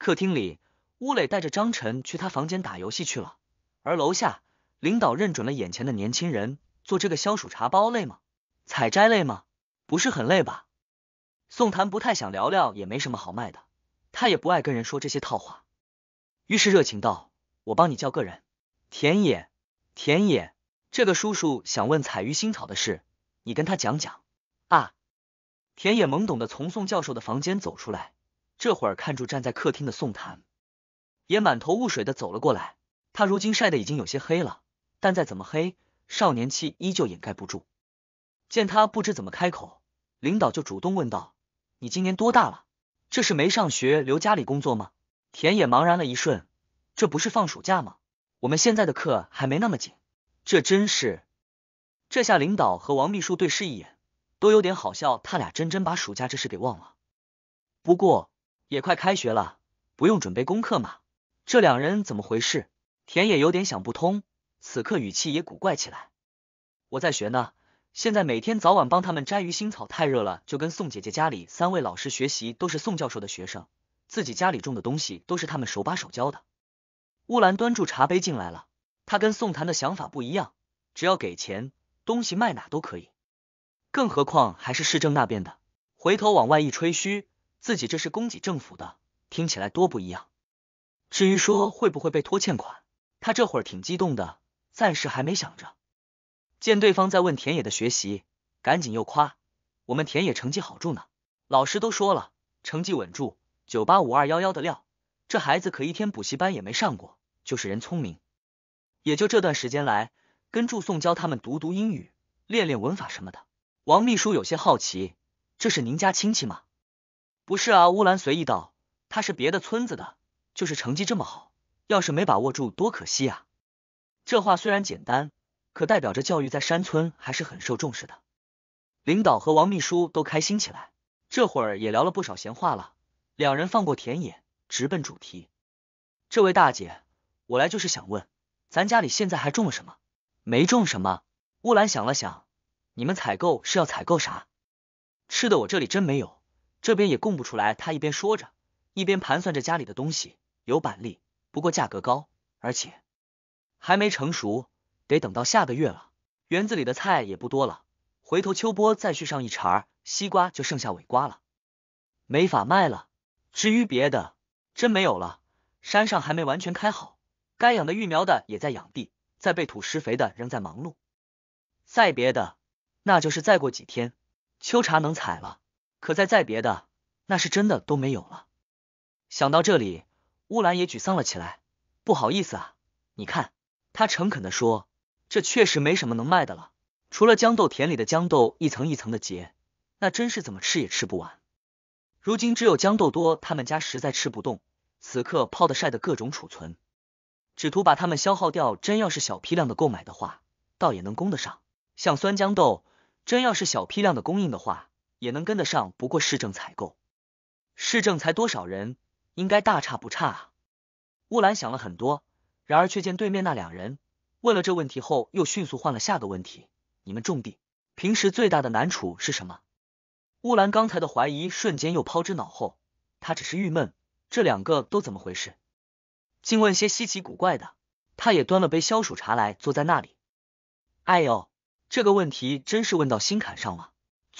客厅里，乌磊带着张晨去他房间打游戏去了。而楼下，领导认准了眼前的年轻人，做这个消暑茶包累吗？采摘累吗？不是很累吧？宋檀不太想聊聊，也没什么好卖的，他也不爱跟人说这些套话，于是热情道：“我帮你叫个人，田野，田野，这个叔叔想问采鱼腥草的事，你跟他讲讲。”啊！田野懵懂的从宋教授的房间走出来。这会儿看住站在客厅的宋檀，也满头雾水的走了过来。他如今晒得已经有些黑了，但再怎么黑，少年气依旧掩盖不住。见他不知怎么开口，领导就主动问道：“你今年多大了？这是没上学留家里工作吗？”田野茫然了一瞬：“这不是放暑假吗？我们现在的课还没那么紧。”这真是……这下领导和王秘书对视一眼，都有点好笑。他俩真真把暑假这事给忘了。不过。也快开学了，不用准备功课嘛？这两人怎么回事？田野有点想不通，此刻语气也古怪起来。我在学呢，现在每天早晚帮他们摘鱼腥草，太热了就跟宋姐姐家里三位老师学习，都是宋教授的学生，自己家里种的东西都是他们手把手教的。乌兰端住茶杯进来了，他跟宋谈的想法不一样，只要给钱，东西卖哪都可以，更何况还是市政那边的，回头往外一吹嘘。自己这是供给政府的，听起来多不一样。至于说会不会被拖欠款，他这会儿挺激动的，暂时还没想着。见对方在问田野的学习，赶紧又夸：“我们田野成绩好住呢，老师都说了，成绩稳住，九八五二幺幺的料。这孩子可一天补习班也没上过，就是人聪明。也就这段时间来跟祝宋教他们读读英语，练练文法什么的。”王秘书有些好奇：“这是您家亲戚吗？”不是啊，乌兰随意道，他是别的村子的，就是成绩这么好，要是没把握住，多可惜啊。这话虽然简单，可代表着教育在山村还是很受重视的。领导和王秘书都开心起来，这会儿也聊了不少闲话了。两人放过田野，直奔主题。这位大姐，我来就是想问，咱家里现在还种了什么？没种什么。乌兰想了想，你们采购是要采购啥？吃的我这里真没有。这边也供不出来。他一边说着，一边盘算着家里的东西。有板栗，不过价格高，而且还没成熟，得等到下个月了。园子里的菜也不多了，回头秋播再续上一茬。西瓜就剩下尾瓜了，没法卖了。至于别的，真没有了。山上还没完全开好，该养的育苗的也在养地，在备土施肥的仍在忙碌。再别的，那就是再过几天秋茶能采了。可再再别的，那是真的都没有了。想到这里，乌兰也沮丧了起来。不好意思啊，你看，他诚恳地说，这确实没什么能卖的了。除了豇豆田里的豇豆，一层一层的结，那真是怎么吃也吃不完。如今只有豇豆多，他们家实在吃不动。此刻泡的晒的各种储存，只图把它们消耗掉。真要是小批量的购买的话，倒也能供得上。像酸豇豆，真要是小批量的供应的话。也能跟得上，不过市政采购，市政才多少人，应该大差不差啊。乌兰想了很多，然而却见对面那两人问了这问题后，又迅速换了下个问题：你们种地平时最大的难处是什么？乌兰刚才的怀疑瞬间又抛之脑后，他只是郁闷，这两个都怎么回事，竟问些稀奇古怪的。他也端了杯消暑茶来，坐在那里。哎呦，这个问题真是问到心坎上了。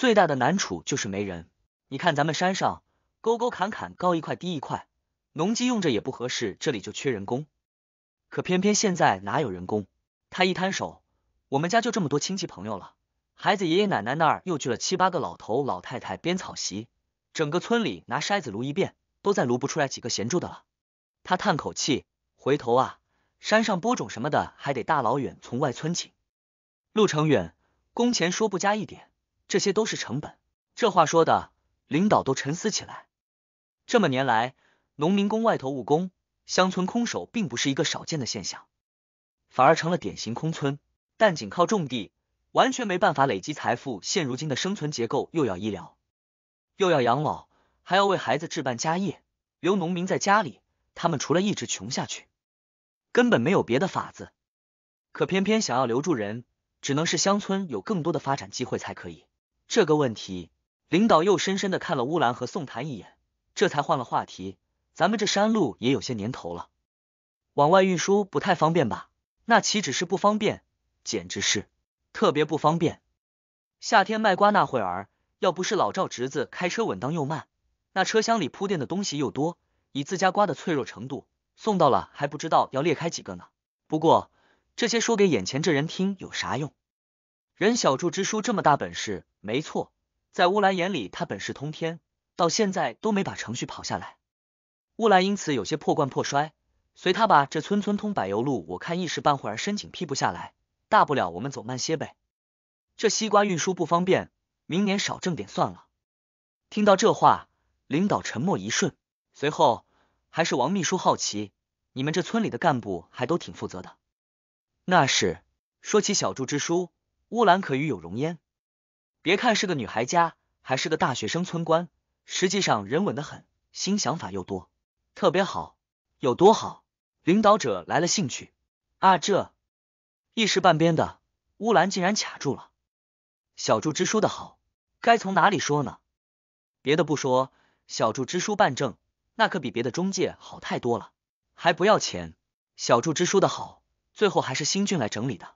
最大的难处就是没人。你看咱们山上沟沟坎坎，高一块低一块，农机用着也不合适，这里就缺人工。可偏偏现在哪有人工？他一摊手，我们家就这么多亲戚朋友了，孩子爷爷奶奶那儿又聚了七八个老头老太太编草席，整个村里拿筛子撸一遍，都再撸不出来几个闲住的了。他叹口气，回头啊，山上播种什么的还得大老远从外村请，路程远，工钱说不加一点。这些都是成本。这话说的，领导都沉思起来。这么年来，农民工外头务工，乡村空手并不是一个少见的现象，反而成了典型空村。但仅靠种地，完全没办法累积财富。现如今的生存结构，又要医疗，又要养老，还要为孩子置办家业，留农民在家里，他们除了一直穷下去，根本没有别的法子。可偏偏想要留住人，只能是乡村有更多的发展机会才可以。这个问题，领导又深深的看了乌兰和宋檀一眼，这才换了话题。咱们这山路也有些年头了，往外运输不太方便吧？那岂止是不方便，简直是特别不方便。夏天卖瓜那会儿，要不是老赵侄子开车稳当又慢，那车厢里铺垫的东西又多，以自家瓜的脆弱程度，送到了还不知道要裂开几个呢。不过这些说给眼前这人听有啥用？任小柱之书这么大本事，没错，在乌兰眼里，他本事通天，到现在都没把程序跑下来。乌兰因此有些破罐破摔，随他吧。这村村通柏油路，我看一时半会儿申请批不下来，大不了我们走慢些呗。这西瓜运输不方便，明年少挣点算了。听到这话，领导沉默一瞬，随后还是王秘书好奇：“你们这村里的干部还都挺负责的。”那是，说起小柱支书。乌兰可与有容焉，别看是个女孩家，还是个大学生村官，实际上人稳得很，新想法又多，特别好，有多好？领导者来了兴趣啊！这一时半边的乌兰竟然卡住了。小祝支书的好，该从哪里说呢？别的不说，小祝支书办证那可比别的中介好太多了，还不要钱。小祝支书的好，最后还是新俊来整理的。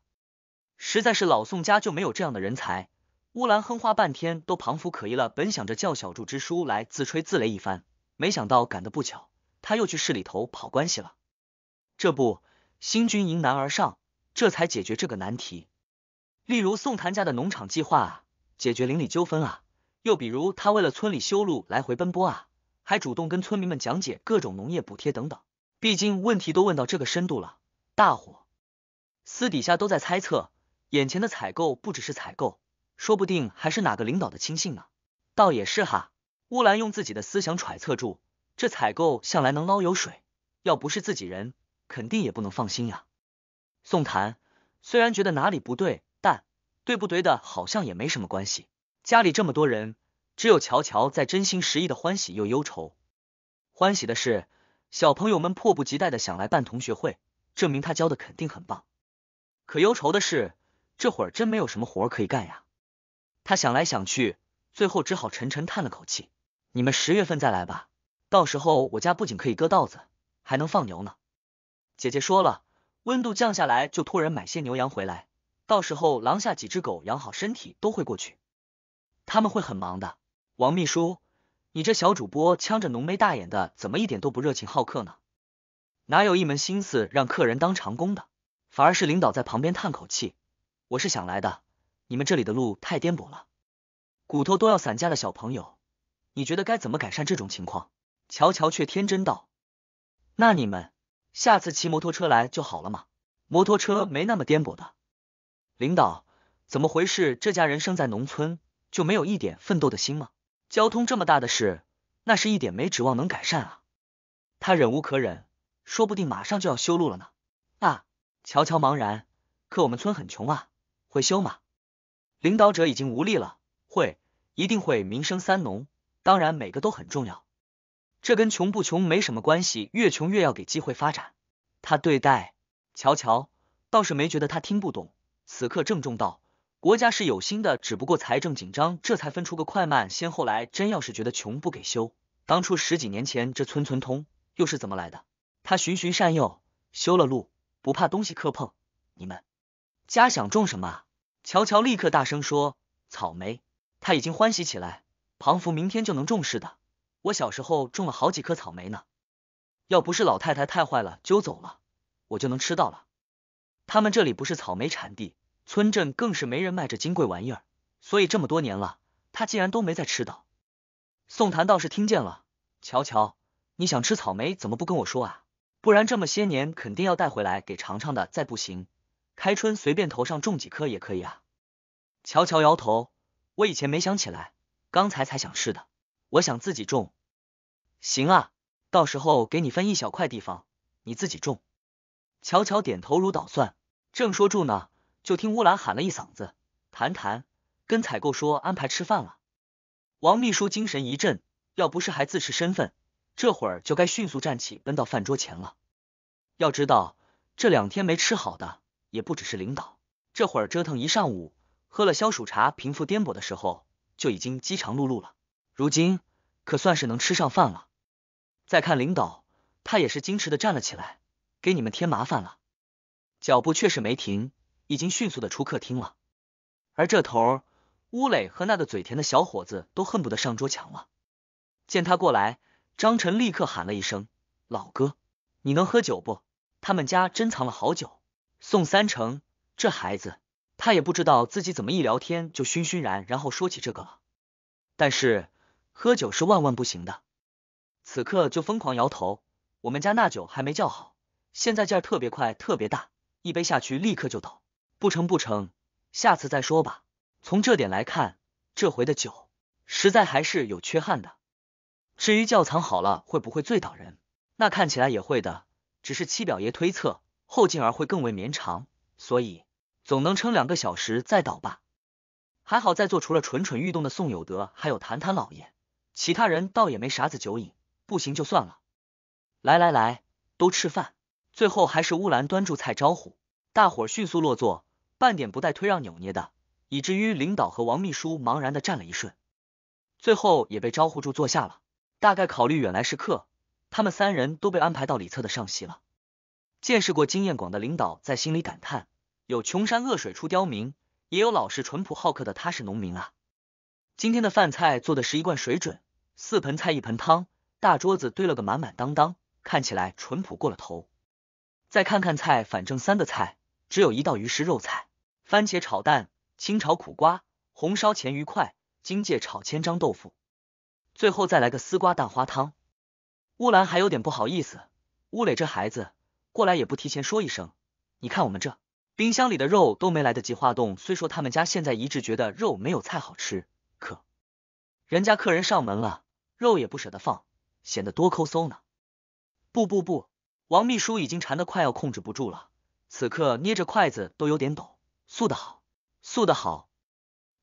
实在是老宋家就没有这样的人才。乌兰哼话半天都庞服可疑了，本想着叫小柱之叔来自吹自擂一番，没想到赶得不巧，他又去市里头跑关系了。这不，新军迎难而上，这才解决这个难题。例如宋谭家的农场计划啊，解决邻里纠纷啊，又比如他为了村里修路来回奔波啊，还主动跟村民们讲解各种农业补贴等等。毕竟问题都问到这个深度了，大伙私底下都在猜测。眼前的采购不只是采购，说不定还是哪个领导的亲信呢。倒也是哈，乌兰用自己的思想揣测住，这采购向来能捞油水，要不是自己人，肯定也不能放心呀。宋檀虽然觉得哪里不对，但对不对的好像也没什么关系。家里这么多人，只有乔乔在真心实意的欢喜又忧愁。欢喜的是，小朋友们迫不及待的想来办同学会，证明他教的肯定很棒。可忧愁的是。这会儿真没有什么活可以干呀，他想来想去，最后只好沉沉叹了口气：“你们十月份再来吧，到时候我家不仅可以割稻子，还能放牛呢。姐姐说了，温度降下来就托人买些牛羊回来，到时候廊下几只狗养好身体都会过去，他们会很忙的。”王秘书，你这小主播，呛着浓眉大眼的，怎么一点都不热情好客呢？哪有一门心思让客人当长工的，反而是领导在旁边叹口气。我是想来的，你们这里的路太颠簸了，骨头都要散架了。小朋友，你觉得该怎么改善这种情况？乔乔却天真道：“那你们下次骑摩托车来就好了嘛，摩托车没那么颠簸的。”领导，怎么回事？这家人生在农村就没有一点奋斗的心吗？交通这么大的事，那是一点没指望能改善啊！他忍无可忍，说不定马上就要修路了呢。啊！乔乔茫然，可我们村很穷啊。会修吗？领导者已经无力了，会一定会民生三农，当然每个都很重要，这跟穷不穷没什么关系，越穷越要给机会发展。他对待乔乔倒是没觉得他听不懂，此刻郑重道：国家是有心的，只不过财政紧张，这才分出个快慢先后来。真要是觉得穷不给修，当初十几年前这村村通又是怎么来的？他循循善诱，修了路不怕东西磕碰。你们家想种什么？乔乔立刻大声说：“草莓，他已经欢喜起来。庞福明天就能种似的。我小时候种了好几颗草莓呢，要不是老太太太坏了揪走了，我就能吃到了。他们这里不是草莓产地，村镇更是没人卖这金贵玩意儿，所以这么多年了，他竟然都没再吃到。”宋檀倒是听见了：“乔乔，你想吃草莓，怎么不跟我说啊？不然这么些年，肯定要带回来给尝尝的。再不行……”开春随便头上种几棵也可以啊。乔乔摇头，我以前没想起来，刚才才想吃的。我想自己种，行啊，到时候给你分一小块地方，你自己种。乔乔点头如捣蒜。正说住呢，就听乌兰喊了一嗓子：“谈谈，跟采购说安排吃饭了。”王秘书精神一振，要不是还自持身份，这会儿就该迅速站起奔到饭桌前了。要知道这两天没吃好的。也不只是领导，这会儿折腾一上午，喝了消暑茶，平复颠簸的时候，就已经饥肠辘辘了。如今可算是能吃上饭了。再看领导，他也是矜持的站了起来，给你们添麻烦了。脚步却是没停，已经迅速的出客厅了。而这头，乌磊和那个嘴甜的小伙子都恨不得上桌抢了。见他过来，张晨立刻喊了一声：“老哥，你能喝酒不？他们家珍藏了好酒。”宋三成这孩子，他也不知道自己怎么一聊天就醺醺然，然后说起这个了。但是喝酒是万万不行的，此刻就疯狂摇头。我们家那酒还没叫好，现在劲儿特别快，特别大，一杯下去立刻就倒。不成，不成，下次再说吧。从这点来看，这回的酒实在还是有缺憾的。至于窖藏好了会不会醉倒人，那看起来也会的，只是七表爷推测。后劲儿会更为绵长，所以总能撑两个小时再倒吧。还好在座除了蠢蠢欲动的宋有德，还有谭谭老爷，其他人倒也没啥子酒瘾，不行就算了。来来来，都吃饭。最后还是乌兰端住菜招呼，大伙迅速落座，半点不带推让扭捏的，以至于领导和王秘书茫然的站了一瞬，最后也被招呼住坐下了。大概考虑远来是客，他们三人都被安排到里侧的上席了。见识过经验广的领导在心里感叹：有穷山恶水出刁民，也有老实淳朴好客的踏实农民啊。今天的饭菜做的是一贯水准，四盆菜一盆汤，大桌子堆了个满满当当，看起来淳朴过了头。再看看菜，反正三个菜，只有一道鱼食肉菜：番茄炒蛋、清炒苦瓜、红烧钳鱼块、金芥炒千张豆腐，最后再来个丝瓜蛋花汤。乌兰还有点不好意思，乌磊这孩子。过来也不提前说一声，你看我们这冰箱里的肉都没来得及化冻。虽说他们家现在一致觉得肉没有菜好吃，可人家客人上门了，肉也不舍得放，显得多抠搜呢。不不不，王秘书已经馋得快要控制不住了，此刻捏着筷子都有点抖。素的好，素的好，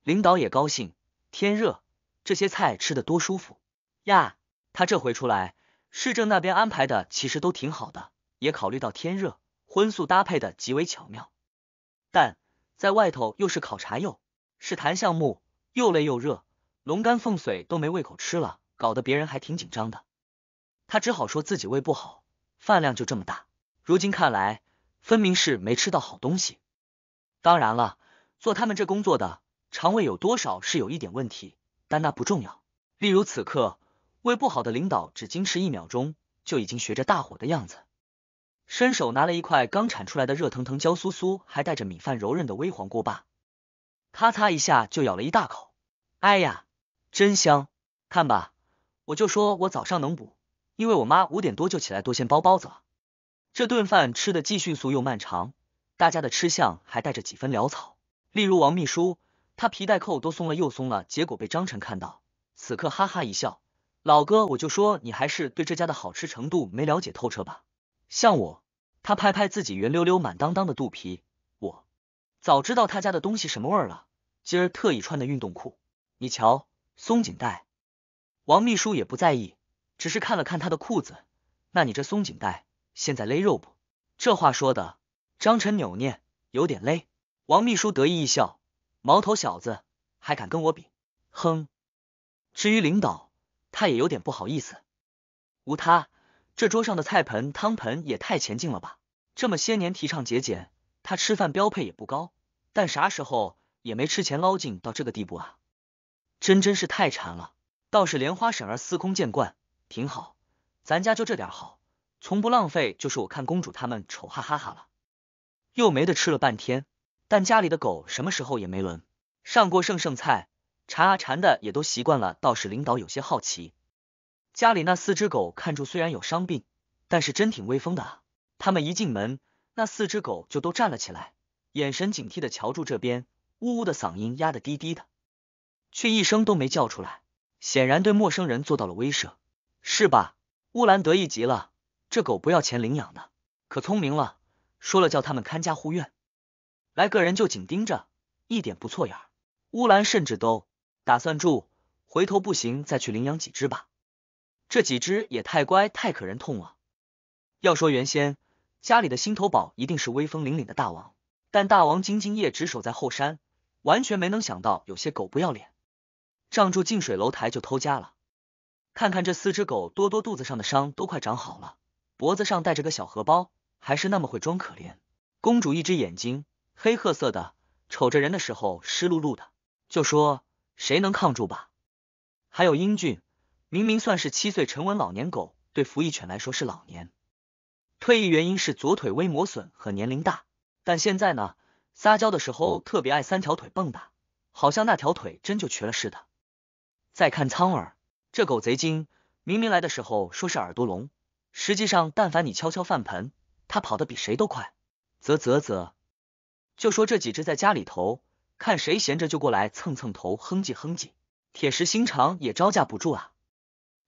领导也高兴。天热，这些菜吃的多舒服呀！他这回出来，市政那边安排的其实都挺好的。也考虑到天热，荤素搭配的极为巧妙，但在外头又是烤茶，又是谈项目，又累又热，龙肝凤髓都没胃口吃了，搞得别人还挺紧张的。他只好说自己胃不好，饭量就这么大。如今看来，分明是没吃到好东西。当然了，做他们这工作的肠胃有多少是有一点问题，但那不重要。例如此刻，胃不好的领导只矜持一秒钟，就已经学着大火的样子。伸手拿了一块刚铲出来的热腾腾、焦酥酥、还带着米饭柔韧的微黄锅巴，咔嚓一下就咬了一大口。哎呀，真香！看吧，我就说我早上能补，因为我妈五点多就起来多馅包包子了。这顿饭吃的既迅速又漫长，大家的吃相还带着几分潦草。例如王秘书，他皮带扣都松了又松了，结果被张晨看到，此刻哈哈一笑：“老哥，我就说你还是对这家的好吃程度没了解透彻吧。”像我。他拍拍自己圆溜溜、满当当的肚皮，我早知道他家的东西什么味儿了。今儿特意穿的运动裤，你瞧，松紧带。王秘书也不在意，只是看了看他的裤子。那你这松紧带现在勒肉不？这话说的，张晨扭捏，有点勒。王秘书得意一笑，毛头小子还敢跟我比，哼！至于领导，他也有点不好意思，无他。这桌上的菜盆、汤盆也太前进了吧！这么些年提倡节俭，他吃饭标配也不高，但啥时候也没吃钱捞进到这个地步啊！真真是太馋了。倒是莲花婶儿司空见惯，挺好，咱家就这点好，从不浪费。就是我看公主他们丑，哈哈哈了，又没得吃了半天。但家里的狗什么时候也没轮上过剩剩菜，馋啊馋的也都习惯了。倒是领导有些好奇。家里那四只狗看住，虽然有伤病，但是真挺威风的。啊。他们一进门，那四只狗就都站了起来，眼神警惕的瞧住这边，呜呜的嗓音压得低低的，却一声都没叫出来，显然对陌生人做到了威慑，是吧？乌兰得意极了，这狗不要钱领养的，可聪明了，说了叫他们看家护院，来个人就紧盯着，一点不错眼。乌兰甚至都打算住，回头不行再去领养几只吧。这几只也太乖太可人痛了。要说原先家里的心头宝一定是威风凛凛的大王，但大王兢兢业业守在后山，完全没能想到有些狗不要脸，仗住近水楼台就偷家了。看看这四只狗，多多肚子上的伤都快长好了，脖子上带着个小荷包，还是那么会装可怜。公主一只眼睛黑褐色的，瞅着人的时候湿漉漉的，就说谁能抗住吧？还有英俊。明明算是七岁沉稳老年狗，对服役犬来说是老年退役，原因是左腿微磨损和年龄大。但现在呢，撒娇的时候特别爱三条腿蹦跶，好像那条腿真就瘸了似的。再看苍耳，这狗贼精，明明来的时候说是耳朵聋，实际上但凡你敲敲饭盆，它跑得比谁都快。啧啧啧，就说这几只在家里头，看谁闲着就过来蹭蹭头，哼唧哼唧，铁石心肠也招架不住啊。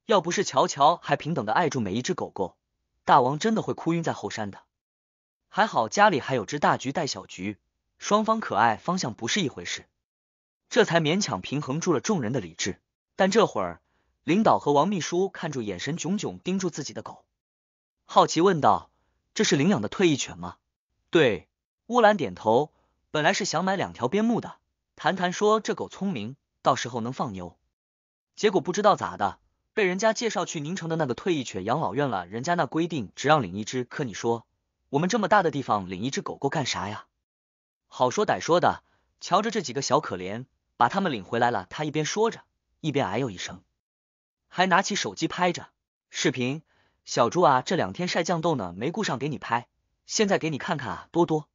要不是乔乔还平等的爱住每一只狗狗，大王真的会哭晕在后山的。还好家里还有只大橘带小橘，双方可爱方向不是一回事，这才勉强平衡住了众人的理智。但这会儿，领导和王秘书看住眼神炯炯盯住自己的狗，好奇问道：“这是领养的退役犬吗？”对，乌兰点头。本来是想买两条边牧的，谈谈说这狗聪明，到时候能放牛。结果不知道咋的。被人家介绍去宁城的那个退役犬养老院了，人家那规定只让领一只，可你说我们这么大的地方领一只狗狗干啥呀？好说歹说的，瞧着这几个小可怜，把他们领回来了。他一边说着，一边哎呦一声，还拿起手机拍着视频。小猪啊，这两天晒酱豆呢，没顾上给你拍，现在给你看看啊，多多，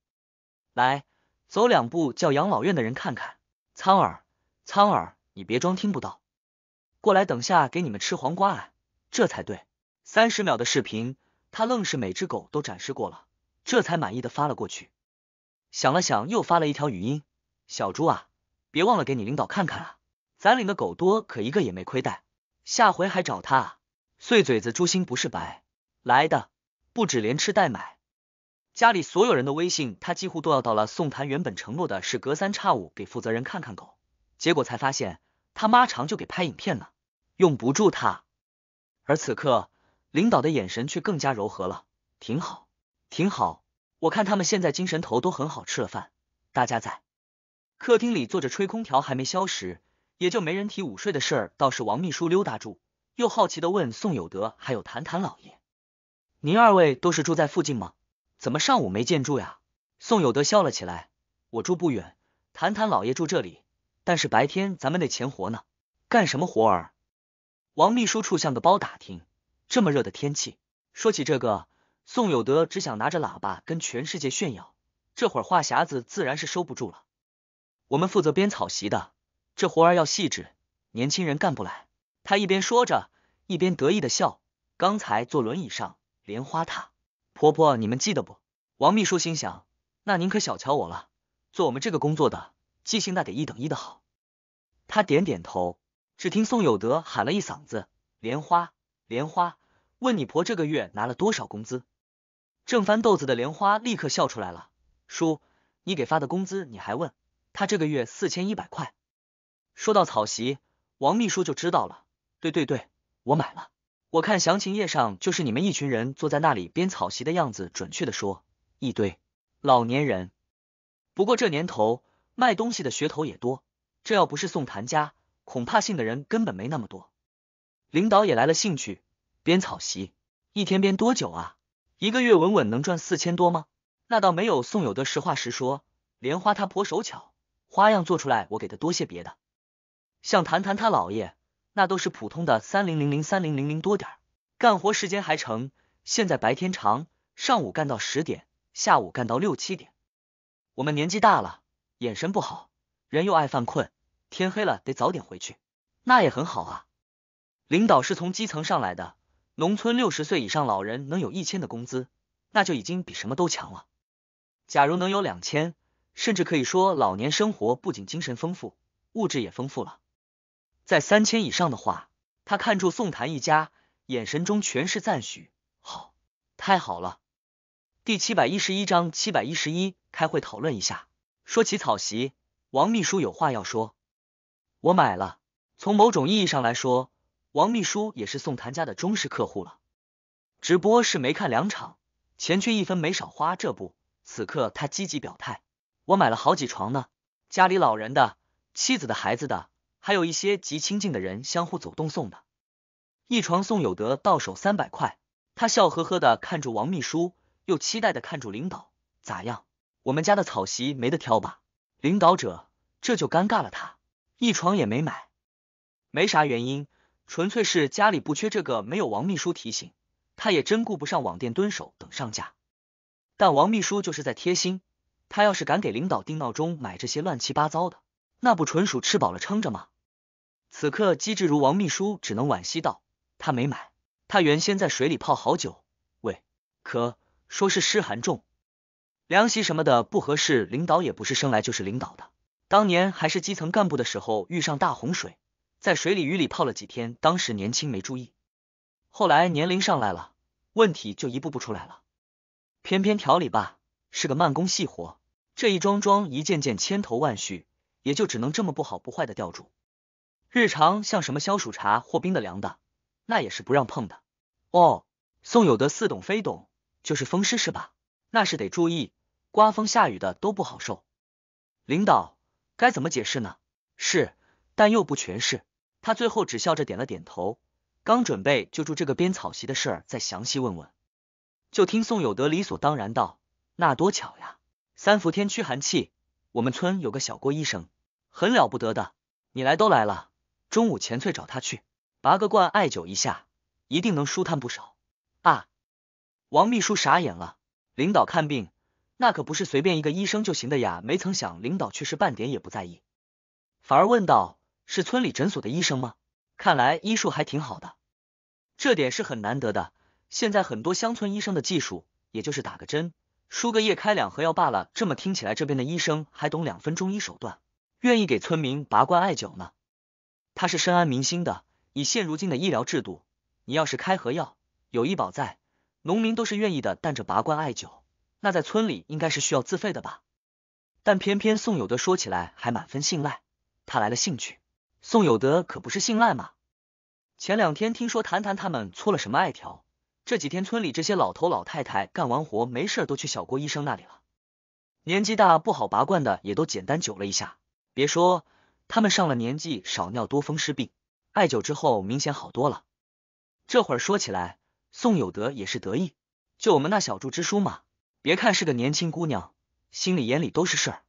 来走两步，叫养老院的人看看。苍耳，苍耳，你别装听不到。过来，等下给你们吃黄瓜，啊，这才对。三十秒的视频，他愣是每只狗都展示过了，这才满意的发了过去。想了想，又发了一条语音：小猪啊，别忘了给你领导看看啊，咱领的狗多，可一个也没亏待，下回还找他。碎嘴子猪心不是白来的，不止连吃带买，家里所有人的微信他几乎都要到了。宋檀原本承诺的是隔三差五给负责人看看狗，结果才发现。他妈长就给拍影片呢，用不住他。而此刻，领导的眼神却更加柔和了，挺好，挺好。我看他们现在精神头都很好，吃了饭，大家在客厅里坐着吹空调，还没消食，也就没人提午睡的事儿。倒是王秘书溜达住，又好奇的问宋有德：“还有谭谭老爷，您二位都是住在附近吗？怎么上午没见住呀？”宋有德笑了起来：“我住不远，谭谭老爷住这里。”但是白天咱们得钱活呢，干什么活儿？王秘书处向个包打听，这么热的天气，说起这个，宋有德只想拿着喇叭跟全世界炫耀。这会儿话匣子自然是收不住了。我们负责编草席的，这活儿要细致，年轻人干不来。他一边说着，一边得意的笑。刚才坐轮椅上莲花塔，婆婆，你们记得不？王秘书心想，那您可小瞧我了，做我们这个工作的，记性那得一等一的好。他点点头，只听宋有德喊了一嗓子：“莲花，莲花，问你婆这个月拿了多少工资？”正翻豆子的莲花立刻笑出来了：“叔，你给发的工资你还问？他这个月四千一百块。”说到草席，王秘书就知道了：“对对对，我买了。我看详情页上就是你们一群人坐在那里编草席的样子，准确的说，一堆老年人。不过这年头，卖东西的噱头也多。”这要不是送谭家，恐怕信的人根本没那么多。领导也来了兴趣，编草席，一天编多久啊？一个月稳稳能赚四千多吗？那倒没有，宋有德实话实说，莲花他婆手巧，花样做出来，我给的多些。别的，像谭谭他姥爷，那都是普通的三零零零三零零零多点儿，干活时间还成。现在白天长，上午干到十点，下午干到六七点。我们年纪大了，眼神不好。人又爱犯困，天黑了得早点回去，那也很好啊。领导是从基层上来的，农村六十岁以上老人能有一千的工资，那就已经比什么都强了。假如能有两千，甚至可以说老年生活不仅精神丰富，物质也丰富了。在三千以上的话，他看住宋檀一家，眼神中全是赞许。好，太好了。第七百一十一章，七百一十一，开会讨论一下。说起草席。王秘书有话要说，我买了。从某种意义上来说，王秘书也是宋谭家的忠实客户了。直播是没看两场，钱却一分没少花。这不，此刻他积极表态，我买了好几床呢。家里老人的、妻子的、孩子的，还有一些极亲近的人相互走动送的，一床宋有德到手三百块。他笑呵呵的看着王秘书，又期待的看着领导，咋样？我们家的草席没得挑吧？领导者这就尴尬了，他一床也没买，没啥原因，纯粹是家里不缺这个。没有王秘书提醒，他也真顾不上网店蹲守等上架。但王秘书就是在贴心，他要是敢给领导定闹钟买这些乱七八糟的，那不纯属吃饱了撑着吗？此刻机智如王秘书，只能惋惜道：他没买，他原先在水里泡好久，喂，可说是湿寒重。凉席什么的不合适，领导也不是生来就是领导的。当年还是基层干部的时候，遇上大洪水，在水里雨里泡了几天，当时年轻没注意，后来年龄上来了，问题就一步步出来了。偏偏调理吧，是个慢工细活，这一桩桩一件件，千头万绪，也就只能这么不好不坏的吊住。日常像什么消暑茶或冰的凉的，那也是不让碰的。哦，宋有德似懂非懂，就是风湿是吧？那是得注意。刮风下雨的都不好受，领导该怎么解释呢？是，但又不全是。他最后只笑着点了点头，刚准备就住这个编草席的事儿再详细问问，就听宋有德理所当然道：“那多巧呀！三伏天驱寒气，我们村有个小郭医生，很了不得的。你来都来了，中午前翠找他去，拔个罐、艾灸一下，一定能舒坦不少。”啊。”王秘书傻眼了，领导看病。那可不是随便一个医生就行的呀！没曾想，领导却是半点也不在意，反而问道：“是村里诊所的医生吗？看来医术还挺好的，这点是很难得的。现在很多乡村医生的技术，也就是打个针、输个液、开两盒药罢了。这么听起来，这边的医生还懂两分中医手段，愿意给村民拔罐、艾灸呢。他是深谙民心的。以现如今的医疗制度，你要是开盒药，有医保在，农民都是愿意的。但这拔罐、艾灸……那在村里应该是需要自费的吧？但偏偏宋有德说起来还满分信赖，他来了兴趣。宋有德可不是信赖嘛！前两天听说谭谭他们搓了什么艾条，这几天村里这些老头老太太干完活没事都去小郭医生那里了，年纪大不好拔罐的也都简单灸了一下。别说他们上了年纪少尿多风湿病，艾灸之后明显好多了。这会儿说起来，宋有德也是得意，就我们那小柱支书嘛。别看是个年轻姑娘，心里眼里都是事儿。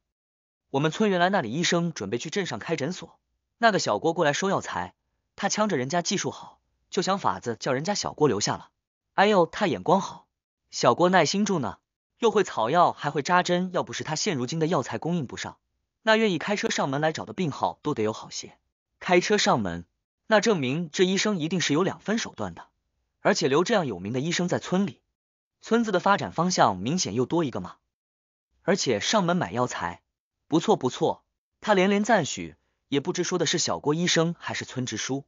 我们村原来那里医生准备去镇上开诊所，那个小郭过来收药材，他呛着人家技术好，就想法子叫人家小郭留下了。哎呦，他眼光好，小郭耐心住呢，又会草药还会扎针，要不是他现如今的药材供应不上，那愿意开车上门来找的病号都得有好些。开车上门，那证明这医生一定是有两分手段的，而且留这样有名的医生在村里。村子的发展方向明显又多一个嘛，而且上门买药材，不错不错，他连连赞许，也不知说的是小郭医生还是村支书。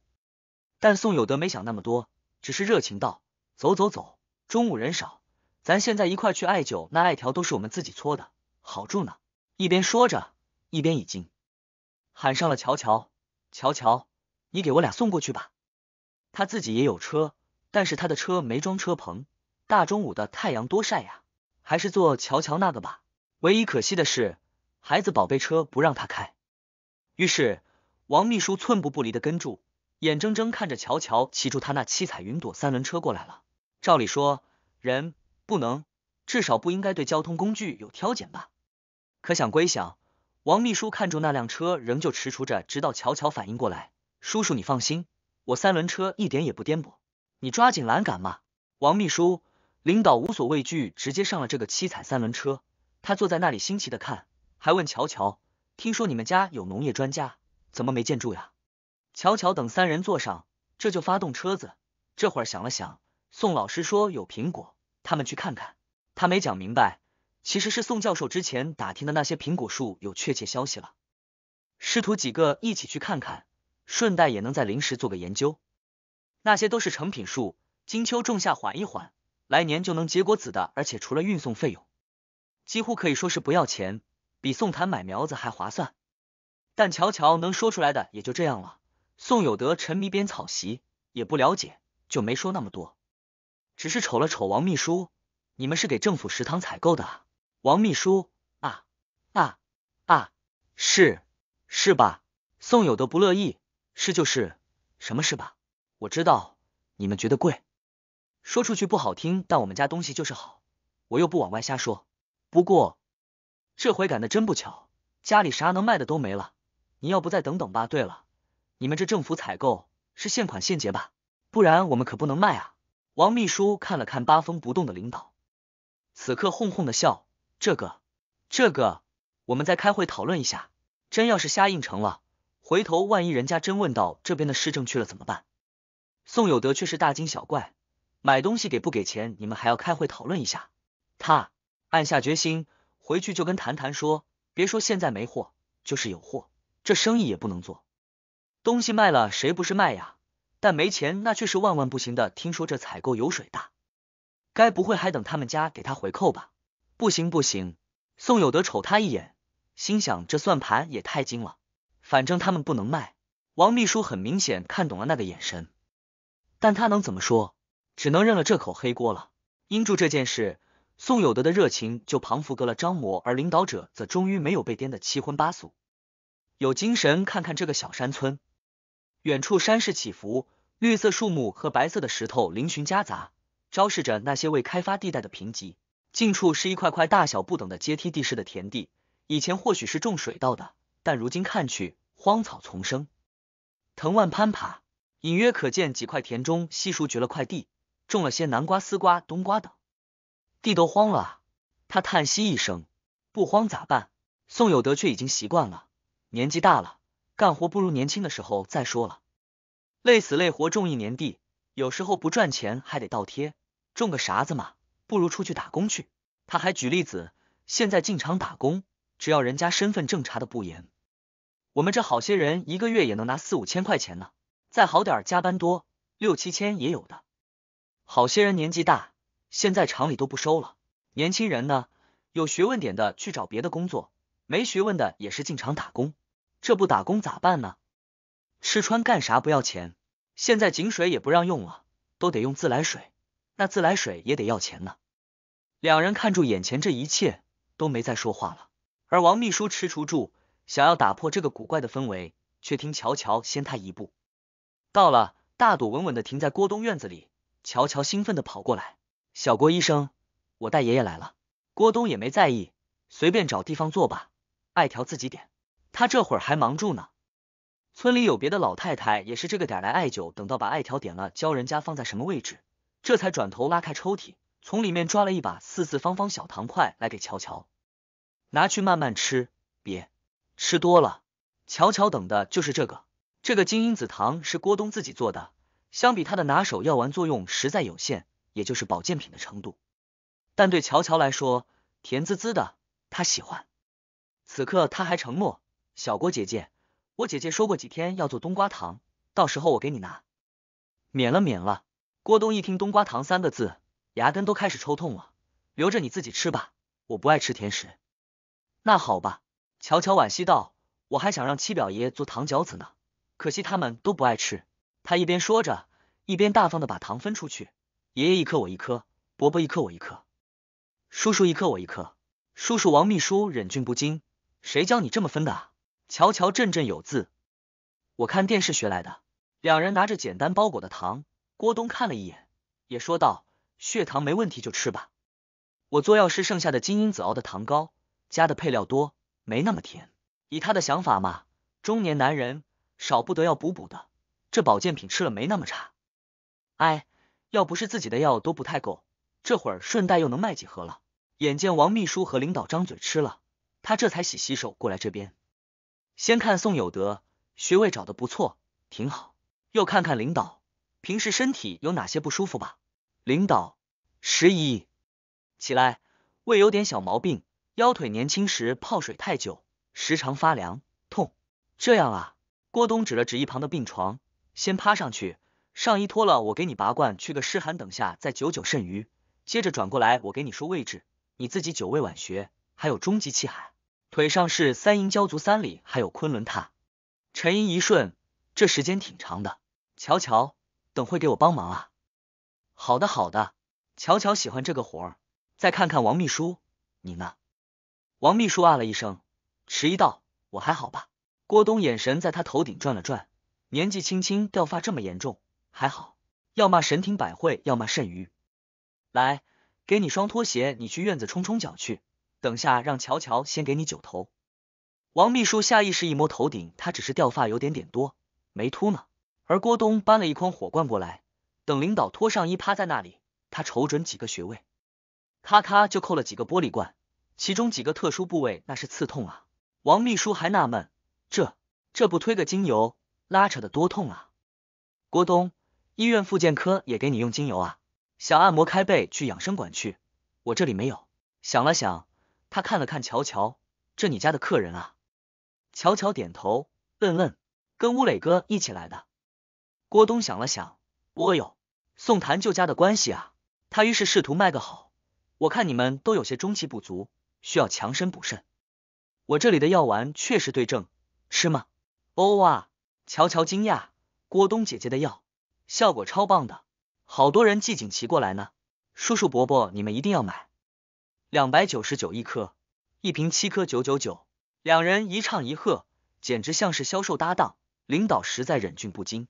但宋有德没想那么多，只是热情道：“走走走，中午人少，咱现在一块去艾灸。那艾条都是我们自己搓的，好住呢。”一边说着，一边已经喊上了乔乔：“乔乔，你给我俩送过去吧。”他自己也有车，但是他的车没装车棚。大中午的太阳多晒呀，还是坐乔乔那个吧。唯一可惜的是，孩子宝贝车不让他开。于是王秘书寸步不离的跟住，眼睁睁看着乔乔骑住他那七彩云朵三轮车过来了。照理说，人不能，至少不应该对交通工具有挑拣吧。可想归想，王秘书看住那辆车仍旧踟蹰着，直到乔乔反应过来：“叔叔，你放心，我三轮车一点也不颠簸，你抓紧栏杆嘛。”王秘书。领导无所畏惧，直接上了这个七彩三轮车。他坐在那里新奇的看，还问乔乔：“听说你们家有农业专家，怎么没建筑呀？”乔乔等三人坐上，这就发动车子。这会儿想了想，宋老师说有苹果，他们去看看。他没讲明白，其实是宋教授之前打听的那些苹果树有确切消息了。师徒几个一起去看看，顺带也能在临时做个研究。那些都是成品树，金秋种下，缓一缓。来年就能结果子的，而且除了运送费用，几乎可以说是不要钱，比送坛买苗子还划算。但乔乔能说出来的也就这样了。宋有德沉迷编草席，也不了解，就没说那么多，只是瞅了瞅王秘书：“你们是给政府食堂采购的？”王秘书：“啊啊啊，是是吧？”宋有德不乐意：“是就是，什么是吧？我知道，你们觉得贵。”说出去不好听，但我们家东西就是好，我又不往外瞎说。不过这回赶的真不巧，家里啥能卖的都没了。你要不再等等吧？对了，你们这政府采购是现款现结吧？不然我们可不能卖啊！王秘书看了看八风不动的领导，此刻哄哄的笑。这个，这个，我们再开会讨论一下。真要是瞎应承了，回头万一人家真问到这边的市政去了怎么办？宋有德却是大惊小怪。买东西给不给钱？你们还要开会讨论一下。他暗下决心，回去就跟谭谭说，别说现在没货，就是有货，这生意也不能做。东西卖了谁不是卖呀？但没钱那却是万万不行的。听说这采购油水大，该不会还等他们家给他回扣吧？不行不行！宋有德瞅他一眼，心想这算盘也太精了。反正他们不能卖。王秘书很明显看懂了那个眼神，但他能怎么说？只能认了这口黑锅了。因住这件事，宋有德的热情就旁佛隔了张模，而领导者则终于没有被颠得七荤八素，有精神看看这个小山村。远处山势起伏，绿色树木和白色的石头嶙峋夹杂，昭示着那些未开发地带的贫瘠。近处是一块块大小不等的阶梯地势的田地，以前或许是种水稻的，但如今看去，荒草丛生，藤蔓攀爬，隐约可见几块田中稀疏绝了块地。种了些南瓜、丝瓜、冬瓜等，地都荒了。他叹息一声：“不荒咋办？”宋有德却已经习惯了，年纪大了，干活不如年轻的时候。再说了，累死累活种一年地，有时候不赚钱还得倒贴，种个啥子嘛？不如出去打工去。他还举例子：现在进厂打工，只要人家身份证查的不严，我们这好些人一个月也能拿四五千块钱呢，再好点加班多，六七千也有的。好些人年纪大，现在厂里都不收了。年轻人呢，有学问点的去找别的工作，没学问的也是进厂打工。这不打工咋办呢？吃穿干啥不要钱？现在井水也不让用了，都得用自来水，那自来水也得要钱呢。两人看住眼前这一切，都没再说话了。而王秘书踟蹰住，想要打破这个古怪的氛围，却听乔乔先他一步到了，大朵稳稳的停在郭东院子里。乔乔兴奋的跑过来，小郭医生，我带爷爷来了。郭东也没在意，随便找地方坐吧，艾条自己点。他这会儿还忙住呢。村里有别的老太太也是这个点来艾灸，等到把艾条点了，教人家放在什么位置，这才转头拉开抽屉，从里面抓了一把四四方方小糖块来给乔乔，拿去慢慢吃，别吃多了。乔乔等的就是这个，这个金樱子糖是郭东自己做的。相比他的拿手药丸作用实在有限，也就是保健品的程度。但对乔乔来说，甜滋滋的，他喜欢。此刻他还承诺，小郭姐姐，我姐姐说过几天要做冬瓜糖，到时候我给你拿。免了，免了。郭东一听冬瓜糖三个字，牙根都开始抽痛了。留着你自己吃吧，我不爱吃甜食。那好吧，乔乔惋惜道，我还想让七表爷做糖饺子呢，可惜他们都不爱吃。他一边说着，一边大方的把糖分出去。爷爷一颗我一颗，伯伯一颗我一颗，叔叔一颗我一颗。叔叔王秘书忍俊不禁，谁教你这么分的啊？乔乔振振有字，我看电视学来的。两人拿着简单包裹的糖，郭东看了一眼，也说道，血糖没问题就吃吧。我做药师剩下的金樱子熬的糖糕，加的配料多，没那么甜。以他的想法嘛，中年男人少不得要补补的。这保健品吃了没那么差，哎，要不是自己的药都不太够，这会儿顺带又能卖几盒了。眼见王秘书和领导张嘴吃了，他这才洗洗手过来这边，先看宋有德学位找的不错，挺好。又看看领导，平时身体有哪些不舒服吧？领导十一起来，胃有点小毛病，腰腿年轻时泡水太久，时常发凉痛。这样啊，郭东指了指一旁的病床。先趴上去，上衣脱了，我给你拔罐去个湿寒，等下再灸灸肾余。接着转过来，我给你说位置，你自己灸胃脘穴，还有终极气海。腿上是三阴交足三里，还有昆仑塔。沉吟一瞬，这时间挺长的。乔乔，等会给我帮忙啊！好的好的，乔乔喜欢这个活儿。再看看王秘书，你呢？王秘书啊了一声，迟疑道：“我还好吧。”郭东眼神在他头顶转了转。年纪轻轻掉发这么严重，还好。要骂神庭百会，要骂肾盂。来，给你双拖鞋，你去院子冲冲脚去。等下让乔乔先给你九头。王秘书下意识一摸头顶，他只是掉发有点点多，没秃呢。而郭东搬了一筐火罐过来，等领导脱上衣趴在那里，他瞅准几个穴位，咔咔就扣了几个玻璃罐，其中几个特殊部位那是刺痛啊。王秘书还纳闷，这这不推个精油？拉扯的多痛啊！郭东，医院复健科也给你用精油啊？想按摩开背去养生馆去，我这里没有。想了想，他看了看乔乔，这你家的客人啊？乔乔点头，嗯嗯，跟吴磊哥一起来的。郭东想了想，我有宋谭舅家的关系啊，他于是试图卖个好。我看你们都有些中气不足，需要强身补肾，我这里的药丸确实对症，吃吗？哦啊。乔乔惊讶：“郭东姐姐的药效果超棒的，好多人寄锦旗过来呢。叔叔伯伯，你们一定要买，两百九十九一颗，一瓶七颗九九九。”两人一唱一和，简直像是销售搭档。领导实在忍俊不禁，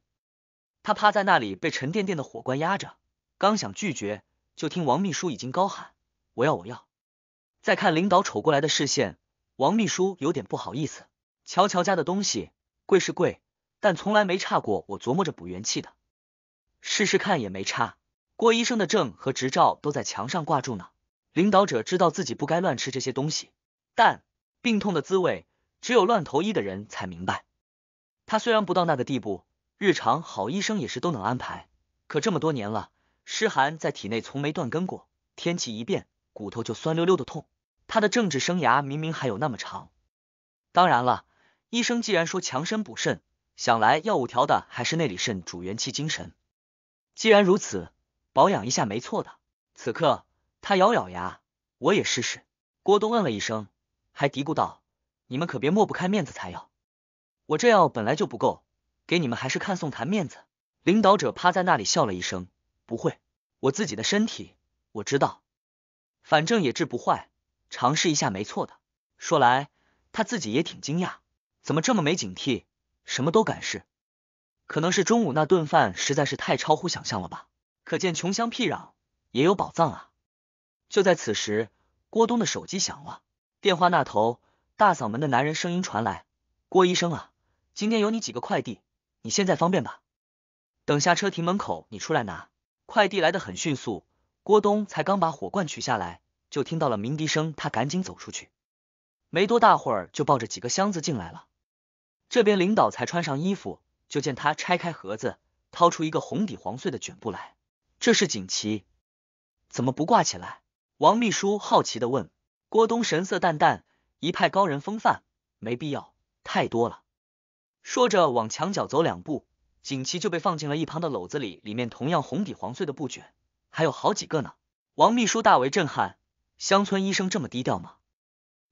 他趴在那里被沉甸甸的火罐压着，刚想拒绝，就听王秘书已经高喊：“我要，我要！”再看领导瞅过来的视线，王秘书有点不好意思。乔乔家的东西贵是贵。但从来没差过，我琢磨着补元气的，试试看也没差。郭医生的证和执照都在墙上挂住呢。领导者知道自己不该乱吃这些东西，但病痛的滋味只有乱投医的人才明白。他虽然不到那个地步，日常好医生也是都能安排。可这么多年了，湿寒在体内从没断根过，天气一变，骨头就酸溜溜的痛。他的政治生涯明明还有那么长。当然了，医生既然说强身补肾。想来药物调的还是内里肾主元气精神，既然如此，保养一下没错的。此刻他咬咬牙，我也试试。郭东嗯了一声，还嘀咕道：“你们可别抹不开面子才要，我这药本来就不够，给你们还是看宋谈面子。”领导者趴在那里笑了一声：“不会，我自己的身体我知道，反正也治不坏，尝试一下没错的。”说来他自己也挺惊讶，怎么这么没警惕？什么都敢试，可能是中午那顿饭实在是太超乎想象了吧，可见穷乡僻壤也有宝藏啊！就在此时，郭东的手机响了，电话那头大嗓门的男人声音传来：“郭医生啊，今天有你几个快递，你现在方便吧？等下车停门口，你出来拿。”快递来的很迅速，郭东才刚把火罐取下来，就听到了鸣笛声，他赶紧走出去，没多大会儿就抱着几个箱子进来了。这边领导才穿上衣服，就见他拆开盒子，掏出一个红底黄穗的卷布来。这是锦旗，怎么不挂起来？王秘书好奇的问。郭东神色淡淡，一派高人风范，没必要，太多了。说着往墙角走两步，锦旗就被放进了一旁的篓子里，里面同样红底黄穗的布卷，还有好几个呢。王秘书大为震撼，乡村医生这么低调吗？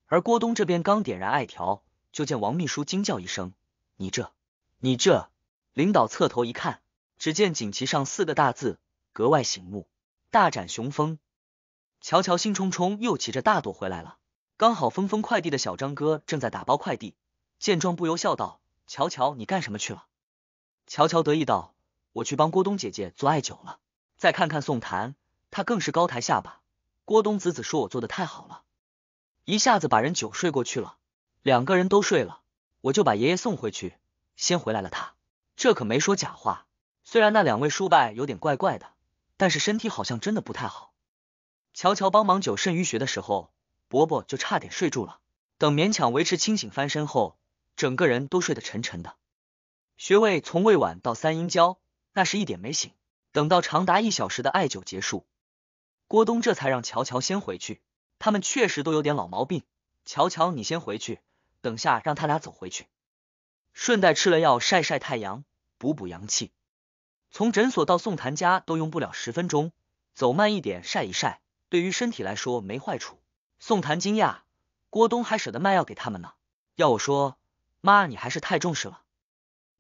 而郭东这边刚点燃艾条。就见王秘书惊叫一声：“你这，你这！”领导侧头一看，只见锦旗上四个大字格外醒目：“大展雄风。”乔乔兴冲冲又骑着大朵回来了，刚好峰峰快递的小张哥正在打包快递，见状不由笑道：“乔乔，你干什么去了？”乔乔得意道：“我去帮郭冬姐姐做艾灸了。”再看看宋檀，他更是高抬下巴，郭冬子子说我做的太好了，一下子把人酒睡过去了。两个人都睡了，我就把爷爷送回去，先回来了。他这可没说假话。虽然那两位叔伯有点怪怪的，但是身体好像真的不太好。乔乔帮忙灸肾俞穴的时候，伯伯就差点睡住了。等勉强维持清醒翻身后，整个人都睡得沉沉的。穴位从胃脘到三阴交，那是一点没醒。等到长达一小时的艾灸结束，郭东这才让乔乔先回去。他们确实都有点老毛病。乔乔，你先回去。等下，让他俩走回去，顺带吃了药，晒晒太阳，补补阳气。从诊所到宋谭家都用不了十分钟，走慢一点，晒一晒，对于身体来说没坏处。宋谭惊讶，郭东还舍得卖药给他们呢。要我说，妈你还是太重视了。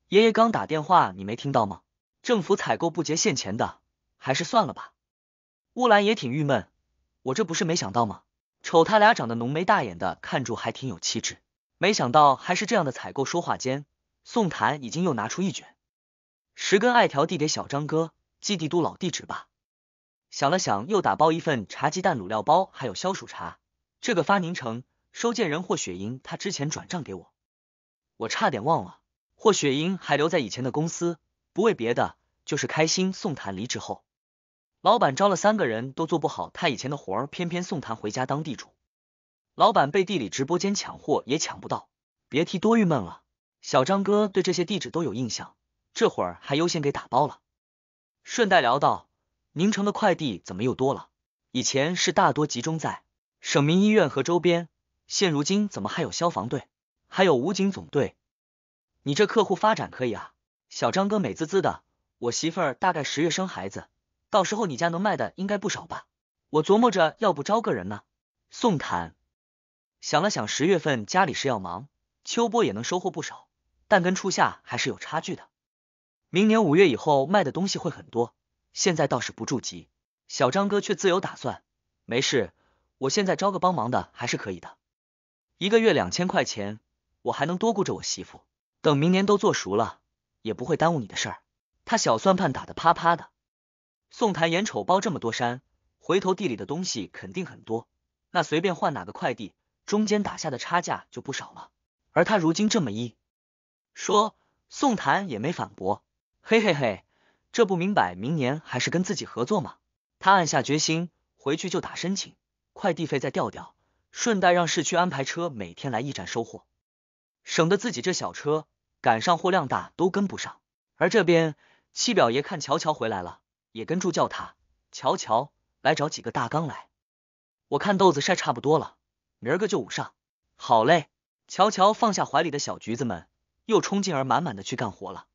爷爷刚打电话，你没听到吗？政府采购不结现钱的，还是算了吧。乌兰也挺郁闷，我这不是没想到吗？瞅他俩长得浓眉大眼的，看住还挺有气质。没想到还是这样的采购。说话间，宋檀已经又拿出一卷十根艾条递给小张哥，寄帝都老地址吧。想了想，又打包一份茶鸡蛋卤料包，还有消暑茶。这个发宁城，收件人霍雪莹。他之前转账给我，我差点忘了，霍雪莹还留在以前的公司。不为别的，就是开心。宋檀离职后，老板招了三个人都做不好他以前的活儿，偏偏宋檀回家当地主。老板背地里直播间抢货也抢不到，别提多郁闷了。小张哥对这些地址都有印象，这会儿还优先给打包了。顺带聊到宁城的快递怎么又多了？以前是大多集中在省民医院和周边，现如今怎么还有消防队，还有武警总队？你这客户发展可以啊，小张哥美滋滋的。我媳妇儿大概十月生孩子，到时候你家能卖的应该不少吧？我琢磨着要不招个人呢，宋坦。想了想，十月份家里是要忙，秋播也能收获不少，但跟初夏还是有差距的。明年五月以后卖的东西会很多，现在倒是不着急。小张哥却自有打算，没事，我现在招个帮忙的还是可以的，一个月两千块钱，我还能多顾着我媳妇。等明年都做熟了，也不会耽误你的事儿。他小算盘打得啪啪的。宋檀眼瞅包这么多山，回头地里的东西肯定很多，那随便换哪个快递。中间打下的差价就不少了，而他如今这么一说，宋檀也没反驳。嘿嘿嘿，这不明摆明年还是跟自己合作吗？他暗下决心，回去就打申请，快递费再调调，顺带让市区安排车每天来驿站收货，省得自己这小车赶上货量大都跟不上。而这边七表爷看乔乔回来了，也跟住叫他乔乔来找几个大缸来，我看豆子晒差不多了。明儿个就午上，好嘞！乔乔放下怀里的小橘子们，又冲劲儿满满的去干活了。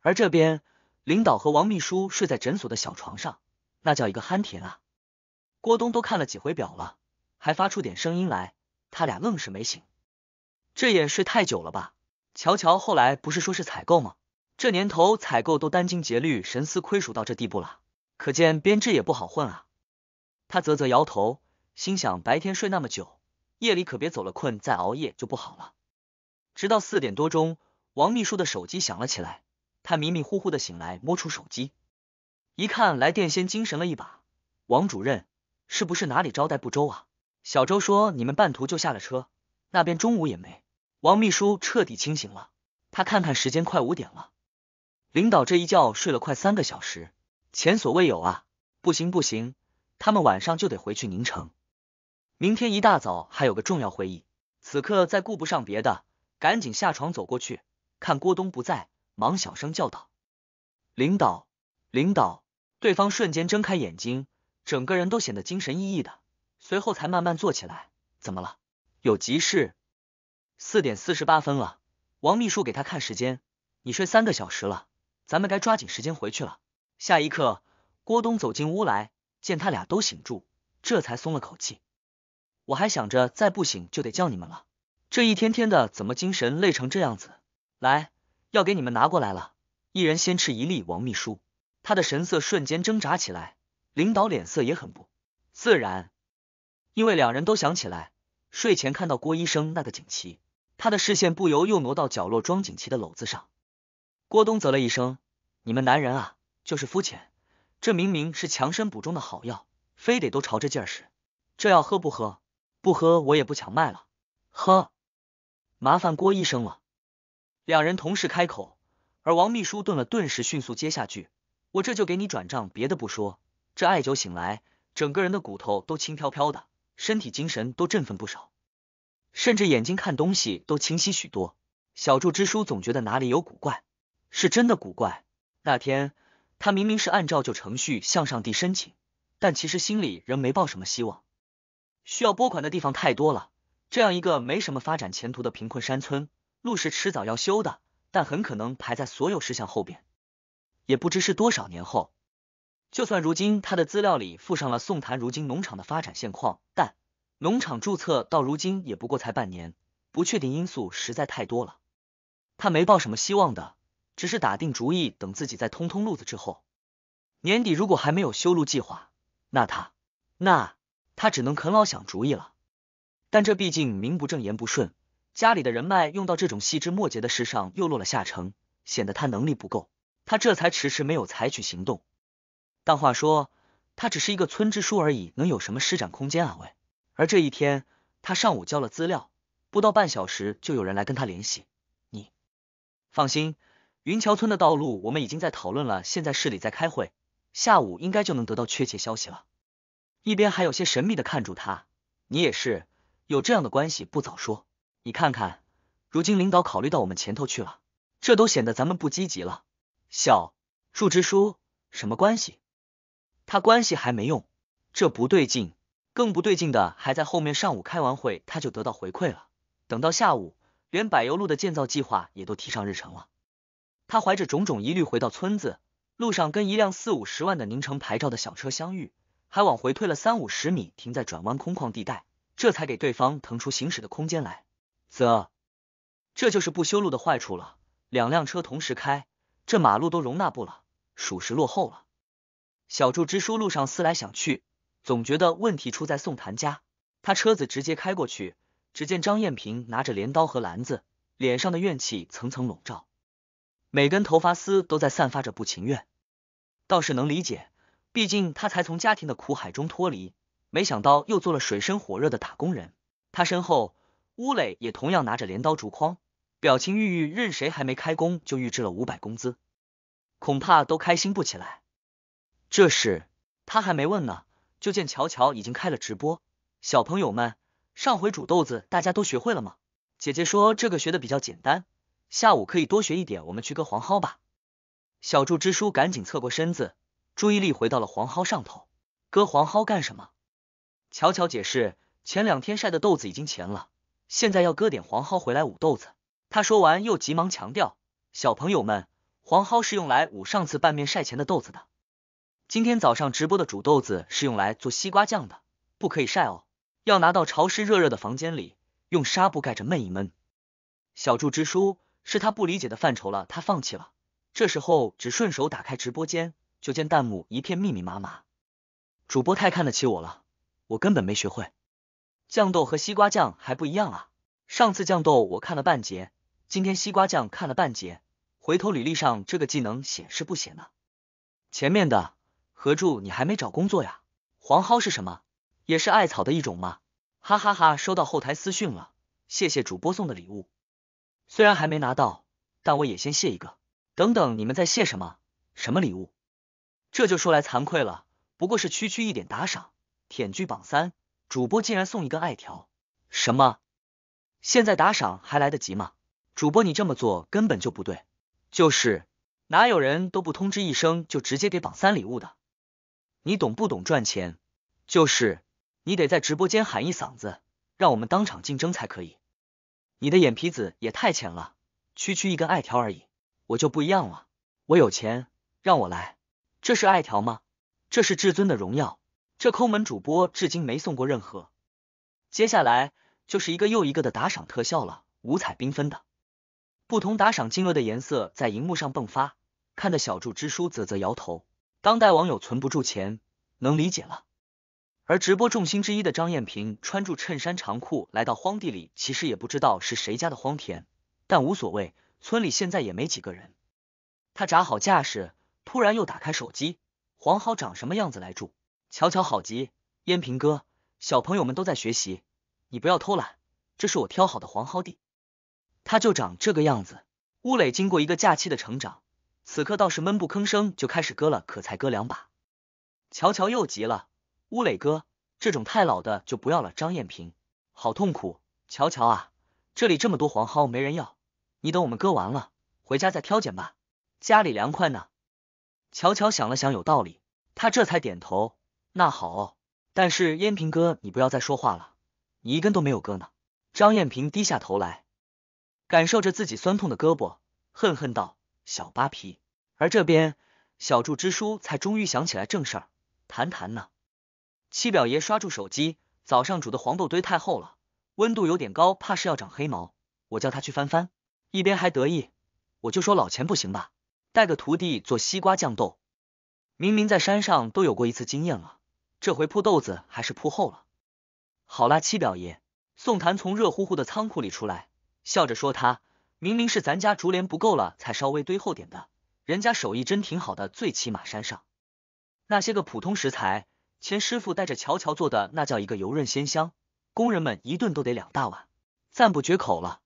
而这边，领导和王秘书睡在诊所的小床上，那叫一个憨甜啊！郭东都看了几回表了，还发出点声音来，他俩愣是没醒。这也睡太久了吧？乔乔后来不是说是采购吗？这年头采购都殚精竭虑、神思亏损到这地步了，可见编制也不好混啊！他啧啧摇头，心想白天睡那么久。夜里可别走了，困再熬夜就不好了。直到四点多钟，王秘书的手机响了起来，他迷迷糊糊的醒来，摸出手机，一看来电先精神了一把。王主任，是不是哪里招待不周啊？小周说你们半途就下了车，那边中午也没。王秘书彻底清醒了，他看看时间，快五点了。领导这一觉睡了快三个小时，前所未有啊！不行不行，他们晚上就得回去宁城。明天一大早还有个重要会议，此刻再顾不上别的，赶紧下床走过去。看郭东不在，忙小声叫道：“领导，领导！”对方瞬间睁开眼睛，整个人都显得精神奕奕的，随后才慢慢坐起来。怎么了？有急事？四点四十八分了，王秘书给他看时间。你睡三个小时了，咱们该抓紧时间回去了。下一刻，郭东走进屋来，见他俩都醒住，这才松了口气。我还想着再不醒就得叫你们了，这一天天的怎么精神累成这样子？来，药给你们拿过来了，一人先吃一粒。王秘书，他的神色瞬间挣扎起来，领导脸色也很不自然，因为两人都想起来睡前看到郭医生那个锦旗，他的视线不由又挪到角落装锦旗的篓子上。郭东啧了一声：“你们男人啊，就是肤浅，这明明是强身补中的好药，非得都朝这劲使，这药喝不喝？”不喝我也不强卖了，呵，麻烦郭医生了。两人同时开口，而王秘书顿了顿，时迅速接下句：“我这就给你转账，别的不说，这艾灸醒来，整个人的骨头都轻飘飘的，身体精神都振奋不少，甚至眼睛看东西都清晰许多。”小柱之书总觉得哪里有古怪，是真的古怪。那天他明明是按照旧程序向上帝申请，但其实心里仍没抱什么希望。需要拨款的地方太多了。这样一个没什么发展前途的贫困山村，路是迟早要修的，但很可能排在所有事项后边。也不知是多少年后。就算如今他的资料里附上了宋坛如今农场的发展现况，但农场注册到如今也不过才半年，不确定因素实在太多了。他没抱什么希望的，只是打定主意等自己再通通路子之后，年底如果还没有修路计划，那他那。他只能啃老想主意了，但这毕竟名不正言不顺，家里的人脉用到这种细枝末节的事上又落了下乘，显得他能力不够，他这才迟迟没有采取行动。但话说，他只是一个村支书而已，能有什么施展空间啊？喂，而这一天，他上午交了资料，不到半小时就有人来跟他联系。你放心，云桥村的道路我们已经在讨论了，现在市里在开会，下午应该就能得到确切消息了。一边还有些神秘的看住他，你也是有这样的关系不早说？你看看，如今领导考虑到我们前头去了，这都显得咱们不积极了。小祝支书，什么关系？他关系还没用，这不对劲，更不对劲的还在后面。上午开完会，他就得到回馈了。等到下午，连柏油路的建造计划也都提上日程了。他怀着种种疑虑回到村子，路上跟一辆四五十万的宁城牌照的小车相遇。还往回退了三五十米，停在转弯空旷地带，这才给对方腾出行驶的空间来。啧，这就是不修路的坏处了。两辆车同时开，这马路都容纳不了，属实落后了。小柱支书路上思来想去，总觉得问题出在宋谭家。他车子直接开过去，只见张艳萍拿着镰刀和篮子，脸上的怨气层层笼罩，每根头发丝都在散发着不情愿。倒是能理解。毕竟他才从家庭的苦海中脱离，没想到又做了水深火热的打工人。他身后，乌磊也同样拿着镰刀竹筐，表情郁郁。任谁还没开工就预支了五百工资，恐怕都开心不起来。这事他还没问呢，就见乔乔已经开了直播。小朋友们，上回煮豆子大家都学会了吗？姐姐说这个学的比较简单，下午可以多学一点。我们去割黄蒿吧。小柱支书赶紧侧过身子。注意力回到了黄蒿上头，割黄蒿干什么？巧巧解释，前两天晒的豆子已经钱了，现在要割点黄蒿回来捂豆子。他说完又急忙强调，小朋友们，黄蒿是用来捂上次拌面晒钱的豆子的。今天早上直播的煮豆子是用来做西瓜酱的，不可以晒哦，要拿到潮湿热热的房间里，用纱布盖着闷一闷。小柱支书是他不理解的范畴了，他放弃了。这时候只顺手打开直播间。就见弹幕一片密密麻麻，主播太看得起我了，我根本没学会。酱豆和西瓜酱还不一样啊！上次酱豆我看了半截，今天西瓜酱看了半截，回头履历上这个技能显示不写呢？前面的何柱你还没找工作呀？黄蒿是什么？也是艾草的一种吗？哈哈哈，收到后台私信了，谢谢主播送的礼物，虽然还没拿到，但我也先谢一个。等等，你们在谢什么？什么礼物？这就说来惭愧了，不过是区区一点打赏，舔剧榜三主播竟然送一根艾条，什么？现在打赏还来得及吗？主播你这么做根本就不对，就是哪有人都不通知一声就直接给榜三礼物的？你懂不懂赚钱？就是你得在直播间喊一嗓子，让我们当场竞争才可以。你的眼皮子也太浅了，区区一根艾条而已，我就不一样了，我有钱，让我来。这是艾条吗？这是至尊的荣耀。这抠门主播至今没送过任何。接下来就是一个又一个的打赏特效了，五彩缤纷的，不同打赏金额的颜色在荧幕上迸发，看得小柱之叔啧啧摇头。当代网友存不住钱，能理解了。而直播重心之一的张艳萍穿住衬衫长裤来到荒地里，其实也不知道是谁家的荒田，但无所谓，村里现在也没几个人。他扎好架势。突然又打开手机，黄蒿长什么样子？来住，乔乔好急。燕平哥，小朋友们都在学习，你不要偷懒。这是我挑好的黄蒿地，它就长这个样子。乌磊经过一个假期的成长，此刻倒是闷不吭声，就开始割了，可才割两把。乔乔又急了，乌磊哥，这种太老的就不要了。张艳平，好痛苦。乔乔啊，这里这么多黄蒿没人要，你等我们割完了，回家再挑拣吧，家里凉快呢。乔乔想了想，有道理，他这才点头。那好，但是燕平哥，你不要再说话了，你一根都没有割呢。张燕平低下头来，感受着自己酸痛的胳膊，恨恨道：“小扒皮。”而这边，小柱支书才终于想起来正事儿，谈谈呢。七表爷刷住手机，早上煮的黄豆堆太厚了，温度有点高，怕是要长黑毛，我叫他去翻翻。一边还得意，我就说老钱不行吧。带个徒弟做西瓜酱豆，明明在山上都有过一次经验了，这回铺豆子还是铺厚了。好啦，七表爷宋檀从热乎乎的仓库里出来，笑着说：“他明明是咱家竹帘不够了，才稍微堆厚点的。人家手艺真挺好的，最起码山上那些个普通食材，钱师傅带着乔乔做的那叫一个油润鲜香，工人们一顿都得两大碗，赞不绝口了。”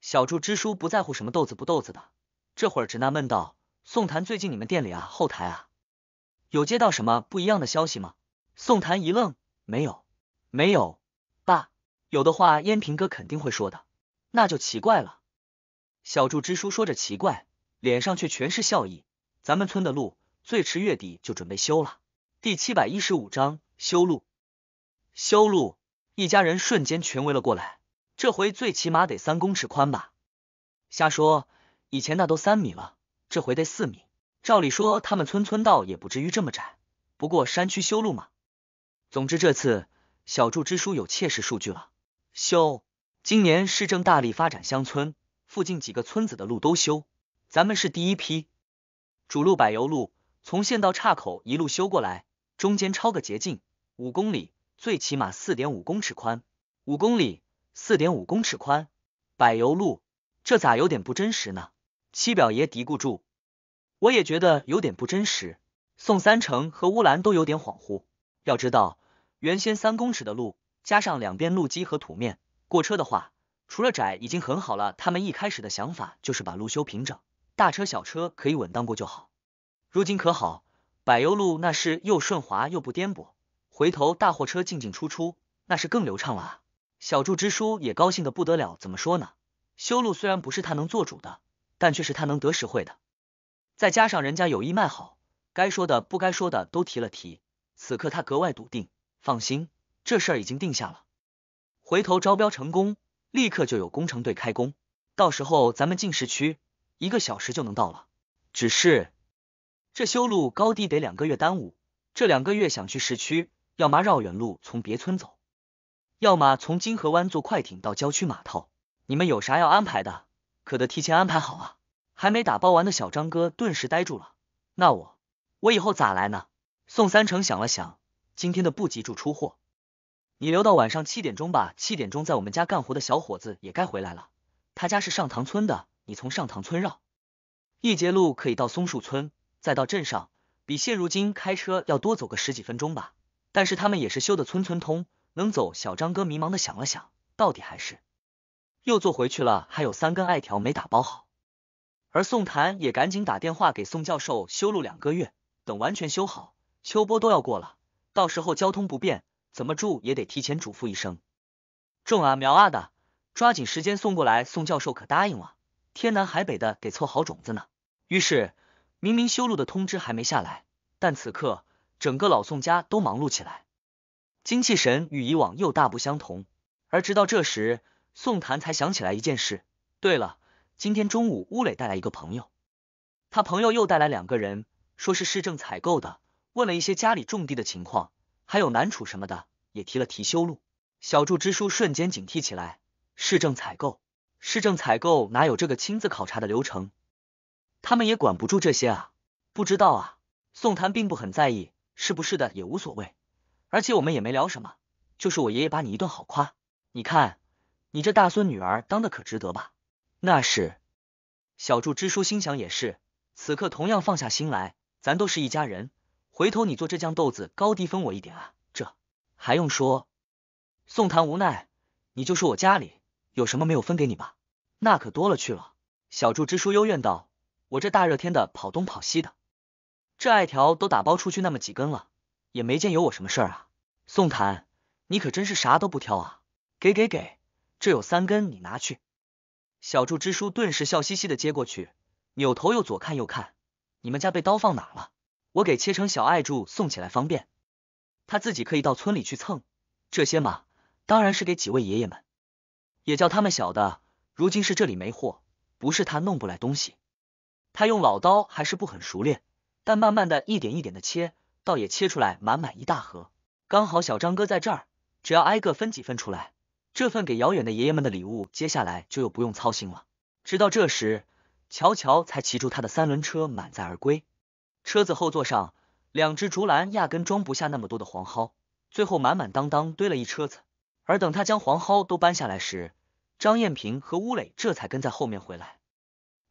小柱支书不在乎什么豆子不豆子的。这会儿只纳闷道：“宋檀最近你们店里啊，后台啊，有接到什么不一样的消息吗？”宋檀一愣：“没有，没有，爸，有的话燕平哥肯定会说的，那就奇怪了。”小柱支书说着奇怪，脸上却全是笑意：“咱们村的路，最迟月底就准备修了。”第七百一十五章修路，修路，一家人瞬间全围了过来。这回最起码得三公尺宽吧？瞎说。以前那都三米了，这回得四米。照理说他们村村道也不至于这么窄，不过山区修路嘛。总之这次小住支书有切实数据了。修，今年市政大力发展乡村，附近几个村子的路都修，咱们是第一批。主路柏油路，从县道岔口一路修过来，中间抄个捷径，五公里，最起码四点五公尺宽。五公里，四点五公尺宽，柏油路，这咋有点不真实呢？七表爷嘀咕住，我也觉得有点不真实。宋三成和乌兰都有点恍惚。要知道，原先三公尺的路，加上两边路基和土面，过车的话，除了窄已经很好了。他们一开始的想法就是把路修平整，大车小车可以稳当过就好。如今可好，柏油路那是又顺滑又不颠簸，回头大货车进进出出，那是更流畅了啊！小柱支书也高兴的不得了。怎么说呢？修路虽然不是他能做主的。但却是他能得实惠的，再加上人家有意卖好，该说的不该说的都提了提。此刻他格外笃定，放心，这事儿已经定下了。回头招标成功，立刻就有工程队开工，到时候咱们进市区，一个小时就能到了。只是这修路高低得两个月耽误，这两个月想去市区，要么绕远路从别村走，要么从金河湾坐快艇到郊区码头。你们有啥要安排的？可得提前安排好啊！还没打包完的小张哥顿时呆住了。那我，我以后咋来呢？宋三成想了想，今天的不急住出货，你留到晚上七点钟吧。七点钟在我们家干活的小伙子也该回来了。他家是上塘村的，你从上塘村绕一节路可以到松树村，再到镇上，比现如今开车要多走个十几分钟吧。但是他们也是修的村村通，能走。小张哥迷茫的想了想，到底还是。又坐回去了，还有三根艾条没打包好。而宋檀也赶紧打电话给宋教授修路，两个月等完全修好，秋波都要过了，到时候交通不便，怎么住也得提前嘱咐一声。种啊苗啊的，抓紧时间送过来。宋教授可答应了，天南海北的得凑好种子呢。于是，明明修路的通知还没下来，但此刻整个老宋家都忙碌起来，精气神与以往又大不相同。而直到这时。宋檀才想起来一件事，对了，今天中午乌磊带来一个朋友，他朋友又带来两个人，说是市政采购的，问了一些家里种地的情况，还有南楚什么的，也提了提修路。小柱支书瞬间警惕起来，市政采购，市政采购哪有这个亲自考察的流程？他们也管不住这些啊，不知道啊。宋檀并不很在意，是不是的也无所谓，而且我们也没聊什么，就是我爷爷把你一顿好夸，你看。你这大孙女儿当的可值得吧？那是。小柱支书心想也是，此刻同样放下心来，咱都是一家人，回头你做这酱豆子高低分我一点啊，这还用说？宋谭无奈，你就说我家里有什么没有分给你吧，那可多了去了。小柱支书幽怨道：“我这大热天的跑东跑西的，这艾条都打包出去那么几根了，也没见有我什么事儿啊。”宋谭，你可真是啥都不挑啊！给给给！这有三根，你拿去。小柱支书顿时笑嘻嘻的接过去，扭头又左看右看。你们家被刀放哪了？我给切成小艾柱送起来方便，他自己可以到村里去蹭这些嘛。当然是给几位爷爷们，也叫他们小的。如今是这里没货，不是他弄不来东西。他用老刀还是不很熟练，但慢慢的一点一点的切，倒也切出来满满一大盒。刚好小张哥在这儿，只要挨个分几份出来。这份给遥远的爷爷们的礼物，接下来就又不用操心了。直到这时，乔乔才骑住他的三轮车满载而归。车子后座上两只竹篮压根装不下那么多的黄蒿，最后满满当当堆了一车子。而等他将黄蒿都搬下来时，张艳萍和乌磊这才跟在后面回来。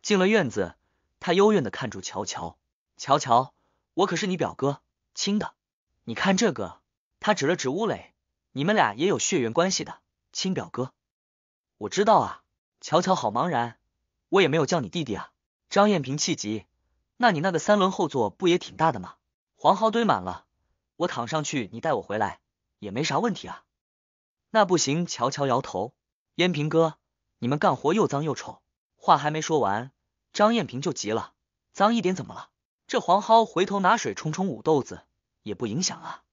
进了院子，他幽怨的看住乔乔，乔乔，我可是你表哥，亲的。你看这个，他指了指乌磊，你们俩也有血缘关系的。亲表哥，我知道啊，乔乔好茫然，我也没有叫你弟弟啊。张艳萍气急，那你那个三轮后座不也挺大的吗？黄蒿堆满了，我躺上去，你带我回来也没啥问题啊。那不行，乔乔摇头。燕平哥，你们干活又脏又臭。话还没说完，张艳萍就急了，脏一点怎么了？这黄蒿回头拿水冲冲，捂豆子也不影响啊。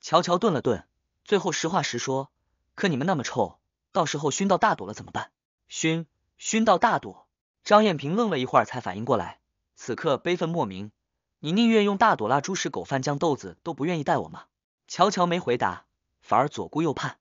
乔乔顿了顿，最后实话实说。可你们那么臭，到时候熏到大朵了怎么办？熏熏到大朵？张艳萍愣了一会儿才反应过来，此刻悲愤莫名。你宁愿用大朵拉猪屎狗饭酱豆子都不愿意带我吗？乔乔没回答，反而左顾右盼，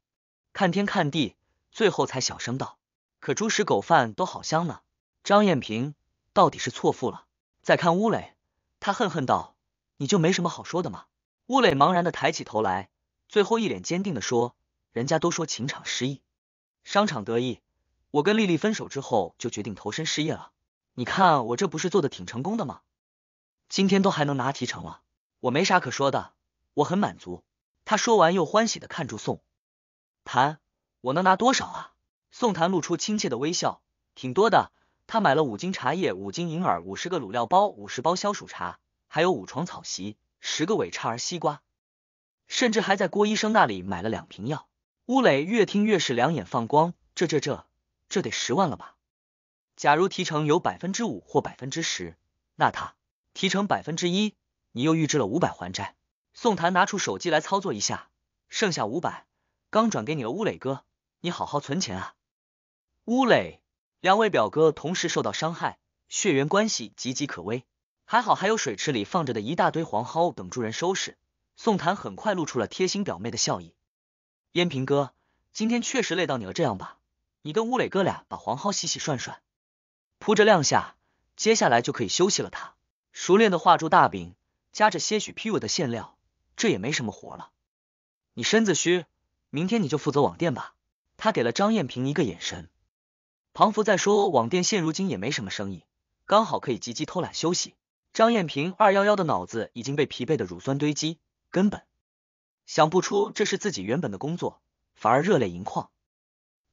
看天看地，最后才小声道：“可猪食狗饭都好香呢。”张艳萍到底是错付了。再看乌磊，他恨恨道：“你就没什么好说的吗？”乌磊茫然的抬起头来，最后一脸坚定的说。人家都说情场失意，商场得意。我跟丽丽分手之后，就决定投身事业了。你看我这不是做的挺成功的吗？今天都还能拿提成了，我没啥可说的，我很满足。他说完又欢喜的看住宋谭，我能拿多少啊？宋谭露出亲切的微笑，挺多的。他买了五斤茶叶、五斤银耳、五十个卤料包、五十包消暑茶，还有五床草席、十个尾叉儿西瓜，甚至还在郭医生那里买了两瓶药。乌磊越听越是两眼放光，这这这这得十万了吧？假如提成有百分之五或百分之十，那他提成百分之一，你又预支了五百还债。宋谭拿出手机来操作一下，剩下五百刚转给你了，乌磊哥，你好好存钱啊。乌磊，两位表哥同时受到伤害，血缘关系岌岌可危，还好还有水池里放着的一大堆黄蒿等助人收拾。宋谭很快露出了贴心表妹的笑意。燕平哥，今天确实累到你了。这样吧，你跟乌磊哥俩把黄蒿洗洗涮涮，铺着晾下，接下来就可以休息了。他熟练的画住大饼，夹着些许皮尾的馅料，这也没什么活了。你身子虚，明天你就负责网店吧。他给了张艳平一个眼神。庞福在说，网店现如今也没什么生意，刚好可以积极偷懒休息。张艳平二幺幺的脑子已经被疲惫的乳酸堆积，根本。想不出这是自己原本的工作，反而热泪盈眶。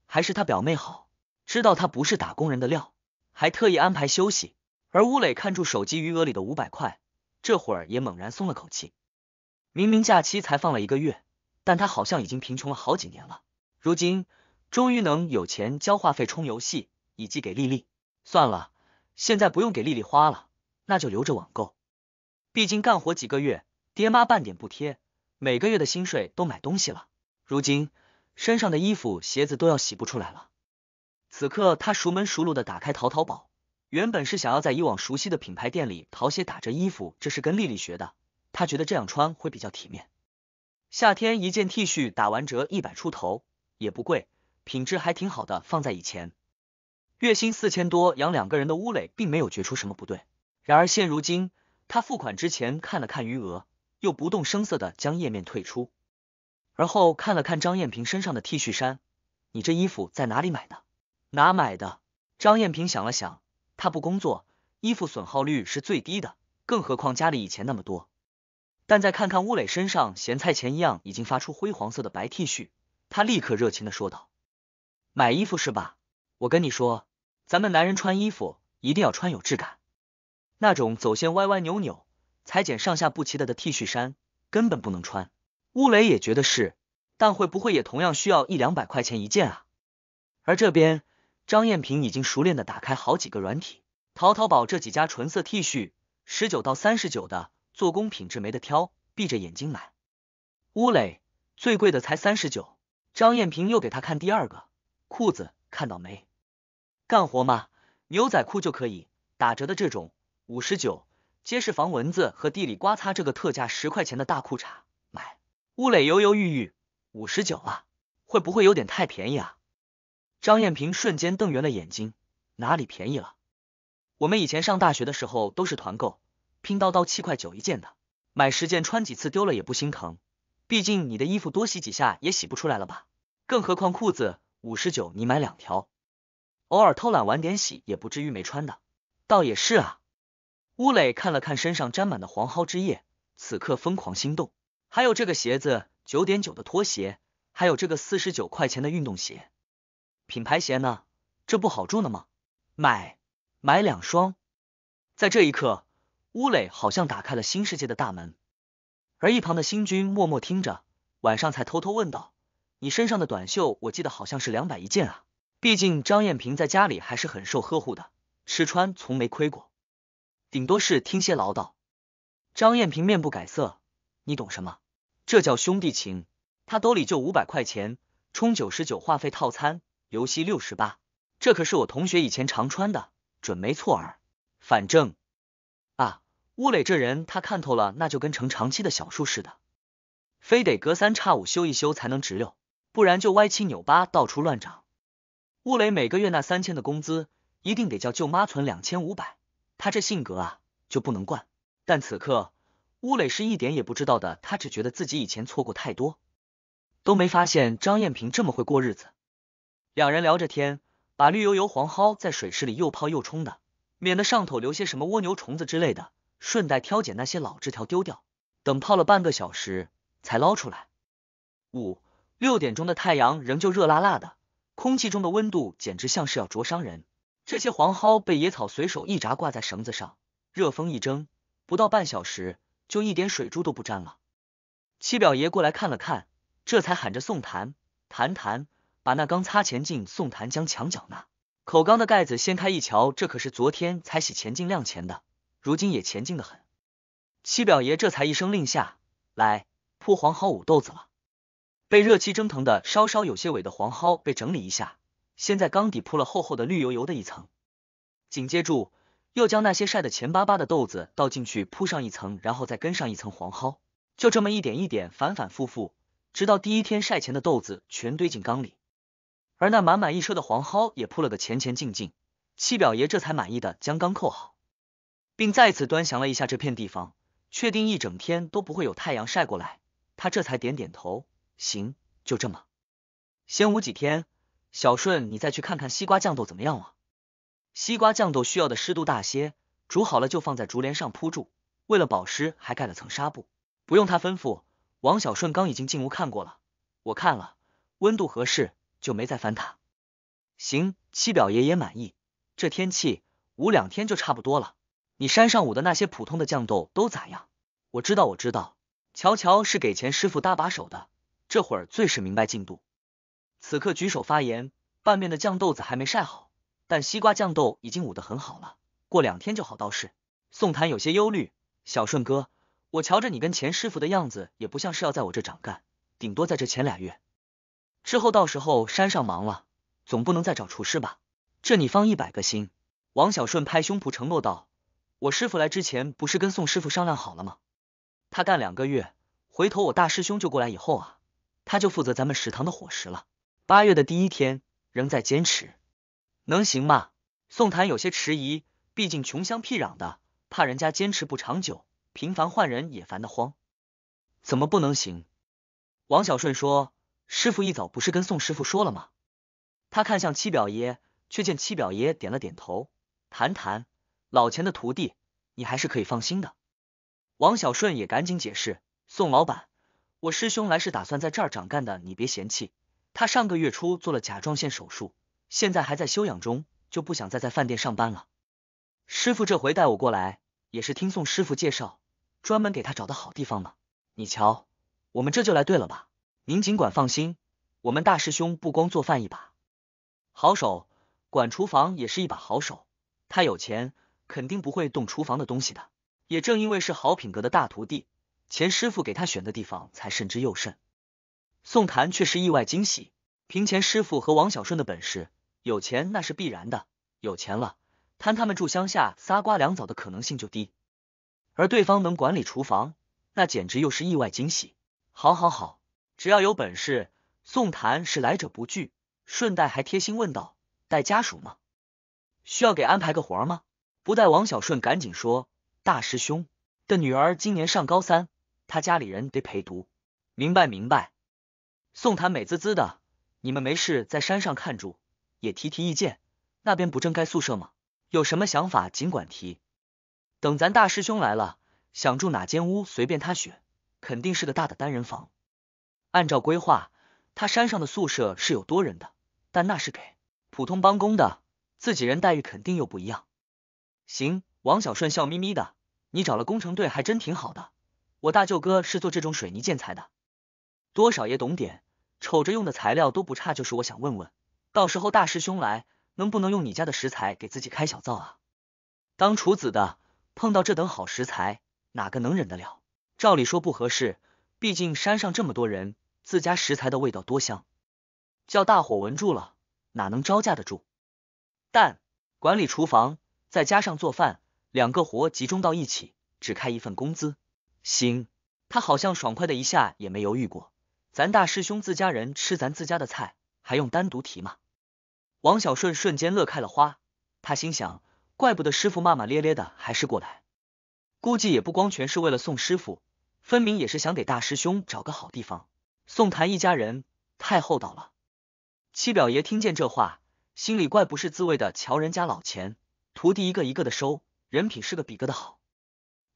还是他表妹好，知道他不是打工人的料，还特意安排休息。而吴磊看住手机余额里的五百块，这会儿也猛然松了口气。明明假期才放了一个月，但他好像已经贫穷了好几年了。如今终于能有钱交话费、充游戏，以及给丽丽。算了，现在不用给丽丽花了，那就留着网购。毕竟干活几个月，爹妈半点补贴。每个月的薪水都买东西了，如今身上的衣服鞋子都要洗不出来了。此刻他熟门熟路的打开淘淘宝，原本是想要在以往熟悉的品牌店里淘些打折衣服，这是跟丽丽学的，他觉得这样穿会比较体面。夏天一件 T 恤打完折一百出头，也不贵，品质还挺好的。放在以前，月薪四千多养两个人的乌磊并没有觉出什么不对。然而现如今，他付款之前看了看余额。又不动声色的将页面退出，而后看了看张艳萍身上的 T 恤衫，你这衣服在哪里买的？哪买的？张艳萍想了想，她不工作，衣服损耗率是最低的，更何况家里以前那么多。但再看看吴磊身上咸菜钱一样已经发出灰黄色的白 T 恤，他立刻热情的说道：“买衣服是吧？我跟你说，咱们男人穿衣服一定要穿有质感，那种走线歪歪扭扭。”裁剪上下不齐的的 T 恤衫根本不能穿，乌雷也觉得是，但会不会也同样需要一两百块钱一件啊？而这边张艳萍已经熟练的打开好几个软体，淘淘宝这几家纯色 T 恤，十九到三十九的，做工品质没得挑，闭着眼睛买。乌雷最贵的才三十九，张艳萍又给他看第二个裤子，看到没？干活嘛，牛仔裤就可以，打折的这种五十九。皆是防蚊子和地里刮擦，这个特价十块钱的大裤衩，买。吴磊犹犹豫豫，五十九啊，会不会有点太便宜啊？张艳萍瞬间瞪圆了眼睛，哪里便宜了？我们以前上大学的时候都是团购，拼刀刀七块九一件的，买十件穿几次丢了也不心疼，毕竟你的衣服多洗几下也洗不出来了吧？更何况裤子五十九你买两条，偶尔偷懒晚点洗也不至于没穿的，倒也是啊。乌磊看了看身上沾满的黄蒿汁液，此刻疯狂心动。还有这个鞋子，九点九的拖鞋，还有这个四十九块钱的运动鞋，品牌鞋呢？这不好住呢吗？买，买两双。在这一刻，乌磊好像打开了新世界的大门。而一旁的新军默默听着，晚上才偷偷问道：“你身上的短袖，我记得好像是两百一件啊？毕竟张艳萍在家里还是很受呵护的，吃穿从没亏过。”顶多是听些唠叨。张艳萍面不改色，你懂什么？这叫兄弟情。他兜里就五百块钱，充九十九话费套餐，游戏六十八。这可是我同学以前常穿的，准没错儿。反正啊，吴磊这人他看透了，那就跟成长期的小树似的，非得隔三差五修一修才能直溜，不然就歪七扭八到处乱长。吴磊每个月那三千的工资，一定得叫舅妈存两千五百。他这性格啊，就不能惯。但此刻，乌磊是一点也不知道的。他只觉得自己以前错过太多，都没发现张艳萍这么会过日子。两人聊着天，把绿油油黄蒿在水池里又泡又冲的，免得上头留些什么蜗牛虫子之类的，顺带挑拣那些老枝条丢掉。等泡了半个小时，才捞出来。五六点钟的太阳仍旧热辣辣的，空气中的温度简直像是要灼伤人。这些黄蒿被野草随手一扎挂在绳子上，热风一蒸，不到半小时就一点水珠都不沾了。七表爷过来看了看，这才喊着宋坛坛坛，把那缸擦前进宋坛将墙角那口缸的盖子掀开一瞧，这可是昨天才洗前进晾钱的，如今也前进的很。七表爷这才一声令下，来铺黄蒿捂豆子了。被热气蒸腾的稍稍有些萎的黄蒿被整理一下。先在缸底铺了厚厚的绿油油的一层，紧接住又将那些晒得钱巴巴的豆子倒进去铺上一层，然后再跟上一层黄蒿，就这么一点一点反反复复，直到第一天晒前的豆子全堆进缸里，而那满满一车的黄蒿也铺了个前前净净。七表爷这才满意的将缸扣好，并再次端详了一下这片地方，确定一整天都不会有太阳晒过来，他这才点点头，行，就这么先捂几天。小顺，你再去看看西瓜酱豆怎么样了？西瓜酱豆需要的湿度大些，煮好了就放在竹帘上铺住，为了保湿还盖了层纱布。不用他吩咐，王小顺刚已经进屋看过了。我看了，温度合适，就没再翻他。行，七表爷也满意。这天气捂两天就差不多了。你山上捂的那些普通的酱豆都咋样？我知道，我知道。乔乔是给钱师傅搭把手的，这会儿最是明白进度。此刻举手发言，半面的酱豆子还没晒好，但西瓜酱豆已经捂得很好了。过两天就好。倒是宋檀有些忧虑：“小顺哥，我瞧着你跟钱师傅的样子，也不像是要在我这长干，顶多在这前俩月。之后到时候山上忙了，总不能再找厨师吧？这你放一百个心。”王小顺拍胸脯承诺道：“我师傅来之前不是跟宋师傅商量好了吗？他干两个月，回头我大师兄就过来，以后啊，他就负责咱们食堂的伙食了。”八月的第一天，仍在坚持，能行吗？宋檀有些迟疑，毕竟穷乡僻壤的，怕人家坚持不长久，频繁换人也烦得慌。怎么不能行？王小顺说：“师傅一早不是跟宋师傅说了吗？”他看向七表爷，却见七表爷点了点头。谈谈，老钱的徒弟，你还是可以放心的。王小顺也赶紧解释：“宋老板，我师兄来是打算在这儿长干的，你别嫌弃。”他上个月初做了甲状腺手术，现在还在休养中，就不想再在饭店上班了。师傅这回带我过来，也是听宋师傅介绍，专门给他找的好地方呢。你瞧，我们这就来对了吧？您尽管放心，我们大师兄不光做饭一把好手，管厨房也是一把好手。他有钱，肯定不会动厨房的东西的。也正因为是好品格的大徒弟，钱师傅给他选的地方才慎之又慎。宋檀却是意外惊喜。凭钱师傅和王小顺的本事，有钱那是必然的。有钱了，摊他们住乡下仨瓜两枣的可能性就低。而对方能管理厨房，那简直又是意外惊喜。好好好，只要有本事，宋檀是来者不拒。顺带还贴心问道：带家属吗？需要给安排个活吗？不带。王小顺赶紧说：大师兄的女儿今年上高三，他家里人得陪读。明白明白。宋檀美滋滋的，你们没事在山上看住，也提提意见。那边不正盖宿舍吗？有什么想法尽管提。等咱大师兄来了，想住哪间屋随便他选，肯定是个大的单人房。按照规划，他山上的宿舍是有多人的，但那是给普通帮工的，自己人待遇肯定又不一样。行，王小顺笑眯眯的，你找了工程队还真挺好的。我大舅哥是做这种水泥建材的。多少也懂点，瞅着用的材料都不差，就是我想问问，到时候大师兄来，能不能用你家的食材给自己开小灶啊？当厨子的碰到这等好食材，哪个能忍得了？照理说不合适，毕竟山上这么多人，自家食材的味道多香，叫大伙闻住了，哪能招架得住？但管理厨房，再加上做饭，两个活集中到一起，只开一份工资，行。他好像爽快的一下也没犹豫过。咱大师兄自家人吃咱自家的菜，还用单独提吗？王小顺瞬间乐开了花，他心想：怪不得师傅骂骂咧咧的还是过来，估计也不光全是为了送师傅，分明也是想给大师兄找个好地方。宋坛一家人太厚道了。七表爷听见这话，心里怪不是滋味的，瞧人家老钱徒弟一个一个的收，人品是个比个的好。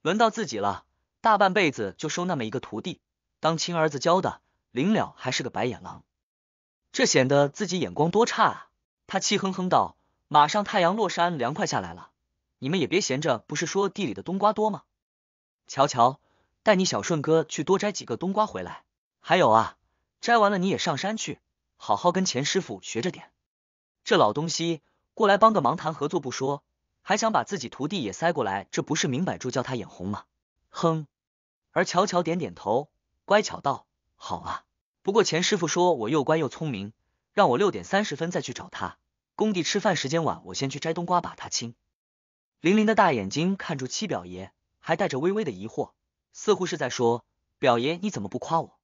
轮到自己了，大半辈子就收那么一个徒弟，当亲儿子教的。临了还是个白眼狼，这显得自己眼光多差啊！他气哼哼道：“马上太阳落山，凉快下来了，你们也别闲着。不是说地里的冬瓜多吗？乔乔，带你小顺哥去多摘几个冬瓜回来。还有啊，摘完了你也上山去，好好跟钱师傅学着点。这老东西过来帮个忙谈合作不说，还想把自己徒弟也塞过来，这不是明摆着叫他眼红吗？哼！”而乔乔点点头，乖巧道。好啊，不过钱师傅说我又乖又聪明，让我六点三十分再去找他。工地吃饭时间晚，我先去摘冬瓜把他亲。玲玲的大眼睛看住七表爷，还带着微微的疑惑，似乎是在说，表爷你怎么不夸我？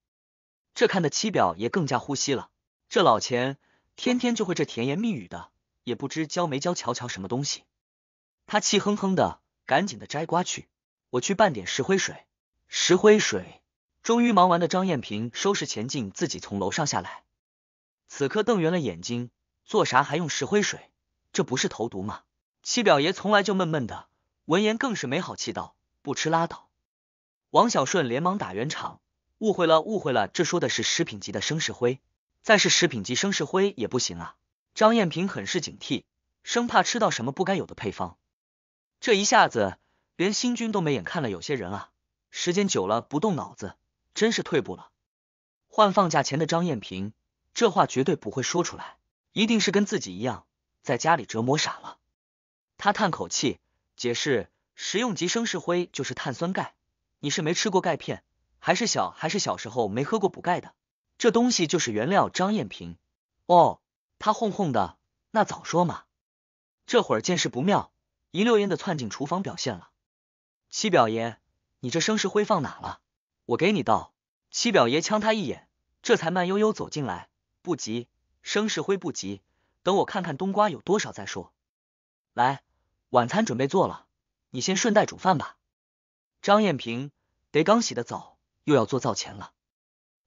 这看得七表爷更加呼吸了。这老钱天天就会这甜言蜜语的，也不知教没教乔乔什么东西。他气哼哼的，赶紧的摘瓜去。我去拌点石灰水，石灰水。终于忙完的张艳萍收拾前进，自己从楼上下来。此刻瞪圆了眼睛，做啥还用石灰水？这不是投毒吗？七表爷从来就闷闷的，闻言更是没好气道：“不吃拉倒。”王小顺连忙打圆场：“误会了，误会了，这说的是食品级的生石灰，再是食品级生石灰也不行啊。”张艳萍很是警惕，生怕吃到什么不该有的配方。这一下子连新军都没眼看了，有些人啊，时间久了不动脑子。真是退步了，换放假前的张艳萍，这话绝对不会说出来，一定是跟自己一样在家里折磨傻了。他叹口气，解释：食用级生石灰就是碳酸钙，你是没吃过钙片，还是小还是小时候没喝过补钙的？这东西就是原料。张艳萍，哦，他哄哄的，那早说嘛。这会儿见势不妙，一溜烟的窜进厨房表现了。七表爷，你这生石灰放哪了？我给你倒。七表爷呛他一眼，这才慢悠悠走进来。不急，生石灰不急，等我看看冬瓜有多少再说。来，晚餐准备做了，你先顺带煮饭吧。张艳萍得刚洗的澡，又要做灶前了。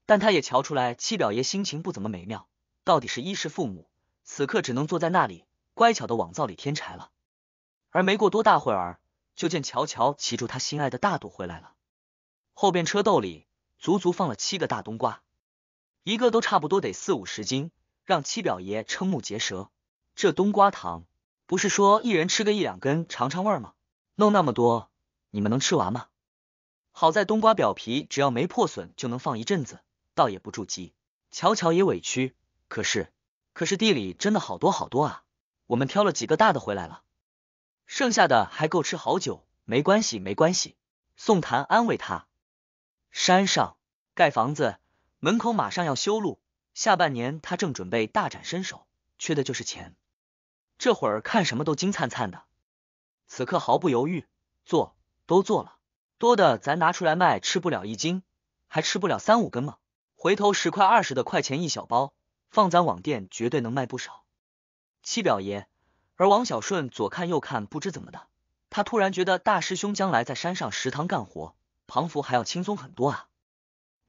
但他也瞧出来七表爷心情不怎么美妙。到底是衣食父母，此刻只能坐在那里，乖巧的往灶里添柴了。而没过多大会儿，就见乔乔骑住他心爱的大朵回来了。后边车斗里足足放了七个大冬瓜，一个都差不多得四五十斤，让七表爷瞠目结舌。这冬瓜糖不是说一人吃个一两根尝尝味吗？弄那么多，你们能吃完吗？好在冬瓜表皮只要没破损就能放一阵子，倒也不住急。乔乔也委屈，可是可是地里真的好多好多啊，我们挑了几个大的回来了，剩下的还够吃好久。没关系，没关系，宋檀安慰他。山上盖房子，门口马上要修路，下半年他正准备大展身手，缺的就是钱。这会儿看什么都金灿灿的，此刻毫不犹豫做都做了，多的咱拿出来卖，吃不了一斤，还吃不了三五根吗？回头十块二十的块钱一小包，放咱网店绝对能卖不少。七表爷，而王小顺左看右看，不知怎么的，他突然觉得大师兄将来在山上食堂干活。庞福还要轻松很多啊！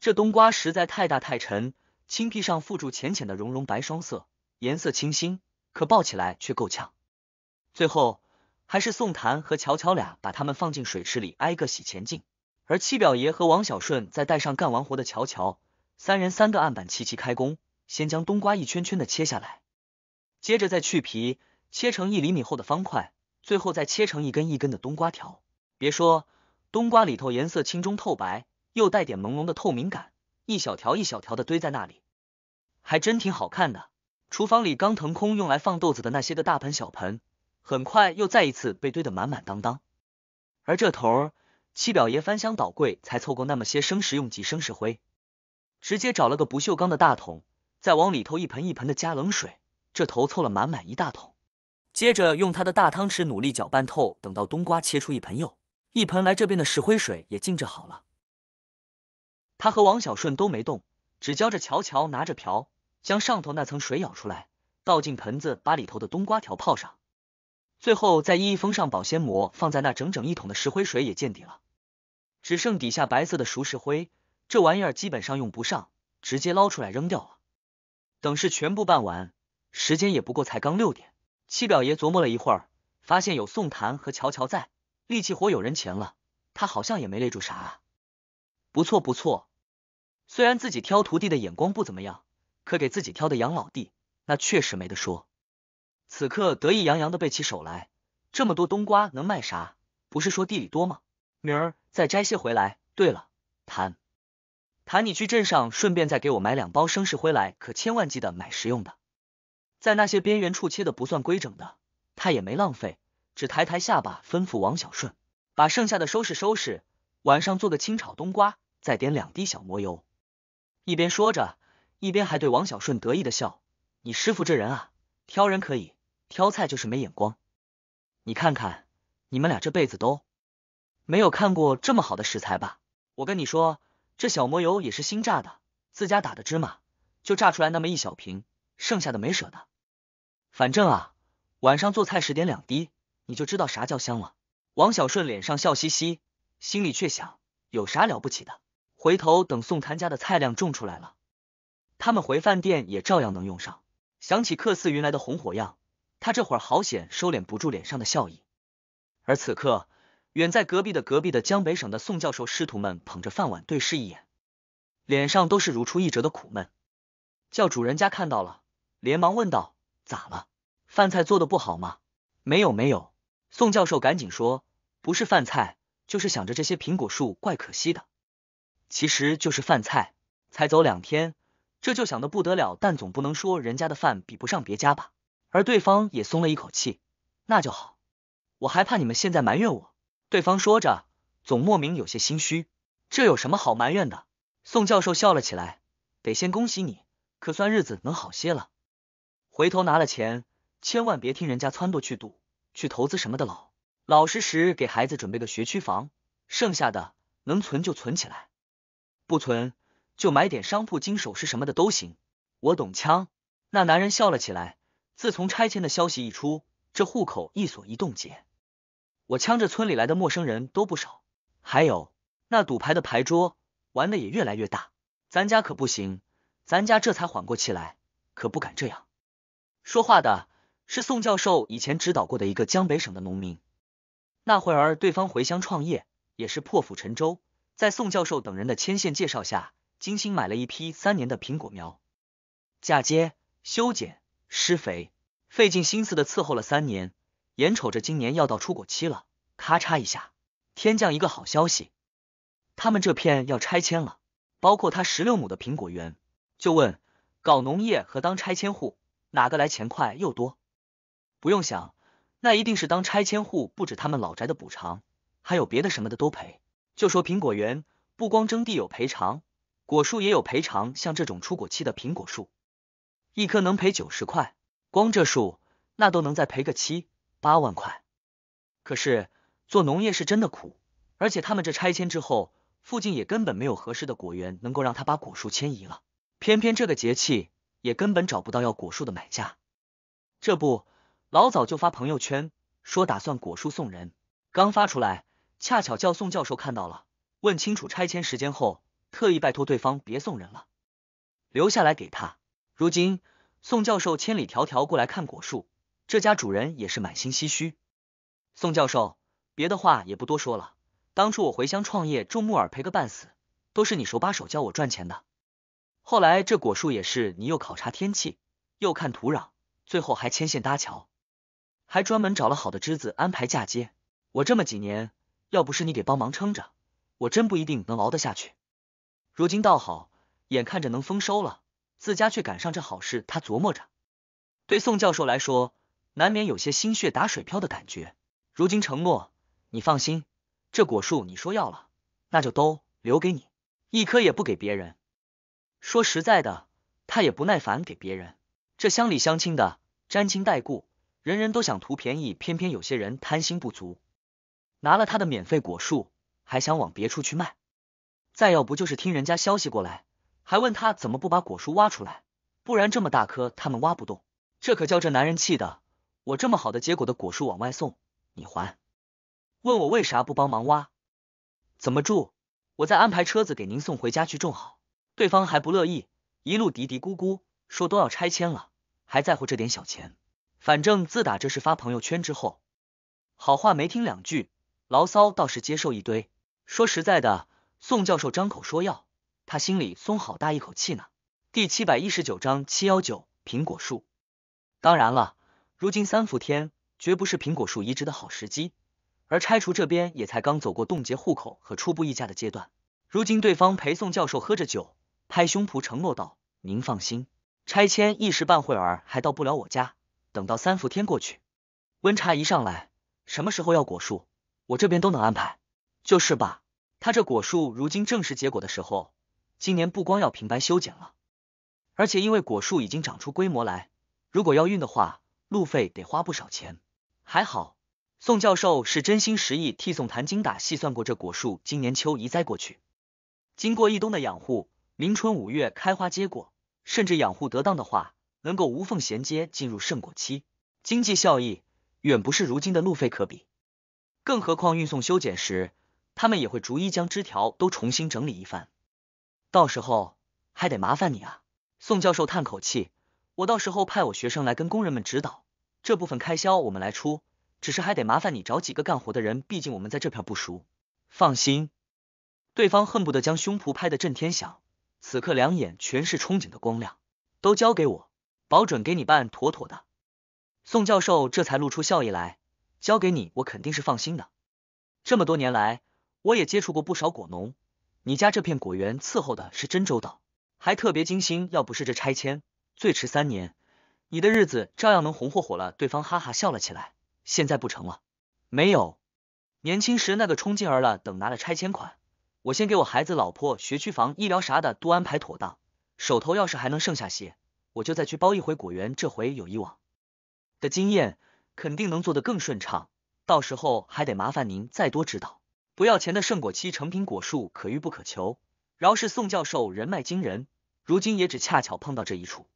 这冬瓜实在太大太沉，青皮上附着浅浅的绒绒白霜色，颜色清新，可抱起来却够呛。最后还是宋檀和乔乔俩把他们放进水池里，挨个洗乾净。而七表爷和王小顺再带上干完活的乔乔，三人三个案板齐齐开工，先将冬瓜一圈圈的切下来，接着再去皮，切成一厘米厚的方块，最后再切成一根一根的冬瓜条。别说。冬瓜里头颜色青中透白，又带点朦胧的透明感，一小条一小条的堆在那里，还真挺好看的。厨房里刚腾空用来放豆子的那些个大盆小盆，很快又再一次被堆得满满当当。而这头七表爷翻箱倒柜才凑够那么些生食用及生石灰，直接找了个不锈钢的大桶，再往里头一盆一盆的加冷水，这头凑了满满一大桶，接着用他的大汤匙努力搅拌透，等到冬瓜切出一盆又。一盆来这边的石灰水也静置好了，他和王小顺都没动，只教着乔乔拿着瓢，将上头那层水舀出来，倒进盆子，把里头的冬瓜条泡上，最后再一一封上保鲜膜，放在那。整整一桶的石灰水也见底了，只剩底下白色的熟石灰，这玩意儿基本上用不上，直接捞出来扔掉了。等事全部办完，时间也不过才刚六点。七表爷琢磨了一会儿，发现有宋檀和乔乔在。力气活有人钱了，他好像也没累住啥啊。不错不错，虽然自己挑徒弟的眼光不怎么样，可给自己挑的杨老弟那确实没得说。此刻得意洋洋的背起手来，这么多冬瓜能卖啥？不是说地里多吗？明儿再摘些回来。对了，谭，谭你去镇上顺便再给我买两包生石灰来，可千万记得买实用的。在那些边缘处切的不算规整的，他也没浪费。只抬抬下巴，吩咐王小顺把剩下的收拾收拾，晚上做个清炒冬瓜，再点两滴小磨油。一边说着，一边还对王小顺得意的笑：“你师傅这人啊，挑人可以，挑菜就是没眼光。你看看，你们俩这辈子都没有看过这么好的食材吧？我跟你说，这小磨油也是新榨的，自家打的芝麻，就榨出来那么一小瓶，剩下的没舍得。反正啊，晚上做菜时点两滴。”你就知道啥叫香了。王小顺脸上笑嘻嘻，心里却想：有啥了不起的？回头等宋谭家的菜量种出来了，他们回饭店也照样能用上。想起客似云来的红火样，他这会儿好险收敛不住脸上的笑意。而此刻，远在隔壁的隔壁的江北省的宋教授师徒们捧着饭碗对视一眼，脸上都是如出一辙的苦闷。叫主人家看到了，连忙问道：“咋了？饭菜做的不好吗？”“没有，没有。”宋教授赶紧说：“不是饭菜，就是想着这些苹果树怪可惜的，其实就是饭菜。才走两天，这就想的不得了，但总不能说人家的饭比不上别家吧？”而对方也松了一口气：“那就好，我还怕你们现在埋怨我。”对方说着，总莫名有些心虚：“这有什么好埋怨的？”宋教授笑了起来：“得先恭喜你，可算日子能好些了。回头拿了钱，千万别听人家撺掇去赌。”去投资什么的，老老实实给孩子准备个学区房，剩下的能存就存起来，不存就买点商铺、金首饰什么的都行。我懂枪。那男人笑了起来。自从拆迁的消息一出，这户口一锁一冻结，我呛着村里来的陌生人都不少。还有那赌牌的牌桌，玩的也越来越大。咱家可不行，咱家这才缓过气来，可不敢这样。说话的。是宋教授以前指导过的一个江北省的农民。那会儿，对方回乡创业也是破釜沉舟，在宋教授等人的牵线介绍下，精心买了一批三年的苹果苗，嫁接、修剪、施肥，费尽心思的伺候了三年。眼瞅着今年要到出果期了，咔嚓一下，天降一个好消息，他们这片要拆迁了，包括他十六亩的苹果园。就问，搞农业和当拆迁户，哪个来钱快又多？不用想，那一定是当拆迁户不止他们老宅的补偿，还有别的什么的都赔。就说苹果园，不光征地有赔偿，果树也有赔偿。像这种出果期的苹果树，一棵能赔九十块，光这树那都能再赔个七八万块。可是做农业是真的苦，而且他们这拆迁之后，附近也根本没有合适的果园能够让他把果树迁移了。偏偏这个节气也根本找不到要果树的买家，这不。老早就发朋友圈说打算果树送人，刚发出来，恰巧叫宋教授看到了。问清楚拆迁时间后，特意拜托对方别送人了，留下来给他。如今宋教授千里迢迢过来看果树，这家主人也是满心唏嘘。宋教授，别的话也不多说了。当初我回乡创业种木耳赔个半死，都是你手把手教我赚钱的。后来这果树也是你又考察天气，又看土壤，最后还牵线搭桥。还专门找了好的枝子安排嫁接。我这么几年，要不是你给帮忙撑着，我真不一定能熬得下去。如今倒好，眼看着能丰收了，自家却赶上这好事。他琢磨着，对宋教授来说，难免有些心血打水漂的感觉。如今承诺，你放心，这果树你说要了，那就都留给你，一棵也不给别人。说实在的，他也不耐烦给别人。这乡里乡亲的，沾亲带故。人人都想图便宜，偏偏有些人贪心不足，拿了他的免费果树，还想往别处去卖。再要不就是听人家消息过来，还问他怎么不把果树挖出来，不然这么大棵他们挖不动。这可叫这男人气的，我这么好的结果的果树往外送，你还问我为啥不帮忙挖？怎么住？我再安排车子给您送回家去种好。对方还不乐意，一路嘀嘀咕咕说都要拆迁了，还在乎这点小钱。反正自打这事发朋友圈之后，好话没听两句，牢骚倒是接受一堆。说实在的，宋教授张口说要，他心里松好大一口气呢。第七百一十九章七幺九苹果树。当然了，如今三伏天绝不是苹果树移植的好时机，而拆除这边也才刚走过冻结户口和初步议价的阶段。如今对方陪宋教授喝着酒，拍胸脯承诺道：“您放心，拆迁一时半会儿还到不了我家。”等到三伏天过去，温差一上来，什么时候要果树，我这边都能安排。就是吧，他这果树如今正式结果的时候，今年不光要平白修剪了，而且因为果树已经长出规模来，如果要运的话，路费得花不少钱。还好，宋教授是真心实意替宋檀精打细算过，这果树今年秋移栽过去，经过一冬的养护，明春五月开花结果，甚至养护得当的话。能够无缝衔接进入盛果期，经济效益远不是如今的路费可比，更何况运送修剪时，他们也会逐一将枝条都重新整理一番，到时候还得麻烦你啊！宋教授叹口气，我到时候派我学生来跟工人们指导，这部分开销我们来出，只是还得麻烦你找几个干活的人，毕竟我们在这片不熟。放心，对方恨不得将胸脯拍得震天响，此刻两眼全是憧憬的光亮，都交给我。保准给你办妥妥的，宋教授这才露出笑意来，交给你我肯定是放心的。这么多年来，我也接触过不少果农，你家这片果园伺候的是真周到，还特别精心。要不是这拆迁，最迟三年，你的日子照样能红火火了。对方哈哈笑了起来，现在不成了，没有。年轻时那个冲劲儿了，等拿了拆迁款，我先给我孩子、老婆、学区房、医疗啥的都安排妥当，手头要是还能剩下些。我就再去包一回果园，这回有以往的经验，肯定能做得更顺畅。到时候还得麻烦您再多指导。不要钱的圣果期成品果树可遇不可求，饶是宋教授人脉惊人，如今也只恰巧碰到这一处。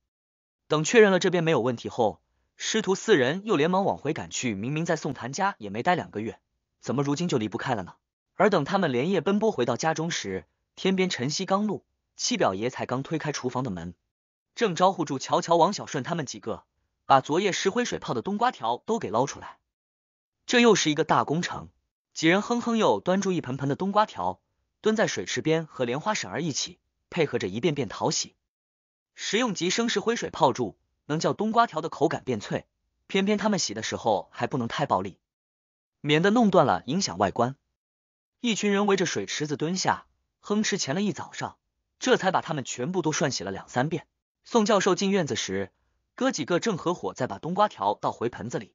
等确认了这边没有问题后，师徒四人又连忙往回赶去。明明在宋谭家也没待两个月，怎么如今就离不开了呢？而等他们连夜奔波回到家中时，天边晨曦刚露，七表爷才刚推开厨房的门。正招呼住乔乔、王小顺他们几个，把昨夜石灰水泡的冬瓜条都给捞出来。这又是一个大工程，几人哼哼又端住一盆盆的冬瓜条，蹲在水池边和莲花婶儿一起配合着一遍遍淘洗。食用级生石灰水泡住，能叫冬瓜条的口感变脆。偏偏他们洗的时候还不能太暴力，免得弄断了影响外观。一群人围着水池子蹲下，哼哧前了一早上，这才把他们全部都涮洗了两三遍。宋教授进院子时，哥几个正合伙在把冬瓜条倒回盆子里，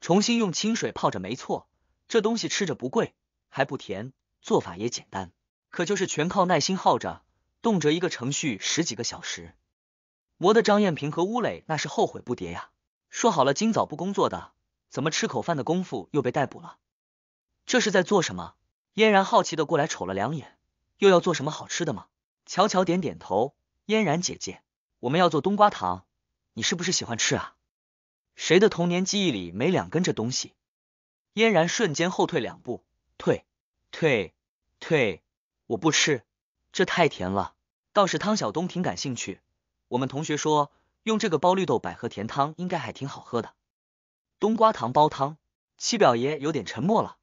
重新用清水泡着。没错，这东西吃着不贵，还不甜，做法也简单，可就是全靠耐心耗着，动辄一个程序十几个小时，磨得张艳萍和乌磊那是后悔不迭呀。说好了今早不工作的，怎么吃口饭的功夫又被逮捕了？这是在做什么？嫣然好奇的过来瞅了两眼，又要做什么好吃的吗？乔乔点点头，嫣然姐姐。我们要做冬瓜糖，你是不是喜欢吃啊？谁的童年记忆里没两根这东西？嫣然瞬间后退两步，退退退，我不吃，这太甜了。倒是汤晓东挺感兴趣，我们同学说用这个煲绿豆百合甜汤应该还挺好喝的。冬瓜糖煲汤，七表爷有点沉默了。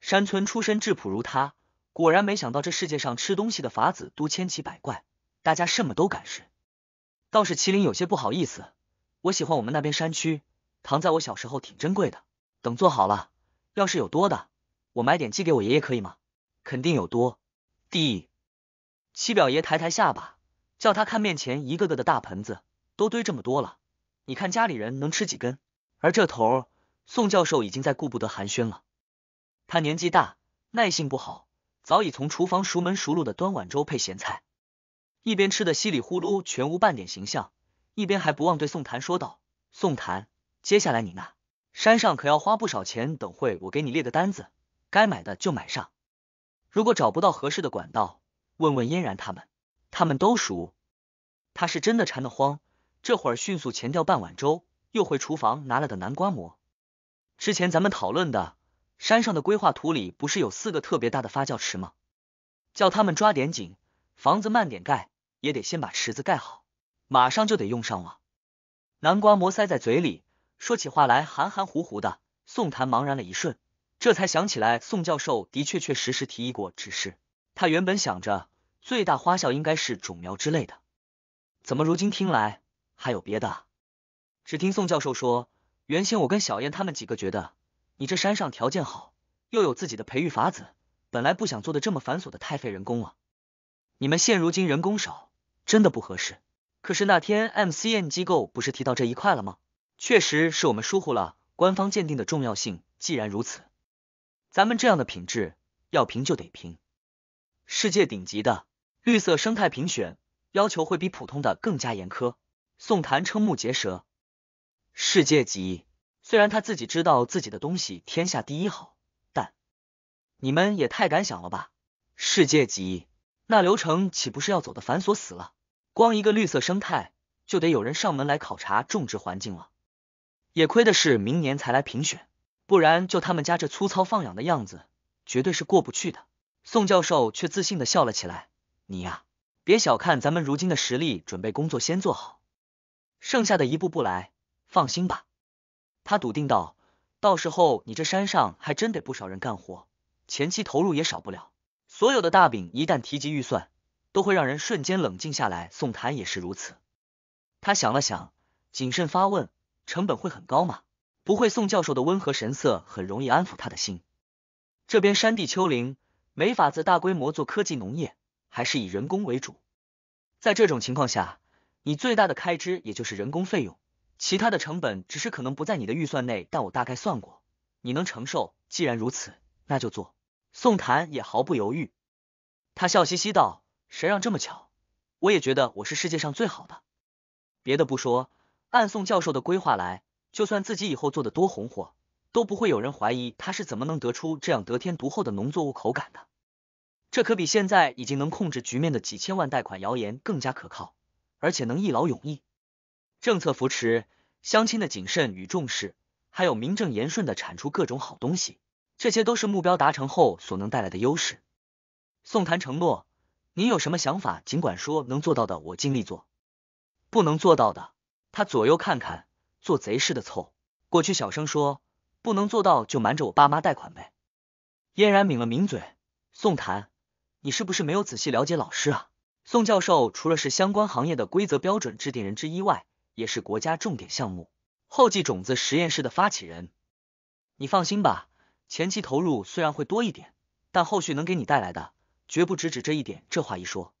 山村出身质朴如他，果然没想到这世界上吃东西的法子都千奇百怪，大家什么都敢试。倒是麒麟有些不好意思，我喜欢我们那边山区糖，在我小时候挺珍贵的。等做好了，要是有多的，我买点寄给我爷爷可以吗？肯定有多。第七表爷抬抬下巴，叫他看面前一个个的大盆子，都堆这么多了，你看家里人能吃几根？而这头宋教授已经在顾不得寒暄了，他年纪大，耐性不好，早已从厨房熟门熟路的端碗粥配咸菜。一边吃得稀里糊涂，全无半点形象，一边还不忘对宋檀说道：“宋檀，接下来你那山上可要花不少钱，等会我给你列个单子，该买的就买上。如果找不到合适的管道，问问嫣然他们，他们都熟。”他是真的馋得慌，这会儿迅速前掉半碗粥，又回厨房拿了个南瓜馍。之前咱们讨论的山上的规划图里，不是有四个特别大的发酵池吗？叫他们抓点紧，房子慢点盖。也得先把池子盖好，马上就得用上了。南瓜馍塞在嘴里，说起话来含含糊糊的。宋檀茫然了一瞬，这才想起来宋教授的确确实实提议过，只是他原本想着最大花销应该是种苗之类的，怎么如今听来还有别的？只听宋教授说，原先我跟小燕他们几个觉得你这山上条件好，又有自己的培育法子，本来不想做的这么繁琐的，太费人工了。你们现如今人工少。真的不合适。可是那天 M C N 机构不是提到这一块了吗？确实是我们疏忽了，官方鉴定的重要性。既然如此，咱们这样的品质要评就得评世界顶级的绿色生态评选，要求会比普通的更加严苛。宋檀瞠目结舌，世界级。虽然他自己知道自己的东西天下第一好，但你们也太敢想了吧？世界级，那流程岂不是要走的繁琐死了？光一个绿色生态就得有人上门来考察种植环境了，也亏的是明年才来评选，不然就他们家这粗糙放养的样子，绝对是过不去的。宋教授却自信的笑了起来：“你呀，别小看咱们如今的实力，准备工作先做好，剩下的一步步来，放心吧。”他笃定道：“到时候你这山上还真得不少人干活，前期投入也少不了。所有的大饼一旦提及预算。”都会让人瞬间冷静下来，宋檀也是如此。他想了想，谨慎发问：“成本会很高吗？”不会。宋教授的温和神色很容易安抚他的心。这边山地丘陵，没法子大规模做科技农业，还是以人工为主。在这种情况下，你最大的开支也就是人工费用，其他的成本只是可能不在你的预算内。但我大概算过，你能承受。既然如此，那就做。宋檀也毫不犹豫，他笑嘻嘻道。谁让这么巧？我也觉得我是世界上最好的。别的不说，按宋教授的规划来，就算自己以后做的多红火，都不会有人怀疑他是怎么能得出这样得天独厚的农作物口感的。这可比现在已经能控制局面的几千万贷款谣言更加可靠，而且能一劳永逸。政策扶持、相亲的谨慎与重视，还有名正言顺的产出各种好东西，这些都是目标达成后所能带来的优势。宋谈承诺。你有什么想法，尽管说，能做到的我尽力做，不能做到的，他左右看看，做贼似的凑过去，小声说：“不能做到就瞒着我爸妈贷款呗。”嫣然抿了抿嘴，宋谈，你是不是没有仔细了解老师啊？宋教授除了是相关行业的规则标准制定人之一外，也是国家重点项目后继种子实验室的发起人。你放心吧，前期投入虽然会多一点，但后续能给你带来的。绝不只指这一点。这话一说，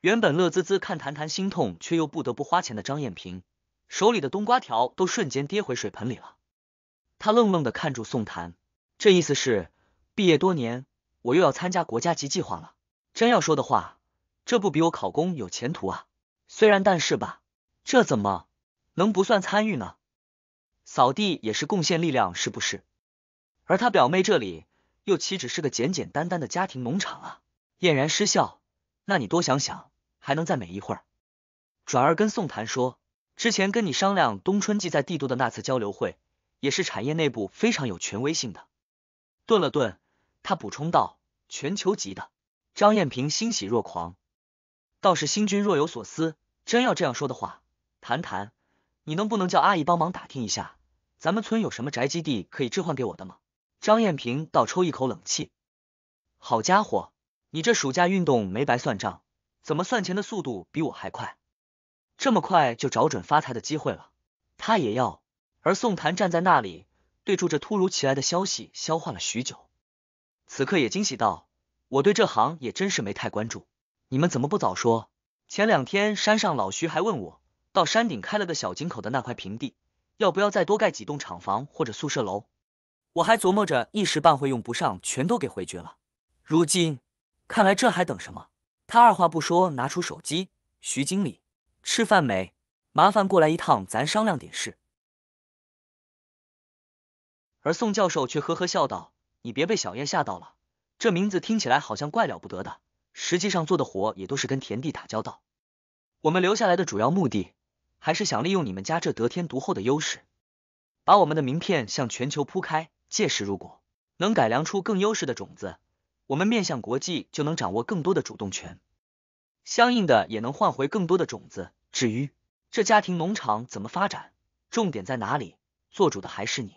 原本乐滋滋看谭谭心痛却又不得不花钱的张艳萍，手里的冬瓜条都瞬间跌回水盆里了。他愣愣的看住宋谭，这意思是，毕业多年，我又要参加国家级计划了。真要说的话，这不比我考公有前途啊。虽然，但是吧，这怎么能不算参与呢？扫地也是贡献力量，是不是？而他表妹这里，又岂只是个简简单单的家庭农场啊？嫣然失笑，那你多想想，还能再美一会儿。转而跟宋檀说，之前跟你商量冬春季在帝都的那次交流会，也是产业内部非常有权威性的。顿了顿，他补充道，全球级的。张艳平欣喜若狂，倒是星君若有所思。真要这样说的话，谈谈，你能不能叫阿姨帮忙打听一下，咱们村有什么宅基地可以置换给我的吗？张艳平倒抽一口冷气，好家伙！你这暑假运动没白算账，怎么算钱的速度比我还快？这么快就找准发财的机会了？他也要。而宋檀站在那里，对住这突如其来的消息消化了许久，此刻也惊喜道：“我对这行也真是没太关注，你们怎么不早说？前两天山上老徐还问我，到山顶开了个小井口的那块平地，要不要再多盖几栋厂房或者宿舍楼？我还琢磨着一时半会用不上，全都给回绝了。如今。”看来这还等什么？他二话不说，拿出手机。徐经理，吃饭没？麻烦过来一趟，咱商量点事。而宋教授却呵呵笑道：“你别被小燕吓到了，这名字听起来好像怪了不得的。实际上做的活也都是跟田地打交道。我们留下来的主要目的，还是想利用你们家这得天独厚的优势，把我们的名片向全球铺开。届时如果能改良出更优势的种子。”我们面向国际，就能掌握更多的主动权，相应的也能换回更多的种子。至于这家庭农场怎么发展，重点在哪里，做主的还是你。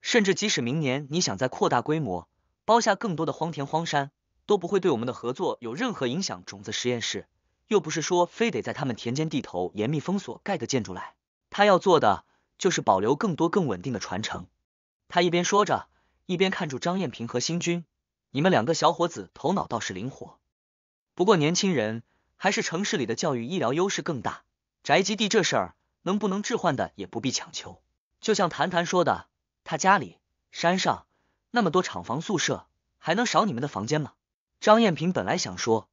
甚至即使明年你想再扩大规模，包下更多的荒田荒山，都不会对我们的合作有任何影响。种子实验室又不是说非得在他们田间地头严密封锁，盖个建筑来。他要做的就是保留更多更稳定的传承。他一边说着，一边看住张艳萍和新军。你们两个小伙子头脑倒是灵活，不过年轻人还是城市里的教育医疗优势更大。宅基地这事儿能不能置换的也不必强求。就像谈谈说的，他家里山上那么多厂房宿舍，还能少你们的房间吗？张艳萍本来想说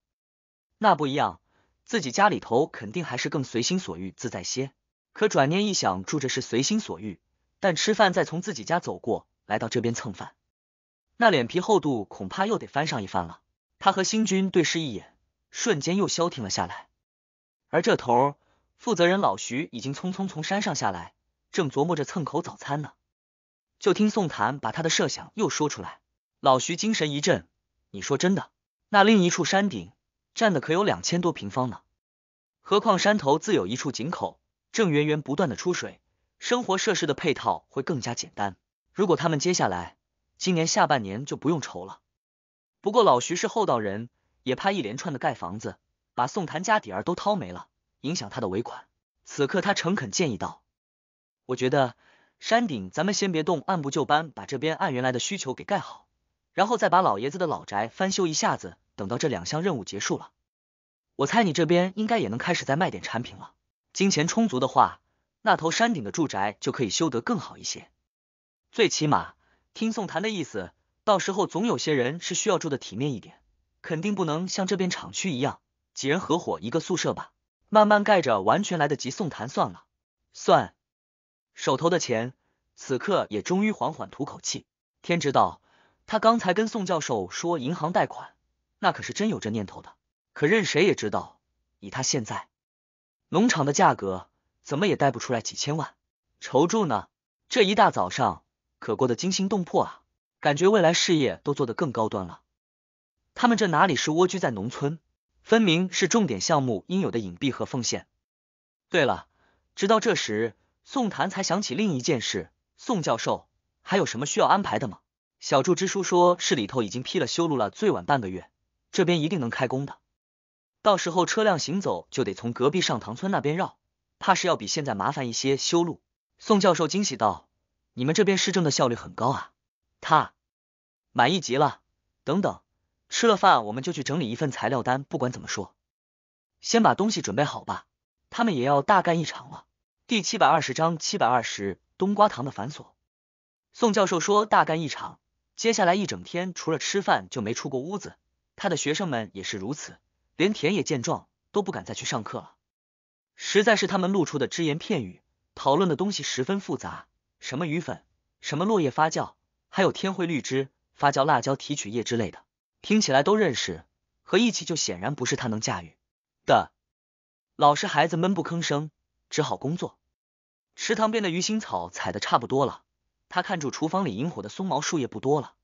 那不一样，自己家里头肯定还是更随心所欲自在些。可转念一想，住着是随心所欲，但吃饭再从自己家走过来到这边蹭饭。那脸皮厚度恐怕又得翻上一番了。他和星君对视一眼，瞬间又消停了下来。而这头负责人老徐已经匆匆从山上下来，正琢磨着蹭口早餐呢。就听宋檀把他的设想又说出来，老徐精神一振：“你说真的？那另一处山顶占的可有两千多平方呢？何况山头自有一处井口，正源源不断的出水，生活设施的配套会更加简单。如果他们接下来……”今年下半年就不用愁了，不过老徐是厚道人，也怕一连串的盖房子把宋檀家底儿都掏没了，影响他的尾款。此刻他诚恳建议道：“我觉得山顶咱们先别动，按部就班把这边按原来的需求给盖好，然后再把老爷子的老宅翻修一下子。等到这两项任务结束了，我猜你这边应该也能开始再卖点产品了。金钱充足的话，那头山顶的住宅就可以修得更好一些，最起码。”听宋谈的意思，到时候总有些人是需要住的体面一点，肯定不能像这边厂区一样，几人合伙一个宿舍吧。慢慢盖着，完全来得及。宋谈算了算，手头的钱，此刻也终于缓缓吐口气。天知道，他刚才跟宋教授说银行贷款，那可是真有这念头的。可任谁也知道，以他现在农场的价格，怎么也贷不出来几千万。筹住呢？这一大早上。可过得惊心动魄啊！感觉未来事业都做得更高端了。他们这哪里是蜗居在农村，分明是重点项目应有的隐蔽和奉献。对了，直到这时，宋檀才想起另一件事：宋教授还有什么需要安排的吗？小柱支书说，市里头已经批了修路了，最晚半个月，这边一定能开工的。到时候车辆行走就得从隔壁上塘村那边绕，怕是要比现在麻烦一些。修路，宋教授惊喜道。你们这边市政的效率很高啊，他满意极了。等等，吃了饭我们就去整理一份材料单。不管怎么说，先把东西准备好吧。他们也要大干一场了。第七百二十章七百二十冬瓜糖的繁琐。宋教授说大干一场，接下来一整天除了吃饭就没出过屋子。他的学生们也是如此，连田野见状都不敢再去上课了。实在是他们露出的只言片语，讨论的东西十分复杂。什么鱼粉，什么落叶发酵，还有天惠绿汁发酵辣椒提取液之类的，听起来都认识，和一起就显然不是他能驾驭的。老实孩子闷不吭声，只好工作。池塘边的鱼腥草采的差不多了，他看住厨房里引火的松毛树叶不多了，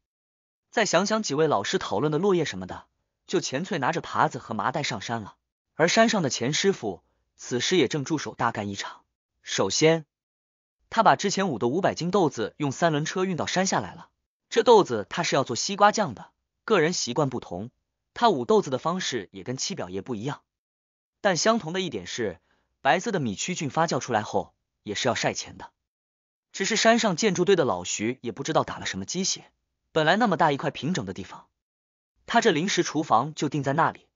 再想想几位老师讨论的落叶什么的，就前翠拿着耙子和麻袋上山了。而山上的钱师傅此时也正驻手大干一场。首先。他把之前捂的五百斤豆子用三轮车运到山下来了。这豆子他是要做西瓜酱的。个人习惯不同，他捂豆子的方式也跟七表爷不一样。但相同的一点是，白色的米曲菌发酵出来后也是要晒钱的。只是山上建筑队的老徐也不知道打了什么鸡血，本来那么大一块平整的地方，他这临时厨房就定在那里。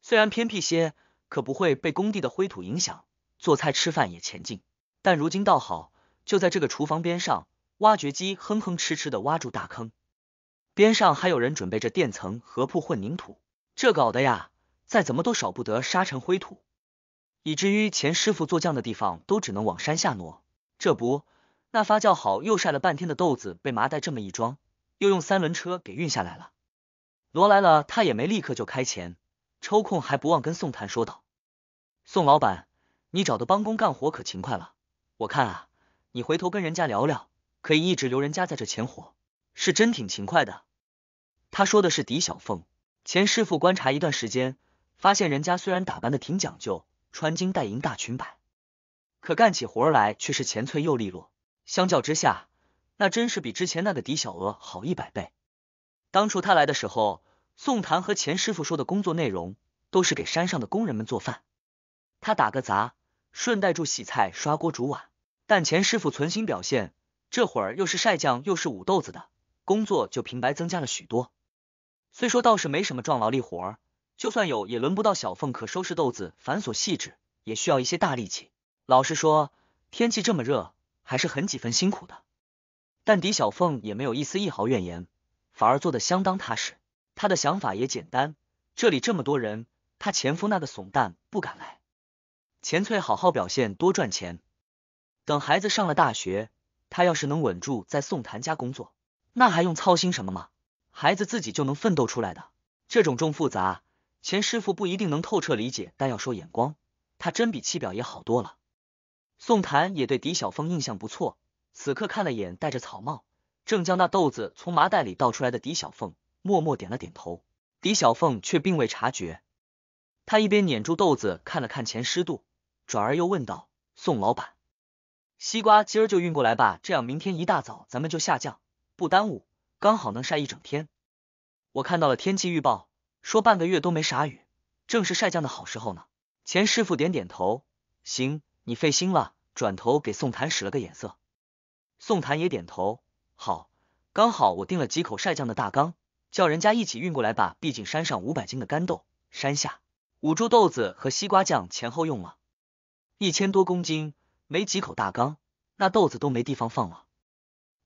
虽然偏僻些，可不会被工地的灰土影响做菜吃饭也前进。但如今倒好。就在这个厨房边上，挖掘机哼哼哧哧的挖住大坑，边上还有人准备着垫层和铺混凝土。这搞的呀，再怎么都少不得沙尘灰土，以至于前师傅做酱的地方都只能往山下挪。这不，那发酵好又晒了半天的豆子被麻袋这么一装，又用三轮车给运下来了。挪来了，他也没立刻就开钱，抽空还不忘跟宋谈说道：“宋老板，你找的帮工干活可勤快了，我看啊。”你回头跟人家聊聊，可以一直留人家在这前活，是真挺勤快的。他说的是狄小凤，钱师傅观察一段时间，发现人家虽然打扮的挺讲究，穿金戴银大裙摆，可干起活来却是前脆又利落。相较之下，那真是比之前那个狄小娥好一百倍。当初他来的时候，宋檀和钱师傅说的工作内容都是给山上的工人们做饭，他打个杂，顺带住洗菜、刷锅、煮碗。但钱师傅存心表现，这会儿又是晒酱，又是捂豆子的工作，就平白增加了许多。虽说倒是没什么壮劳力活儿，就算有，也轮不到小凤。可收拾豆子繁琐细致，也需要一些大力气。老实说，天气这么热，还是很几分辛苦的。但狄小凤也没有一丝一毫怨言，反而做的相当踏实。她的想法也简单：这里这么多人，她前夫那个怂蛋不敢来，钱翠好好表现，多赚钱。等孩子上了大学，他要是能稳住在宋谭家工作，那还用操心什么吗？孩子自己就能奋斗出来的。这种重复杂，钱师傅不一定能透彻理解，但要说眼光，他真比七表爷好多了。宋谭也对狄小凤印象不错，此刻看了眼戴着草帽，正将那豆子从麻袋里倒出来的狄小凤，默默点了点头。狄小凤却并未察觉，他一边捻住豆子，看了看钱湿度，转而又问道：“宋老板。”西瓜今儿就运过来吧，这样明天一大早咱们就下酱，不耽误，刚好能晒一整天。我看到了天气预报，说半个月都没啥雨，正是晒酱的好时候呢。钱师傅点点头，行，你费心了。转头给宋檀使了个眼色，宋檀也点头，好，刚好我订了几口晒酱的大缸，叫人家一起运过来吧。毕竟山上五百斤的干豆，山下五株豆子和西瓜酱前后用了一千多公斤。没几口大缸，那豆子都没地方放了。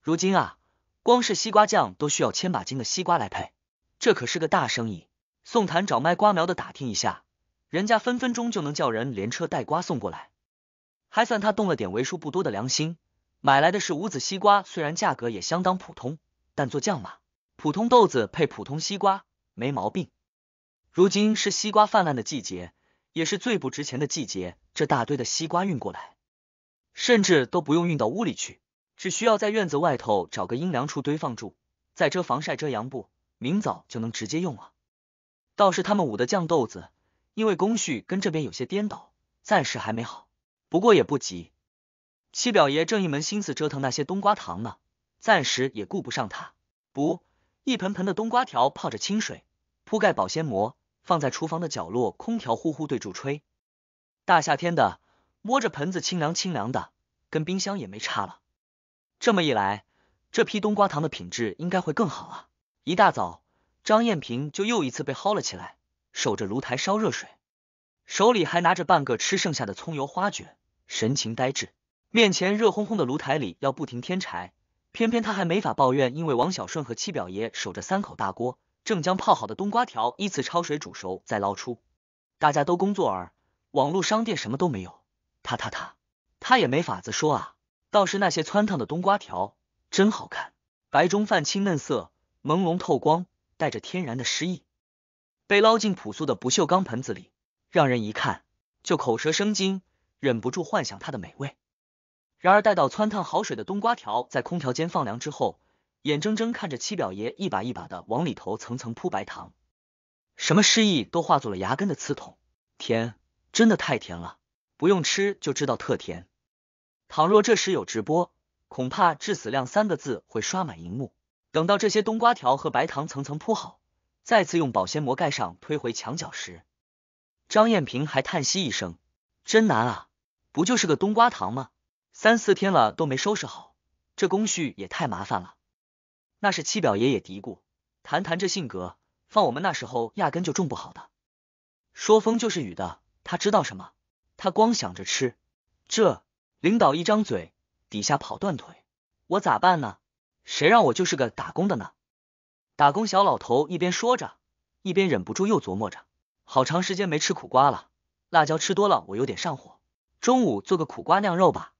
如今啊，光是西瓜酱都需要千把斤的西瓜来配，这可是个大生意。宋坛找卖瓜苗的打听一下，人家分分钟就能叫人连车带瓜送过来。还算他动了点为数不多的良心，买来的是无籽西瓜，虽然价格也相当普通，但做酱嘛，普通豆子配普通西瓜没毛病。如今是西瓜泛滥的季节，也是最不值钱的季节，这大堆的西瓜运过来。甚至都不用运到屋里去，只需要在院子外头找个阴凉处堆放住，再遮防晒遮阳布，明早就能直接用了。倒是他们五的酱豆子，因为工序跟这边有些颠倒，暂时还没好，不过也不急。七表爷正一门心思折腾那些冬瓜糖呢，暂时也顾不上他。不，一盆盆的冬瓜条泡着清水，铺盖保鲜膜，放在厨房的角落，空调呼呼对住吹，大夏天的。摸着盆子清凉清凉的，跟冰箱也没差了。这么一来，这批冬瓜糖的品质应该会更好啊！一大早，张艳萍就又一次被薅了起来，守着炉台烧热水，手里还拿着半个吃剩下的葱油花卷，神情呆滞。面前热烘烘的炉台里要不停添柴，偏偏他还没法抱怨，因为王小顺和七表爷守着三口大锅，正将泡好的冬瓜条依次焯水煮熟再捞出。大家都工作，儿，网路商店什么都没有。他他他他也没法子说啊，倒是那些汆烫的冬瓜条真好看，白中泛青嫩色，朦胧透光，带着天然的诗意，被捞进朴素的不锈钢盆子里，让人一看就口舌生津，忍不住幻想它的美味。然而，待到窜烫好水的冬瓜条在空调间放凉之后，眼睁睁看着七表爷一把一把的往里头层层铺白糖，什么诗意都化作了牙根的刺痛，甜，真的太甜了。不用吃就知道特甜。倘若这时有直播，恐怕“致死量”三个字会刷满荧幕。等到这些冬瓜条和白糖层层铺好，再次用保鲜膜盖上，推回墙角时，张艳萍还叹息一声：“真难啊！不就是个冬瓜糖吗？三四天了都没收拾好，这工序也太麻烦了。”那是七表爷也嘀咕：“谈谈这性格，放我们那时候压根就种不好的。说风就是雨的，他知道什么？”他光想着吃，这领导一张嘴，底下跑断腿，我咋办呢？谁让我就是个打工的呢？打工小老头一边说着，一边忍不住又琢磨着，好长时间没吃苦瓜了，辣椒吃多了我有点上火，中午做个苦瓜酿肉吧。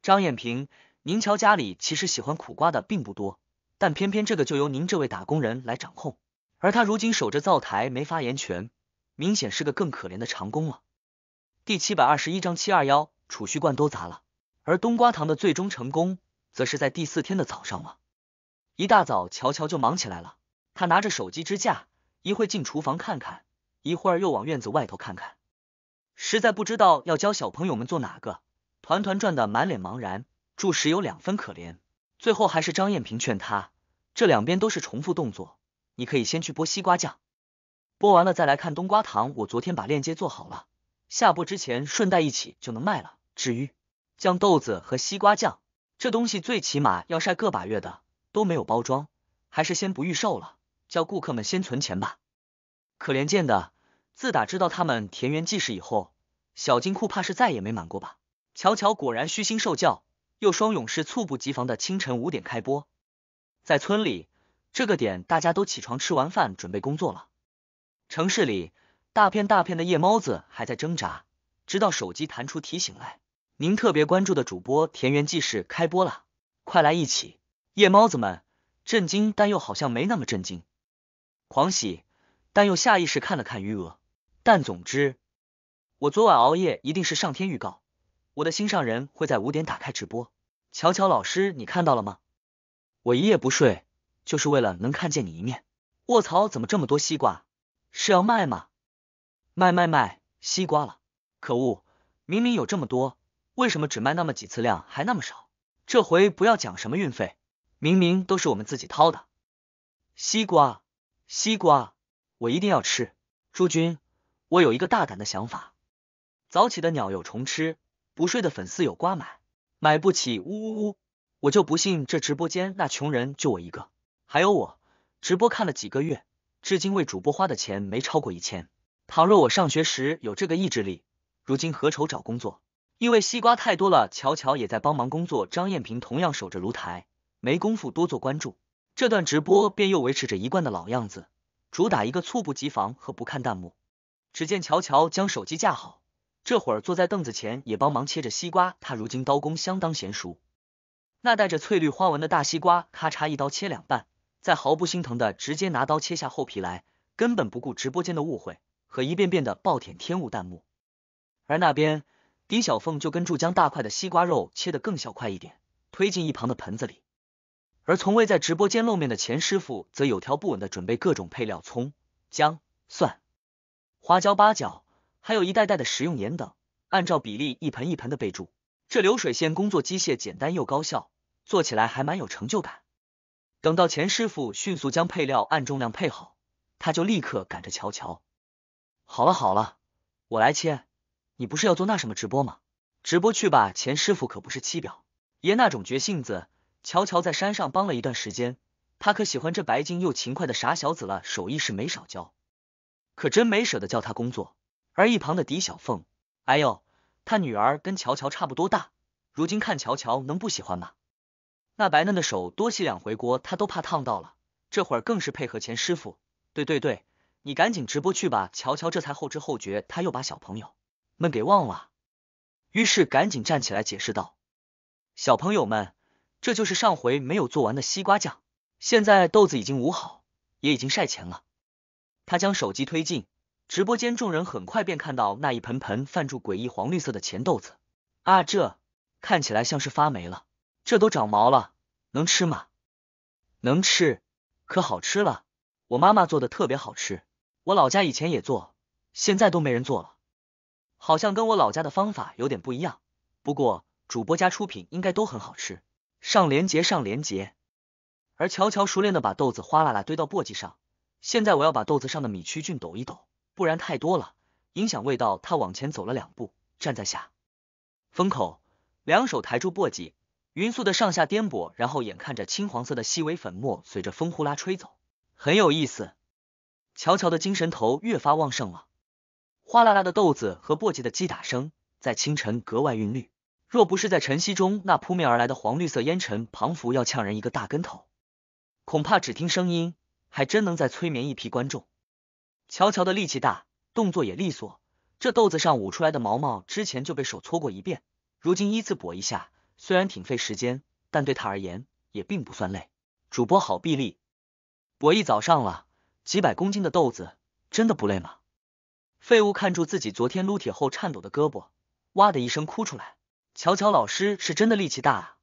张艳平，您瞧家里其实喜欢苦瓜的并不多，但偏偏这个就由您这位打工人来掌控，而他如今守着灶台没发言权，明显是个更可怜的长工了。第七百二十一章七二幺储蓄罐都砸了，而冬瓜糖的最终成功，则是在第四天的早上了。一大早，乔乔就忙起来了，他拿着手机支架，一会进厨房看看，一会儿又往院子外头看看，实在不知道要教小朋友们做哪个，团团转的满脸茫然，着实有两分可怜。最后还是张艳萍劝他，这两边都是重复动作，你可以先去剥西瓜酱，剥完了再来看冬瓜糖。我昨天把链接做好了。下播之前顺带一起就能卖了。至于酱豆子和西瓜酱，这东西最起码要晒个把月的，都没有包装，还是先不预售了，叫顾客们先存钱吧。可怜见的，自打知道他们田园纪事以后，小金库怕是再也没满过吧？乔乔果然虚心受教，又双勇士猝不及防的清晨五点开播，在村里这个点大家都起床吃完饭准备工作了，城市里。大片大片的夜猫子还在挣扎，直到手机弹出提醒来：“您特别关注的主播田园纪事开播了，快来一起！”夜猫子们震惊，但又好像没那么震惊，狂喜，但又下意识看了看余额。但总之，我昨晚熬夜一定是上天预告，我的心上人会在五点打开直播。乔乔老师，你看到了吗？我一夜不睡就是为了能看见你一面。卧槽，怎么这么多西瓜？是要卖吗？卖卖卖西瓜了！可恶，明明有这么多，为什么只卖那么几次量还那么少？这回不要讲什么运费，明明都是我们自己掏的。西瓜，西瓜，我一定要吃！朱军，我有一个大胆的想法：早起的鸟有虫吃，不睡的粉丝有瓜买。买不起，呜呜呜！我就不信这直播间那穷人就我一个。还有我，直播看了几个月，至今为主播花的钱没超过一千。倘若我上学时有这个意志力，如今何愁找工作？因为西瓜太多了，乔乔也在帮忙工作。张艳萍同样守着炉台，没工夫多做关注。这段直播便又维持着一贯的老样子，主打一个猝不及防和不看弹幕。只见乔乔将手机架好，这会儿坐在凳子前也帮忙切着西瓜。他如今刀工相当娴熟，那带着翠绿花纹的大西瓜，咔嚓一刀切两半，再毫不心疼的直接拿刀切下厚皮来，根本不顾直播间的误会。可一遍遍的暴舔天物弹幕，而那边，狄小凤就跟住将大块的西瓜肉切得更小块一点，推进一旁的盆子里。而从未在直播间露面的钱师傅，则有条不紊的准备各种配料：葱、姜、蒜、花椒、八角，还有一袋袋的食用盐等，按照比例一盆一盆的备注。这流水线工作机械简单又高效，做起来还蛮有成就感。等到钱师傅迅速将配料按重量配好，他就立刻赶着瞧瞧。好了好了，我来切。你不是要做那什么直播吗？直播去吧，钱师傅可不是七表爷那种倔性子。乔乔在山上帮了一段时间，他可喜欢这白净又勤快的傻小子了，手艺是没少教，可真没舍得叫他工作。而一旁的狄小凤，哎呦，他女儿跟乔乔差不多大，如今看乔乔能不喜欢吗？那白嫩的手多洗两回锅，他都怕烫到了，这会儿更是配合钱师傅。对对对。你赶紧直播去吧！乔乔这才后知后觉，他又把小朋友们给忘了，于是赶紧站起来解释道：“小朋友们，这就是上回没有做完的西瓜酱，现在豆子已经捂好，也已经晒钱了。”他将手机推进直播间，众人很快便看到那一盆盆泛住诡异黄绿色的钱豆子啊，这看起来像是发霉了，这都长毛了，能吃吗？能吃，可好吃了，我妈妈做的特别好吃。我老家以前也做，现在都没人做了，好像跟我老家的方法有点不一样。不过主播家出品应该都很好吃。上连结，上连结。而乔乔熟练的把豆子哗啦啦堆到簸箕上，现在我要把豆子上的米曲菌抖一抖，不然太多了，影响味道。他往前走了两步，站在下风口，两手抬住簸箕，匀速的上下颠簸，然后眼看着青黄色的细微粉末随着风呼啦吹走，很有意思。乔乔的精神头越发旺盛了，哗啦啦的豆子和簸箕的击打声在清晨格外韵律。若不是在晨曦中那扑面而来的黄绿色烟尘仿佛要呛人一个大跟头，恐怕只听声音还真能再催眠一批观众。乔乔的力气大，动作也利索。这豆子上舞出来的毛毛之前就被手搓过一遍，如今依次簸一下，虽然挺费时间，但对他而言也并不算累。主播好臂力，簸一早上了。几百公斤的豆子真的不累吗？废物看住自己昨天撸铁后颤抖的胳膊，哇的一声哭出来。乔乔老师是真的力气大啊！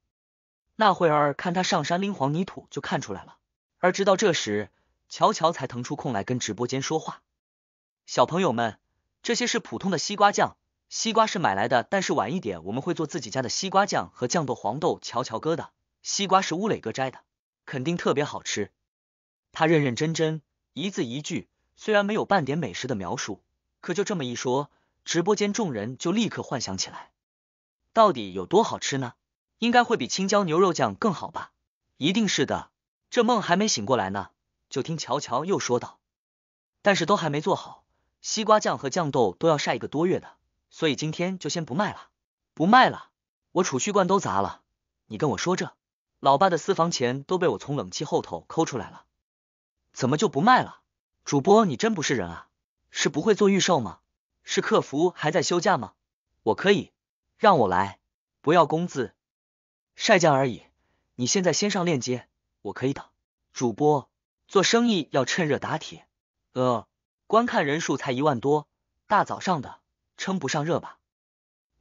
那会儿看他上山拎黄泥土就看出来了，而直到这时，乔乔才腾出空来跟直播间说话。小朋友们，这些是普通的西瓜酱，西瓜是买来的，但是晚一点我们会做自己家的西瓜酱和酱豆黄豆。乔乔哥的西瓜是乌磊哥摘的，肯定特别好吃。他认认真真。一字一句，虽然没有半点美食的描述，可就这么一说，直播间众人就立刻幻想起来，到底有多好吃呢？应该会比青椒牛肉酱更好吧？一定是的，这梦还没醒过来呢，就听乔乔又说道：“但是都还没做好，西瓜酱和酱豆都要晒一个多月的，所以今天就先不卖了，不卖了，我储蓄罐都砸了，你跟我说这，老爸的私房钱都被我从冷气后头抠出来了。”怎么就不卖了？主播，你真不是人啊！是不会做预售吗？是客服还在休假吗？我可以，让我来，不要工资，晒价而已。你现在先上链接，我可以等。主播，做生意要趁热打铁。呃，观看人数才一万多，大早上的，撑不上热吧？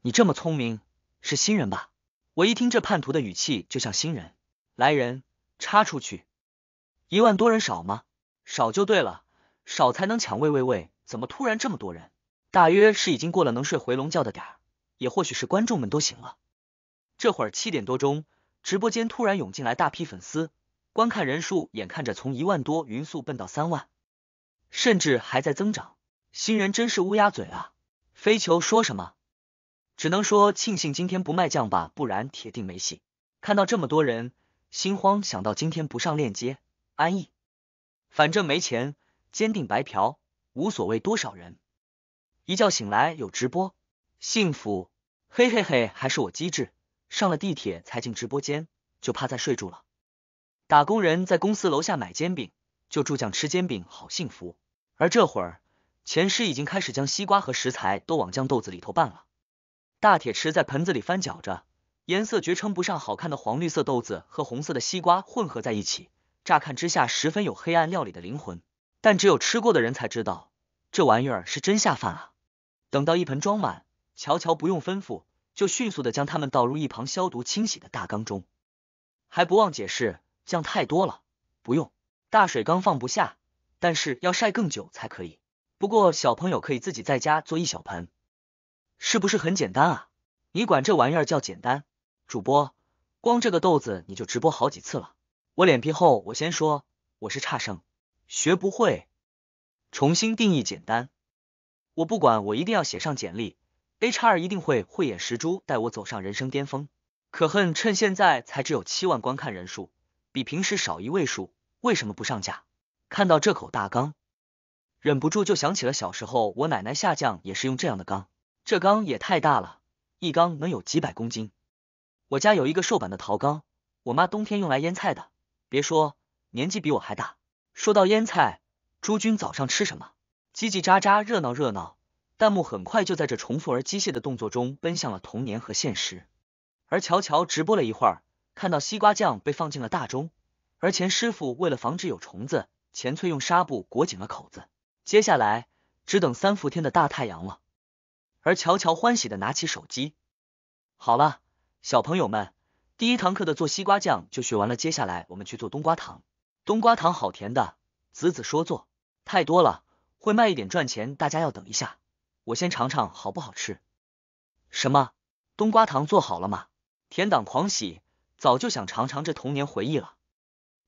你这么聪明，是新人吧？我一听这叛徒的语气，就像新人。来人，插出去！一万多人少吗？少就对了，少才能抢。喂喂喂，怎么突然这么多人？大约是已经过了能睡回笼觉的点儿，也或许是观众们都醒了。这会儿七点多钟，直播间突然涌进来大批粉丝，观看人数眼看着从一万多匀速奔到三万，甚至还在增长。新人真是乌鸦嘴啊！飞球说什么？只能说庆幸今天不卖酱吧，不然铁定没戏。看到这么多人，心慌，想到今天不上链接。安逸，反正没钱，坚定白嫖，无所谓多少人。一觉醒来有直播，幸福，嘿嘿嘿，还是我机智。上了地铁才进直播间，就趴在睡住了。打工人在公司楼下买煎饼，就助酱吃煎饼，好幸福。而这会儿，钱师已经开始将西瓜和食材都往酱豆子里头拌了。大铁池在盆子里翻搅着，颜色绝称不上好看的黄绿色豆子和红色的西瓜混合在一起。乍看之下，十分有黑暗料理的灵魂，但只有吃过的人才知道，这玩意儿是真下饭啊！等到一盆装满，乔乔不用吩咐，就迅速的将它们倒入一旁消毒清洗的大缸中，还不忘解释，酱太多了，不用，大水缸放不下，但是要晒更久才可以。不过小朋友可以自己在家做一小盆，是不是很简单啊？你管这玩意儿叫简单？主播，光这个豆子你就直播好几次了。我脸皮厚，我先说我是差生，学不会。重新定义简单，我不管，我一定要写上简历，H R 一定会慧眼识珠，带我走上人生巅峰。可恨趁现在才只有七万观看人数，比平时少一位数，为什么不上架？看到这口大缸，忍不住就想起了小时候我奶奶下酱也是用这样的缸，这缸也太大了，一缸能有几百公斤。我家有一个瘦版的陶缸，我妈冬天用来腌菜的。别说，年纪比我还大。说到腌菜，诸君早上吃什么？叽叽喳喳，热闹热闹。弹幕很快就在这重复而机械的动作中奔向了童年和现实。而乔乔直播了一会儿，看到西瓜酱被放进了大钟，而钱师傅为了防止有虫子，钱翠用纱布裹紧了口子。接下来只等三伏天的大太阳了。而乔乔欢喜的拿起手机，好了，小朋友们。第一堂课的做西瓜酱就学完了，接下来我们去做冬瓜糖。冬瓜糖好甜的，子子说做太多了会卖一点赚钱，大家要等一下，我先尝尝好不好吃。什么冬瓜糖做好了吗？甜党狂喜，早就想尝尝这童年回忆了。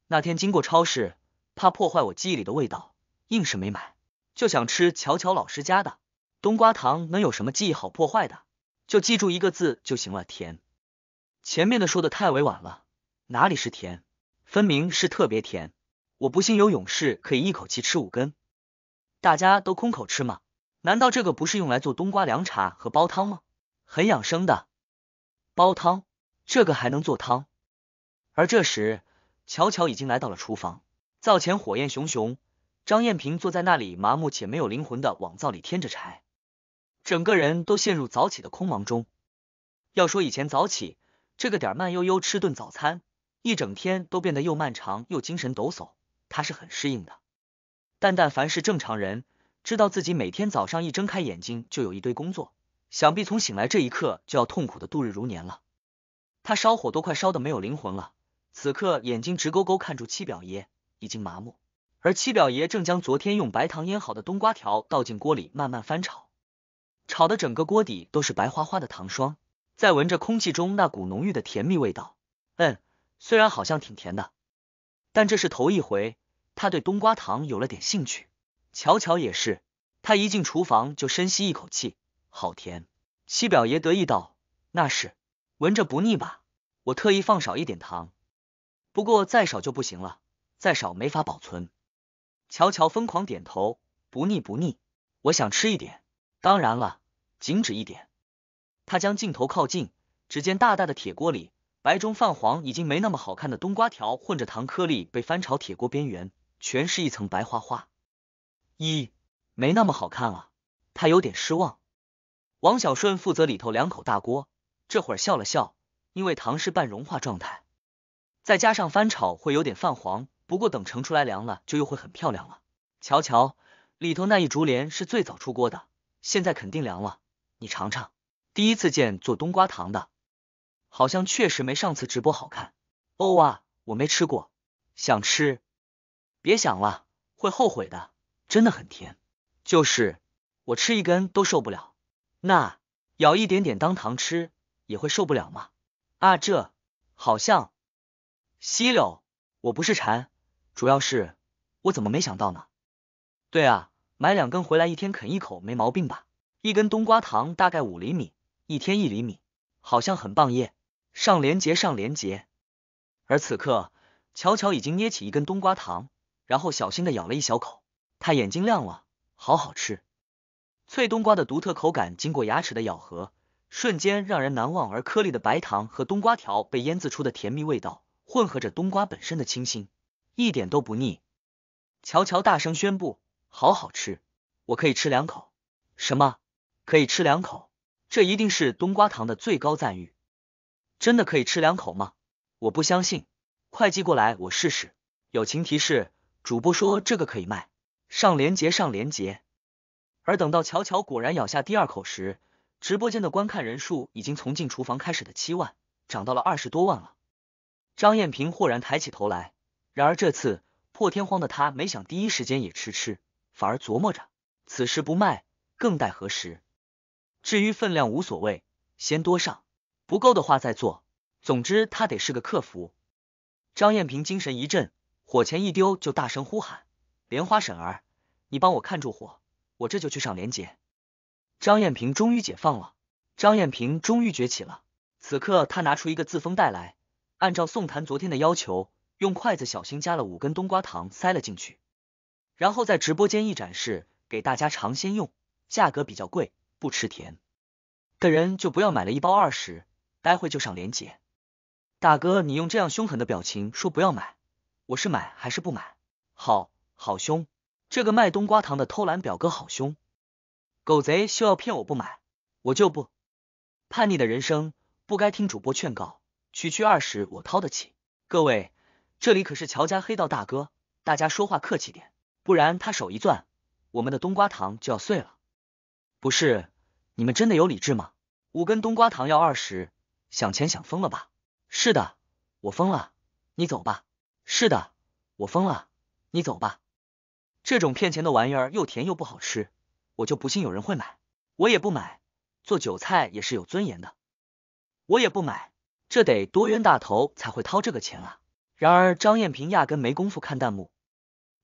那天经过超市，怕破坏我记忆里的味道，硬是没买，就想吃乔乔老师家的冬瓜糖。能有什么记忆好破坏的？就记住一个字就行了，甜。前面的说的太委婉了，哪里是甜，分明是特别甜。我不信有勇士可以一口气吃五根，大家都空口吃吗？难道这个不是用来做冬瓜凉茶和煲汤吗？很养生的，煲汤，这个还能做汤。而这时，巧巧已经来到了厨房，灶前火焰熊熊，张艳萍坐在那里麻木且没有灵魂的往灶里添着柴，整个人都陷入早起的空忙中。要说以前早起。这个点慢悠悠吃顿早餐，一整天都变得又漫长又精神抖擞，他是很适应的。但但凡是正常人，知道自己每天早上一睁开眼睛就有一堆工作，想必从醒来这一刻就要痛苦的度日如年了。他烧火都快烧的没有灵魂了，此刻眼睛直勾勾看住七表爷，已经麻木。而七表爷正将昨天用白糖腌好的冬瓜条倒进锅里慢慢翻炒，炒的整个锅底都是白花花的糖霜。再闻着空气中那股浓郁的甜蜜味道，嗯，虽然好像挺甜的，但这是头一回，他对冬瓜糖有了点兴趣。乔乔也是，他一进厨房就深吸一口气，好甜。七表爷得意道：“那是，闻着不腻吧？我特意放少一点糖，不过再少就不行了，再少没法保存。”乔乔疯狂点头：“不腻不腻，我想吃一点，当然了，仅止一点。”他将镜头靠近，只见大大的铁锅里，白中泛黄，已经没那么好看的冬瓜条混着糖颗粒被翻炒，铁锅边缘全是一层白花花。一没那么好看了，他有点失望。王小顺负责里头两口大锅，这会儿笑了笑，因为糖是半融化状态，再加上翻炒会有点泛黄，不过等盛出来凉了就又会很漂亮了。瞧瞧，里头那一竹帘是最早出锅的，现在肯定凉了，你尝尝。第一次见做冬瓜糖的，好像确实没上次直播好看。哦哇，我没吃过，想吃，别想了，会后悔的。真的很甜，就是我吃一根都受不了。那咬一点点当糖吃也会受不了吗？啊，这好像西柳，我不是馋，主要是我怎么没想到呢？对啊，买两根回来，一天啃一口没毛病吧？一根冬瓜糖大概五厘米。一天一厘米，好像很棒耶！上连结，上连结。而此刻，乔乔已经捏起一根冬瓜糖，然后小心的咬了一小口，他眼睛亮了，好好吃！脆冬瓜的独特口感，经过牙齿的咬合，瞬间让人难忘。而颗粒的白糖和冬瓜条被腌制出的甜蜜味道，混合着冬瓜本身的清新，一点都不腻。乔乔大声宣布：好好吃，我可以吃两口。什么？可以吃两口？这一定是冬瓜糖的最高赞誉，真的可以吃两口吗？我不相信，快寄过来我试试。友情提示，主播说这个可以卖，上链接上链接。而等到乔乔果然咬下第二口时，直播间的观看人数已经从进厨房开始的七万，涨到了二十多万了。张艳萍豁然抬起头来，然而这次破天荒的她没想第一时间也吃吃，反而琢磨着此时不卖，更待何时。至于分量无所谓，先多上，不够的话再做。总之，他得是个客服。张艳萍精神一振，火钱一丢就大声呼喊：“莲花婶儿，你帮我看住火，我这就去上莲接。张艳萍终于解放了，张艳萍终于崛起了。此刻，他拿出一个自封袋来，按照宋檀昨天的要求，用筷子小心夹了五根冬瓜糖塞了进去，然后在直播间一展示，给大家尝鲜用。价格比较贵。不吃甜的人就不要买了一包二十，待会就上链结。大哥，你用这样凶狠的表情说不要买，我是买还是不买？好，好凶！这个卖冬瓜糖的偷懒表哥好凶，狗贼休要骗我不买，我就不！叛逆的人生不该听主播劝告，区区二十我掏得起。各位，这里可是乔家黑道大哥，大家说话客气点，不然他手一攥，我们的冬瓜糖就要碎了。不是。你们真的有理智吗？五根冬瓜糖要二十，想钱想疯了吧？是的，我疯了，你走吧。是的，我疯了，你走吧。这种骗钱的玩意儿又甜又不好吃，我就不信有人会买，我也不买。做韭菜也是有尊严的，我也不买，这得多冤大头才会掏这个钱啊！然而张艳萍压根没工夫看弹幕，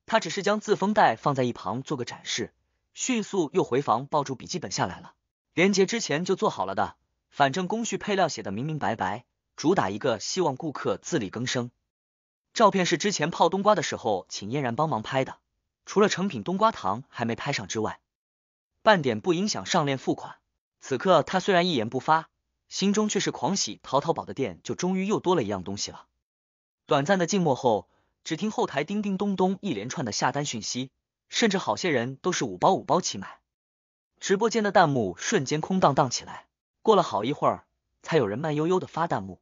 她只是将自封袋放在一旁做个展示，迅速又回房抱住笔记本下来了。连接之前就做好了的，反正工序配料写的明明白白，主打一个希望顾客自力更生。照片是之前泡冬瓜的时候请嫣然帮忙拍的，除了成品冬瓜糖还没拍上之外，半点不影响上链付款。此刻他虽然一言不发，心中却是狂喜，淘淘宝的店就终于又多了一样东西了。短暂的静默后，只听后台叮叮咚咚一连串的下单讯息，甚至好些人都是五包五包起买。直播间的弹幕瞬间空荡荡起来，过了好一会儿，才有人慢悠悠的发弹幕。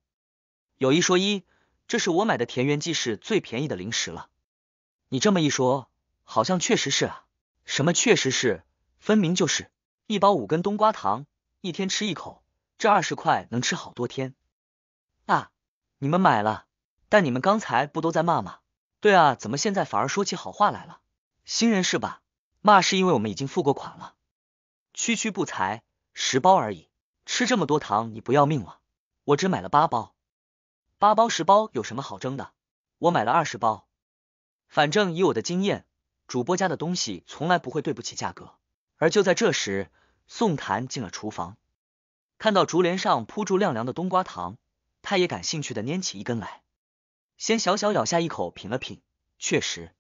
有一说一，这是我买的田园纪是最便宜的零食了。你这么一说，好像确实是啊。什么确实是？分明就是一包五根冬瓜糖，一天吃一口，这二十块能吃好多天。啊，你们买了，但你们刚才不都在骂吗？对啊，怎么现在反而说起好话来了？新人是吧？骂是因为我们已经付过款了。区区不才，十包而已。吃这么多糖，你不要命了？我只买了八包，八包十包有什么好争的？我买了二十包，反正以我的经验，主播家的东西从来不会对不起价格。而就在这时，宋檀进了厨房，看到竹帘上铺住晾凉的冬瓜糖，他也感兴趣的拈起一根来，先小小咬下一口，品了品，确实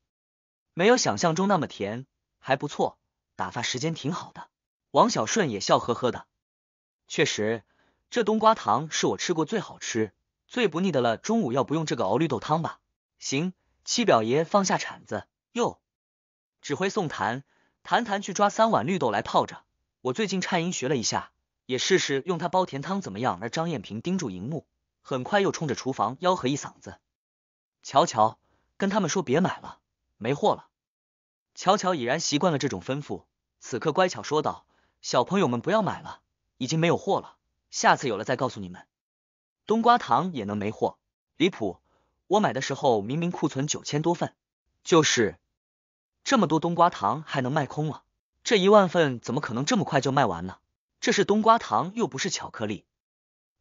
没有想象中那么甜，还不错，打发时间挺好的。王小顺也笑呵呵的，确实，这冬瓜糖是我吃过最好吃、最不腻的了。中午要不用这个熬绿豆汤吧？行，七表爷放下铲子，哟，指挥宋谭谭谭去抓三碗绿豆来泡着。我最近颤音学了一下，也试试用它煲甜汤怎么样？而张艳萍盯住荧幕，很快又冲着厨房吆喝一嗓子：“乔乔，跟他们说别买了，没货了。”乔乔已然习惯了这种吩咐，此刻乖巧说道。小朋友们不要买了，已经没有货了。下次有了再告诉你们。冬瓜糖也能没货，离谱！我买的时候明明库存九千多份，就是这么多冬瓜糖还能卖空了？这一万份怎么可能这么快就卖完呢？这是冬瓜糖又不是巧克力，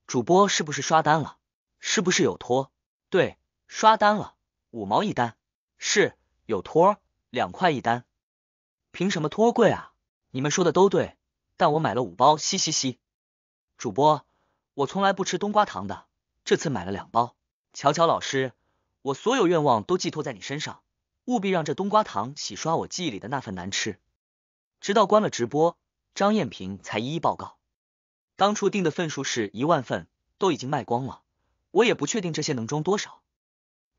主播是不是刷单了？是不是有托？对，刷单了，五毛一单，是，有托，两块一单，凭什么托贵啊？你们说的都对。但我买了五包，嘻嘻嘻。主播，我从来不吃冬瓜糖的，这次买了两包。乔乔老师，我所有愿望都寄托在你身上，务必让这冬瓜糖洗刷我记忆里的那份难吃。直到关了直播，张艳萍才一一报告。当初定的份数是一万份，都已经卖光了。我也不确定这些能装多少，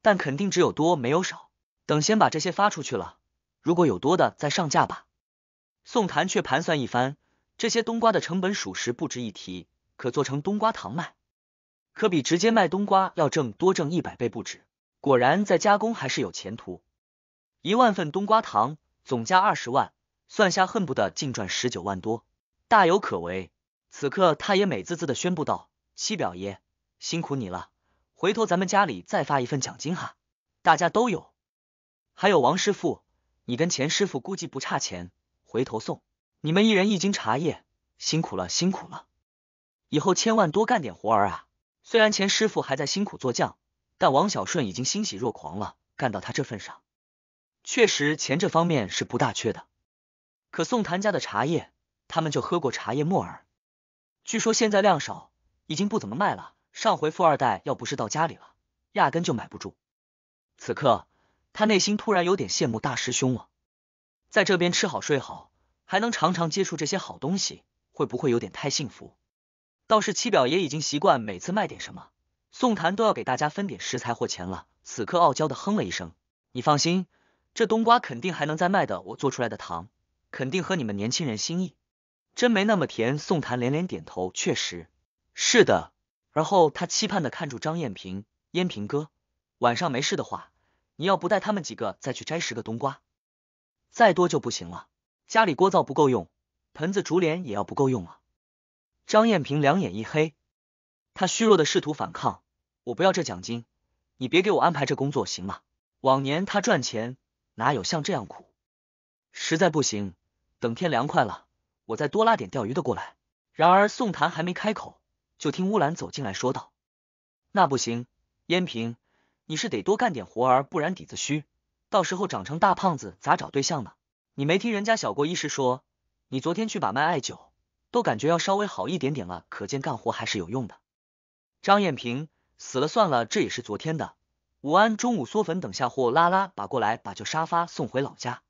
但肯定只有多没有少。等先把这些发出去了，如果有多的再上架吧。宋檀却盘算一番。这些冬瓜的成本属实不值一提，可做成冬瓜糖卖，可比直接卖冬瓜要挣多挣一百倍不止。果然，在加工还是有前途。一万份冬瓜糖，总价二十万，算下恨不得净赚十九万多，大有可为。此刻他也美滋滋的宣布道：“七表爷辛苦你了，回头咱们家里再发一份奖金哈，大家都有。还有王师傅，你跟钱师傅估计不差钱，回头送。”你们一人一斤茶叶，辛苦了，辛苦了！以后千万多干点活儿啊！虽然钱师傅还在辛苦做酱，但王小顺已经欣喜若狂了。干到他这份上，确实钱这方面是不大缺的。可宋檀家的茶叶，他们就喝过茶叶沫儿，据说现在量少，已经不怎么卖了。上回富二代要不是到家里了，压根就买不住。此刻他内心突然有点羡慕大师兄了，在这边吃好睡好。还能常常接触这些好东西，会不会有点太幸福？倒是七表爷已经习惯每次卖点什么，宋檀都要给大家分点食材或钱了。此刻傲娇的哼了一声，你放心，这冬瓜肯定还能再卖的。我做出来的糖，肯定合你们年轻人心意，真没那么甜。宋檀连连点头，确实是的。而后他期盼的看住张艳平，燕平哥，晚上没事的话，你要不带他们几个再去摘十个冬瓜，再多就不行了。家里锅灶不够用，盆子竹帘也要不够用了。张艳萍两眼一黑，她虚弱的试图反抗：“我不要这奖金，你别给我安排这工作行吗？”往年他赚钱哪有像这样苦，实在不行，等天凉快了，我再多拉点钓鱼的过来。然而宋檀还没开口，就听乌兰走进来说道：“那不行，燕萍，你是得多干点活儿，不然底子虚，到时候长成大胖子咋找对象呢？”你没听人家小郭医师说，你昨天去把脉艾灸，都感觉要稍微好一点点了，可见干活还是有用的。张艳平死了算了，这也是昨天的。武安中午嗦粉，等下货拉拉把过来，把旧沙发送回老家。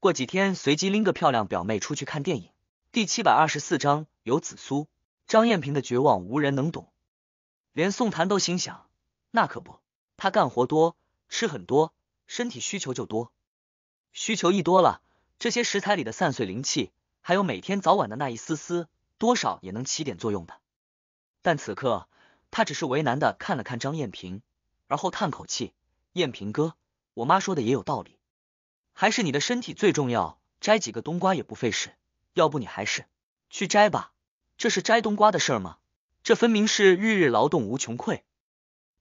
过几天随机拎个漂亮表妹出去看电影。第七百二十四章有紫苏。张艳平的绝望无人能懂，连宋檀都心想，那可不，他干活多，吃很多，身体需求就多。需求一多了，这些食材里的散碎灵气，还有每天早晚的那一丝丝，多少也能起点作用的。但此刻，他只是为难的看了看张艳萍，而后叹口气：“艳萍哥，我妈说的也有道理，还是你的身体最重要。摘几个冬瓜也不费事，要不你还是去摘吧。这是摘冬瓜的事儿吗？这分明是日日劳动无穷匮。”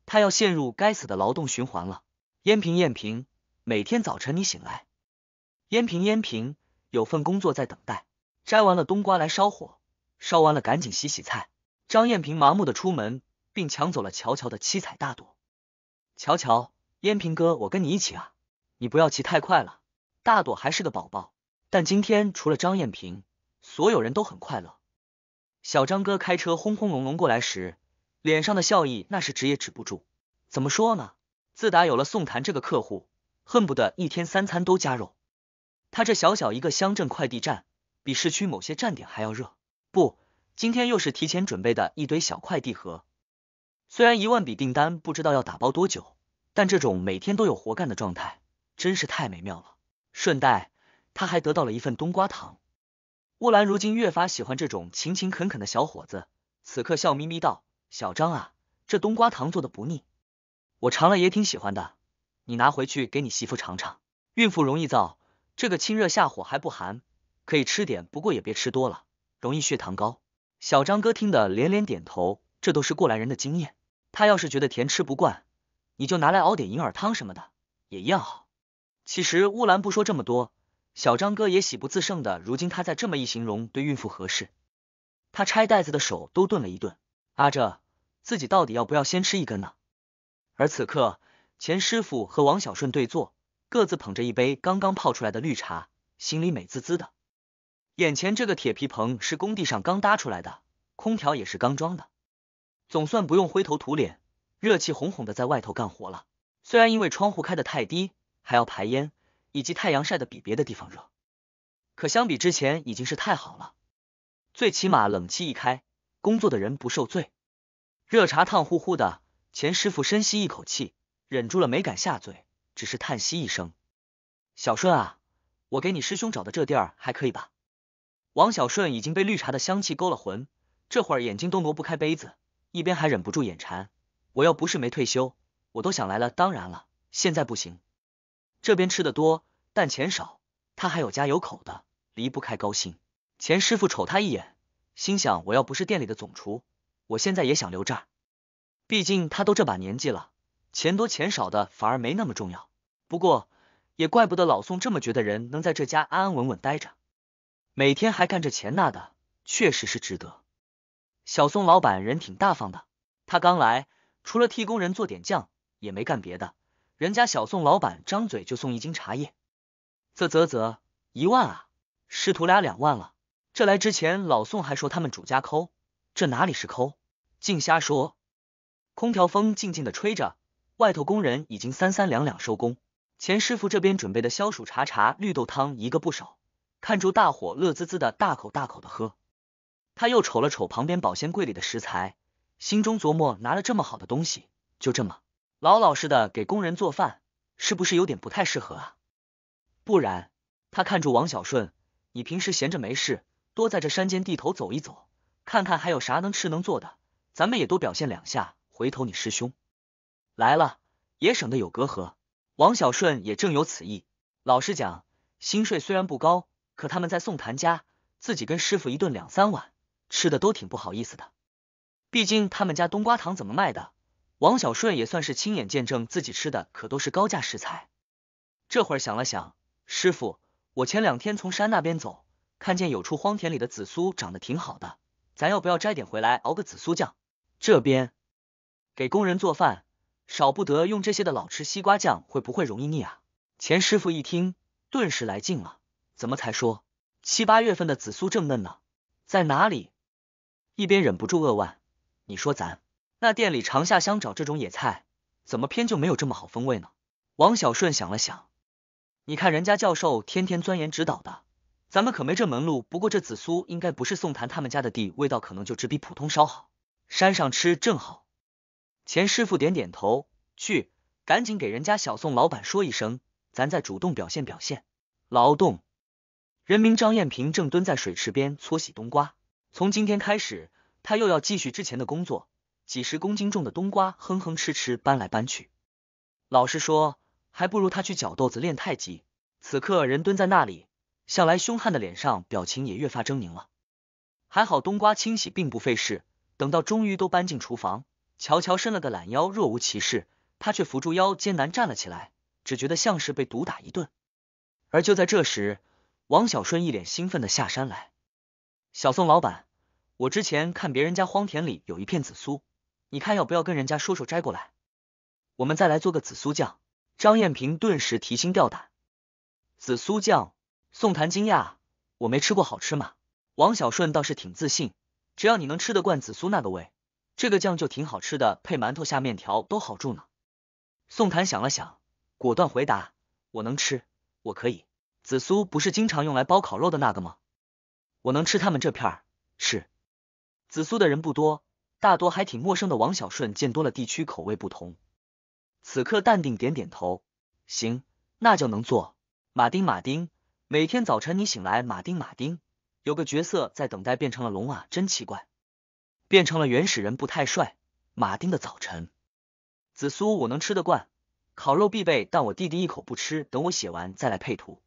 他要陷入该死的劳动循环了。燕平，燕平，每天早晨你醒来。”燕平，燕平，有份工作在等待。摘完了冬瓜来烧火，烧完了赶紧洗洗菜。张燕平麻木的出门，并抢走了乔乔的七彩大朵。乔乔，燕平哥，我跟你一起啊，你不要骑太快了，大朵还是个宝宝。但今天除了张燕平，所有人都很快乐。小张哥开车轰轰隆隆过来时，脸上的笑意那是止也止不住。怎么说呢？自打有了宋檀这个客户，恨不得一天三餐都加肉。他这小小一个乡镇快递站，比市区某些站点还要热。不，今天又是提前准备的一堆小快递盒。虽然一万笔订单不知道要打包多久，但这种每天都有活干的状态真是太美妙了。顺带，他还得到了一份冬瓜糖。乌兰如今越发喜欢这种勤勤恳恳的小伙子，此刻笑眯眯道：“小张啊，这冬瓜糖做的不腻，我尝了也挺喜欢的，你拿回去给你媳妇尝尝，孕妇容易造，这个清热下火还不寒，可以吃点，不过也别吃多了，容易血糖高。小张哥听得连连点头，这都是过来人的经验。他要是觉得甜吃不惯，你就拿来熬点银耳汤什么的，也一样好。其实乌兰不说这么多，小张哥也喜不自胜的。如今他再这么一形容，对孕妇合适，他拆袋子的手都顿了一顿。阿这，自己到底要不要先吃一根呢？而此刻，钱师傅和王小顺对坐。各自捧着一杯刚刚泡出来的绿茶，心里美滋滋的。眼前这个铁皮棚是工地上刚搭出来的，空调也是刚装的，总算不用灰头土脸、热气哄哄的在外头干活了。虽然因为窗户开的太低，还要排烟，以及太阳晒的比别的地方热，可相比之前已经是太好了。最起码冷气一开，工作的人不受罪。热茶烫乎乎的，钱师傅深吸一口气，忍住了没敢下嘴。只是叹息一声：“小顺啊，我给你师兄找的这地儿还可以吧？”王小顺已经被绿茶的香气勾了魂，这会儿眼睛都挪不开杯子，一边还忍不住眼馋。我要不是没退休，我都想来了。当然了，现在不行。这边吃的多，但钱少，他还有家有口的，离不开高薪。钱师傅瞅他一眼，心想：我要不是店里的总厨，我现在也想留这儿。毕竟他都这把年纪了，钱多钱少的反而没那么重要。不过，也怪不得老宋这么绝的人能在这家安安稳稳待着，每天还干这钱那的，确实是值得。小宋老板人挺大方的，他刚来除了替工人做点酱也没干别的，人家小宋老板张嘴就送一斤茶叶，啧啧啧，一万啊！师徒俩两万了。这来之前老宋还说他们主家抠，这哪里是抠，净瞎说。空调风静静的吹着，外头工人已经三三两两收工。钱师傅这边准备的消暑茶茶、绿豆汤一个不少，看住大伙乐滋滋的大口大口的喝。他又瞅了瞅旁边保鲜柜里的食材，心中琢磨：拿了这么好的东西，就这么老老实的给工人做饭，是不是有点不太适合啊？不然，他看住王小顺，你平时闲着没事，多在这山间地头走一走，看看还有啥能吃能做的，咱们也多表现两下。回头你师兄来了，也省得有隔阂。王小顺也正有此意。老实讲，薪水虽然不高，可他们在宋谭家，自己跟师傅一顿两三碗，吃的都挺不好意思的。毕竟他们家冬瓜糖怎么卖的，王小顺也算是亲眼见证，自己吃的可都是高价食材。这会儿想了想，师傅，我前两天从山那边走，看见有处荒田里的紫苏长得挺好的，咱要不要摘点回来熬个紫苏酱？这边给工人做饭。少不得用这些的老吃西瓜酱会不会容易腻啊？钱师傅一听，顿时来劲了。怎么才说七八月份的紫苏正嫩呢？在哪里？一边忍不住扼腕。你说咱那店里常下乡找这种野菜，怎么偏就没有这么好风味呢？王小顺想了想，你看人家教授天天钻研指导的，咱们可没这门路。不过这紫苏应该不是宋檀他们家的地，味道可能就只比普通稍好。山上吃正好。钱师傅点点头，去，赶紧给人家小宋老板说一声，咱再主动表现表现。劳动人民张艳平正蹲在水池边搓洗冬瓜，从今天开始，他又要继续之前的工作，几十公斤重的冬瓜，哼哼哧哧搬来搬去。老实说，还不如他去搅豆子练太极。此刻人蹲在那里，向来凶悍的脸上表情也越发狰狞了。还好冬瓜清洗并不费事，等到终于都搬进厨房。乔乔伸了个懒腰，若无其事，他却扶住腰，艰难站了起来，只觉得像是被毒打一顿。而就在这时，王小顺一脸兴奋的下山来：“小宋老板，我之前看别人家荒田里有一片紫苏，你看要不要跟人家说说摘过来，我们再来做个紫苏酱？”张艳萍顿时提心吊胆。紫苏酱？宋檀惊讶：“我没吃过，好吃吗？”王小顺倒是挺自信：“只要你能吃得惯紫苏那个味。”这个酱就挺好吃的，配馒头下面条都好住呢。宋檀想了想，果断回答：“我能吃，我可以。”紫苏不是经常用来包烤肉的那个吗？我能吃他们这片儿是。紫苏的人不多，大多还挺陌生的。王小顺见多了，地区口味不同，此刻淡定点点头，行，那就能做。马丁，马丁，每天早晨你醒来，马丁，马丁，有个角色在等待，变成了龙啊，真奇怪。变成了原始人不太帅，马丁的早晨，紫苏我能吃得惯，烤肉必备，但我弟弟一口不吃，等我写完再来配图。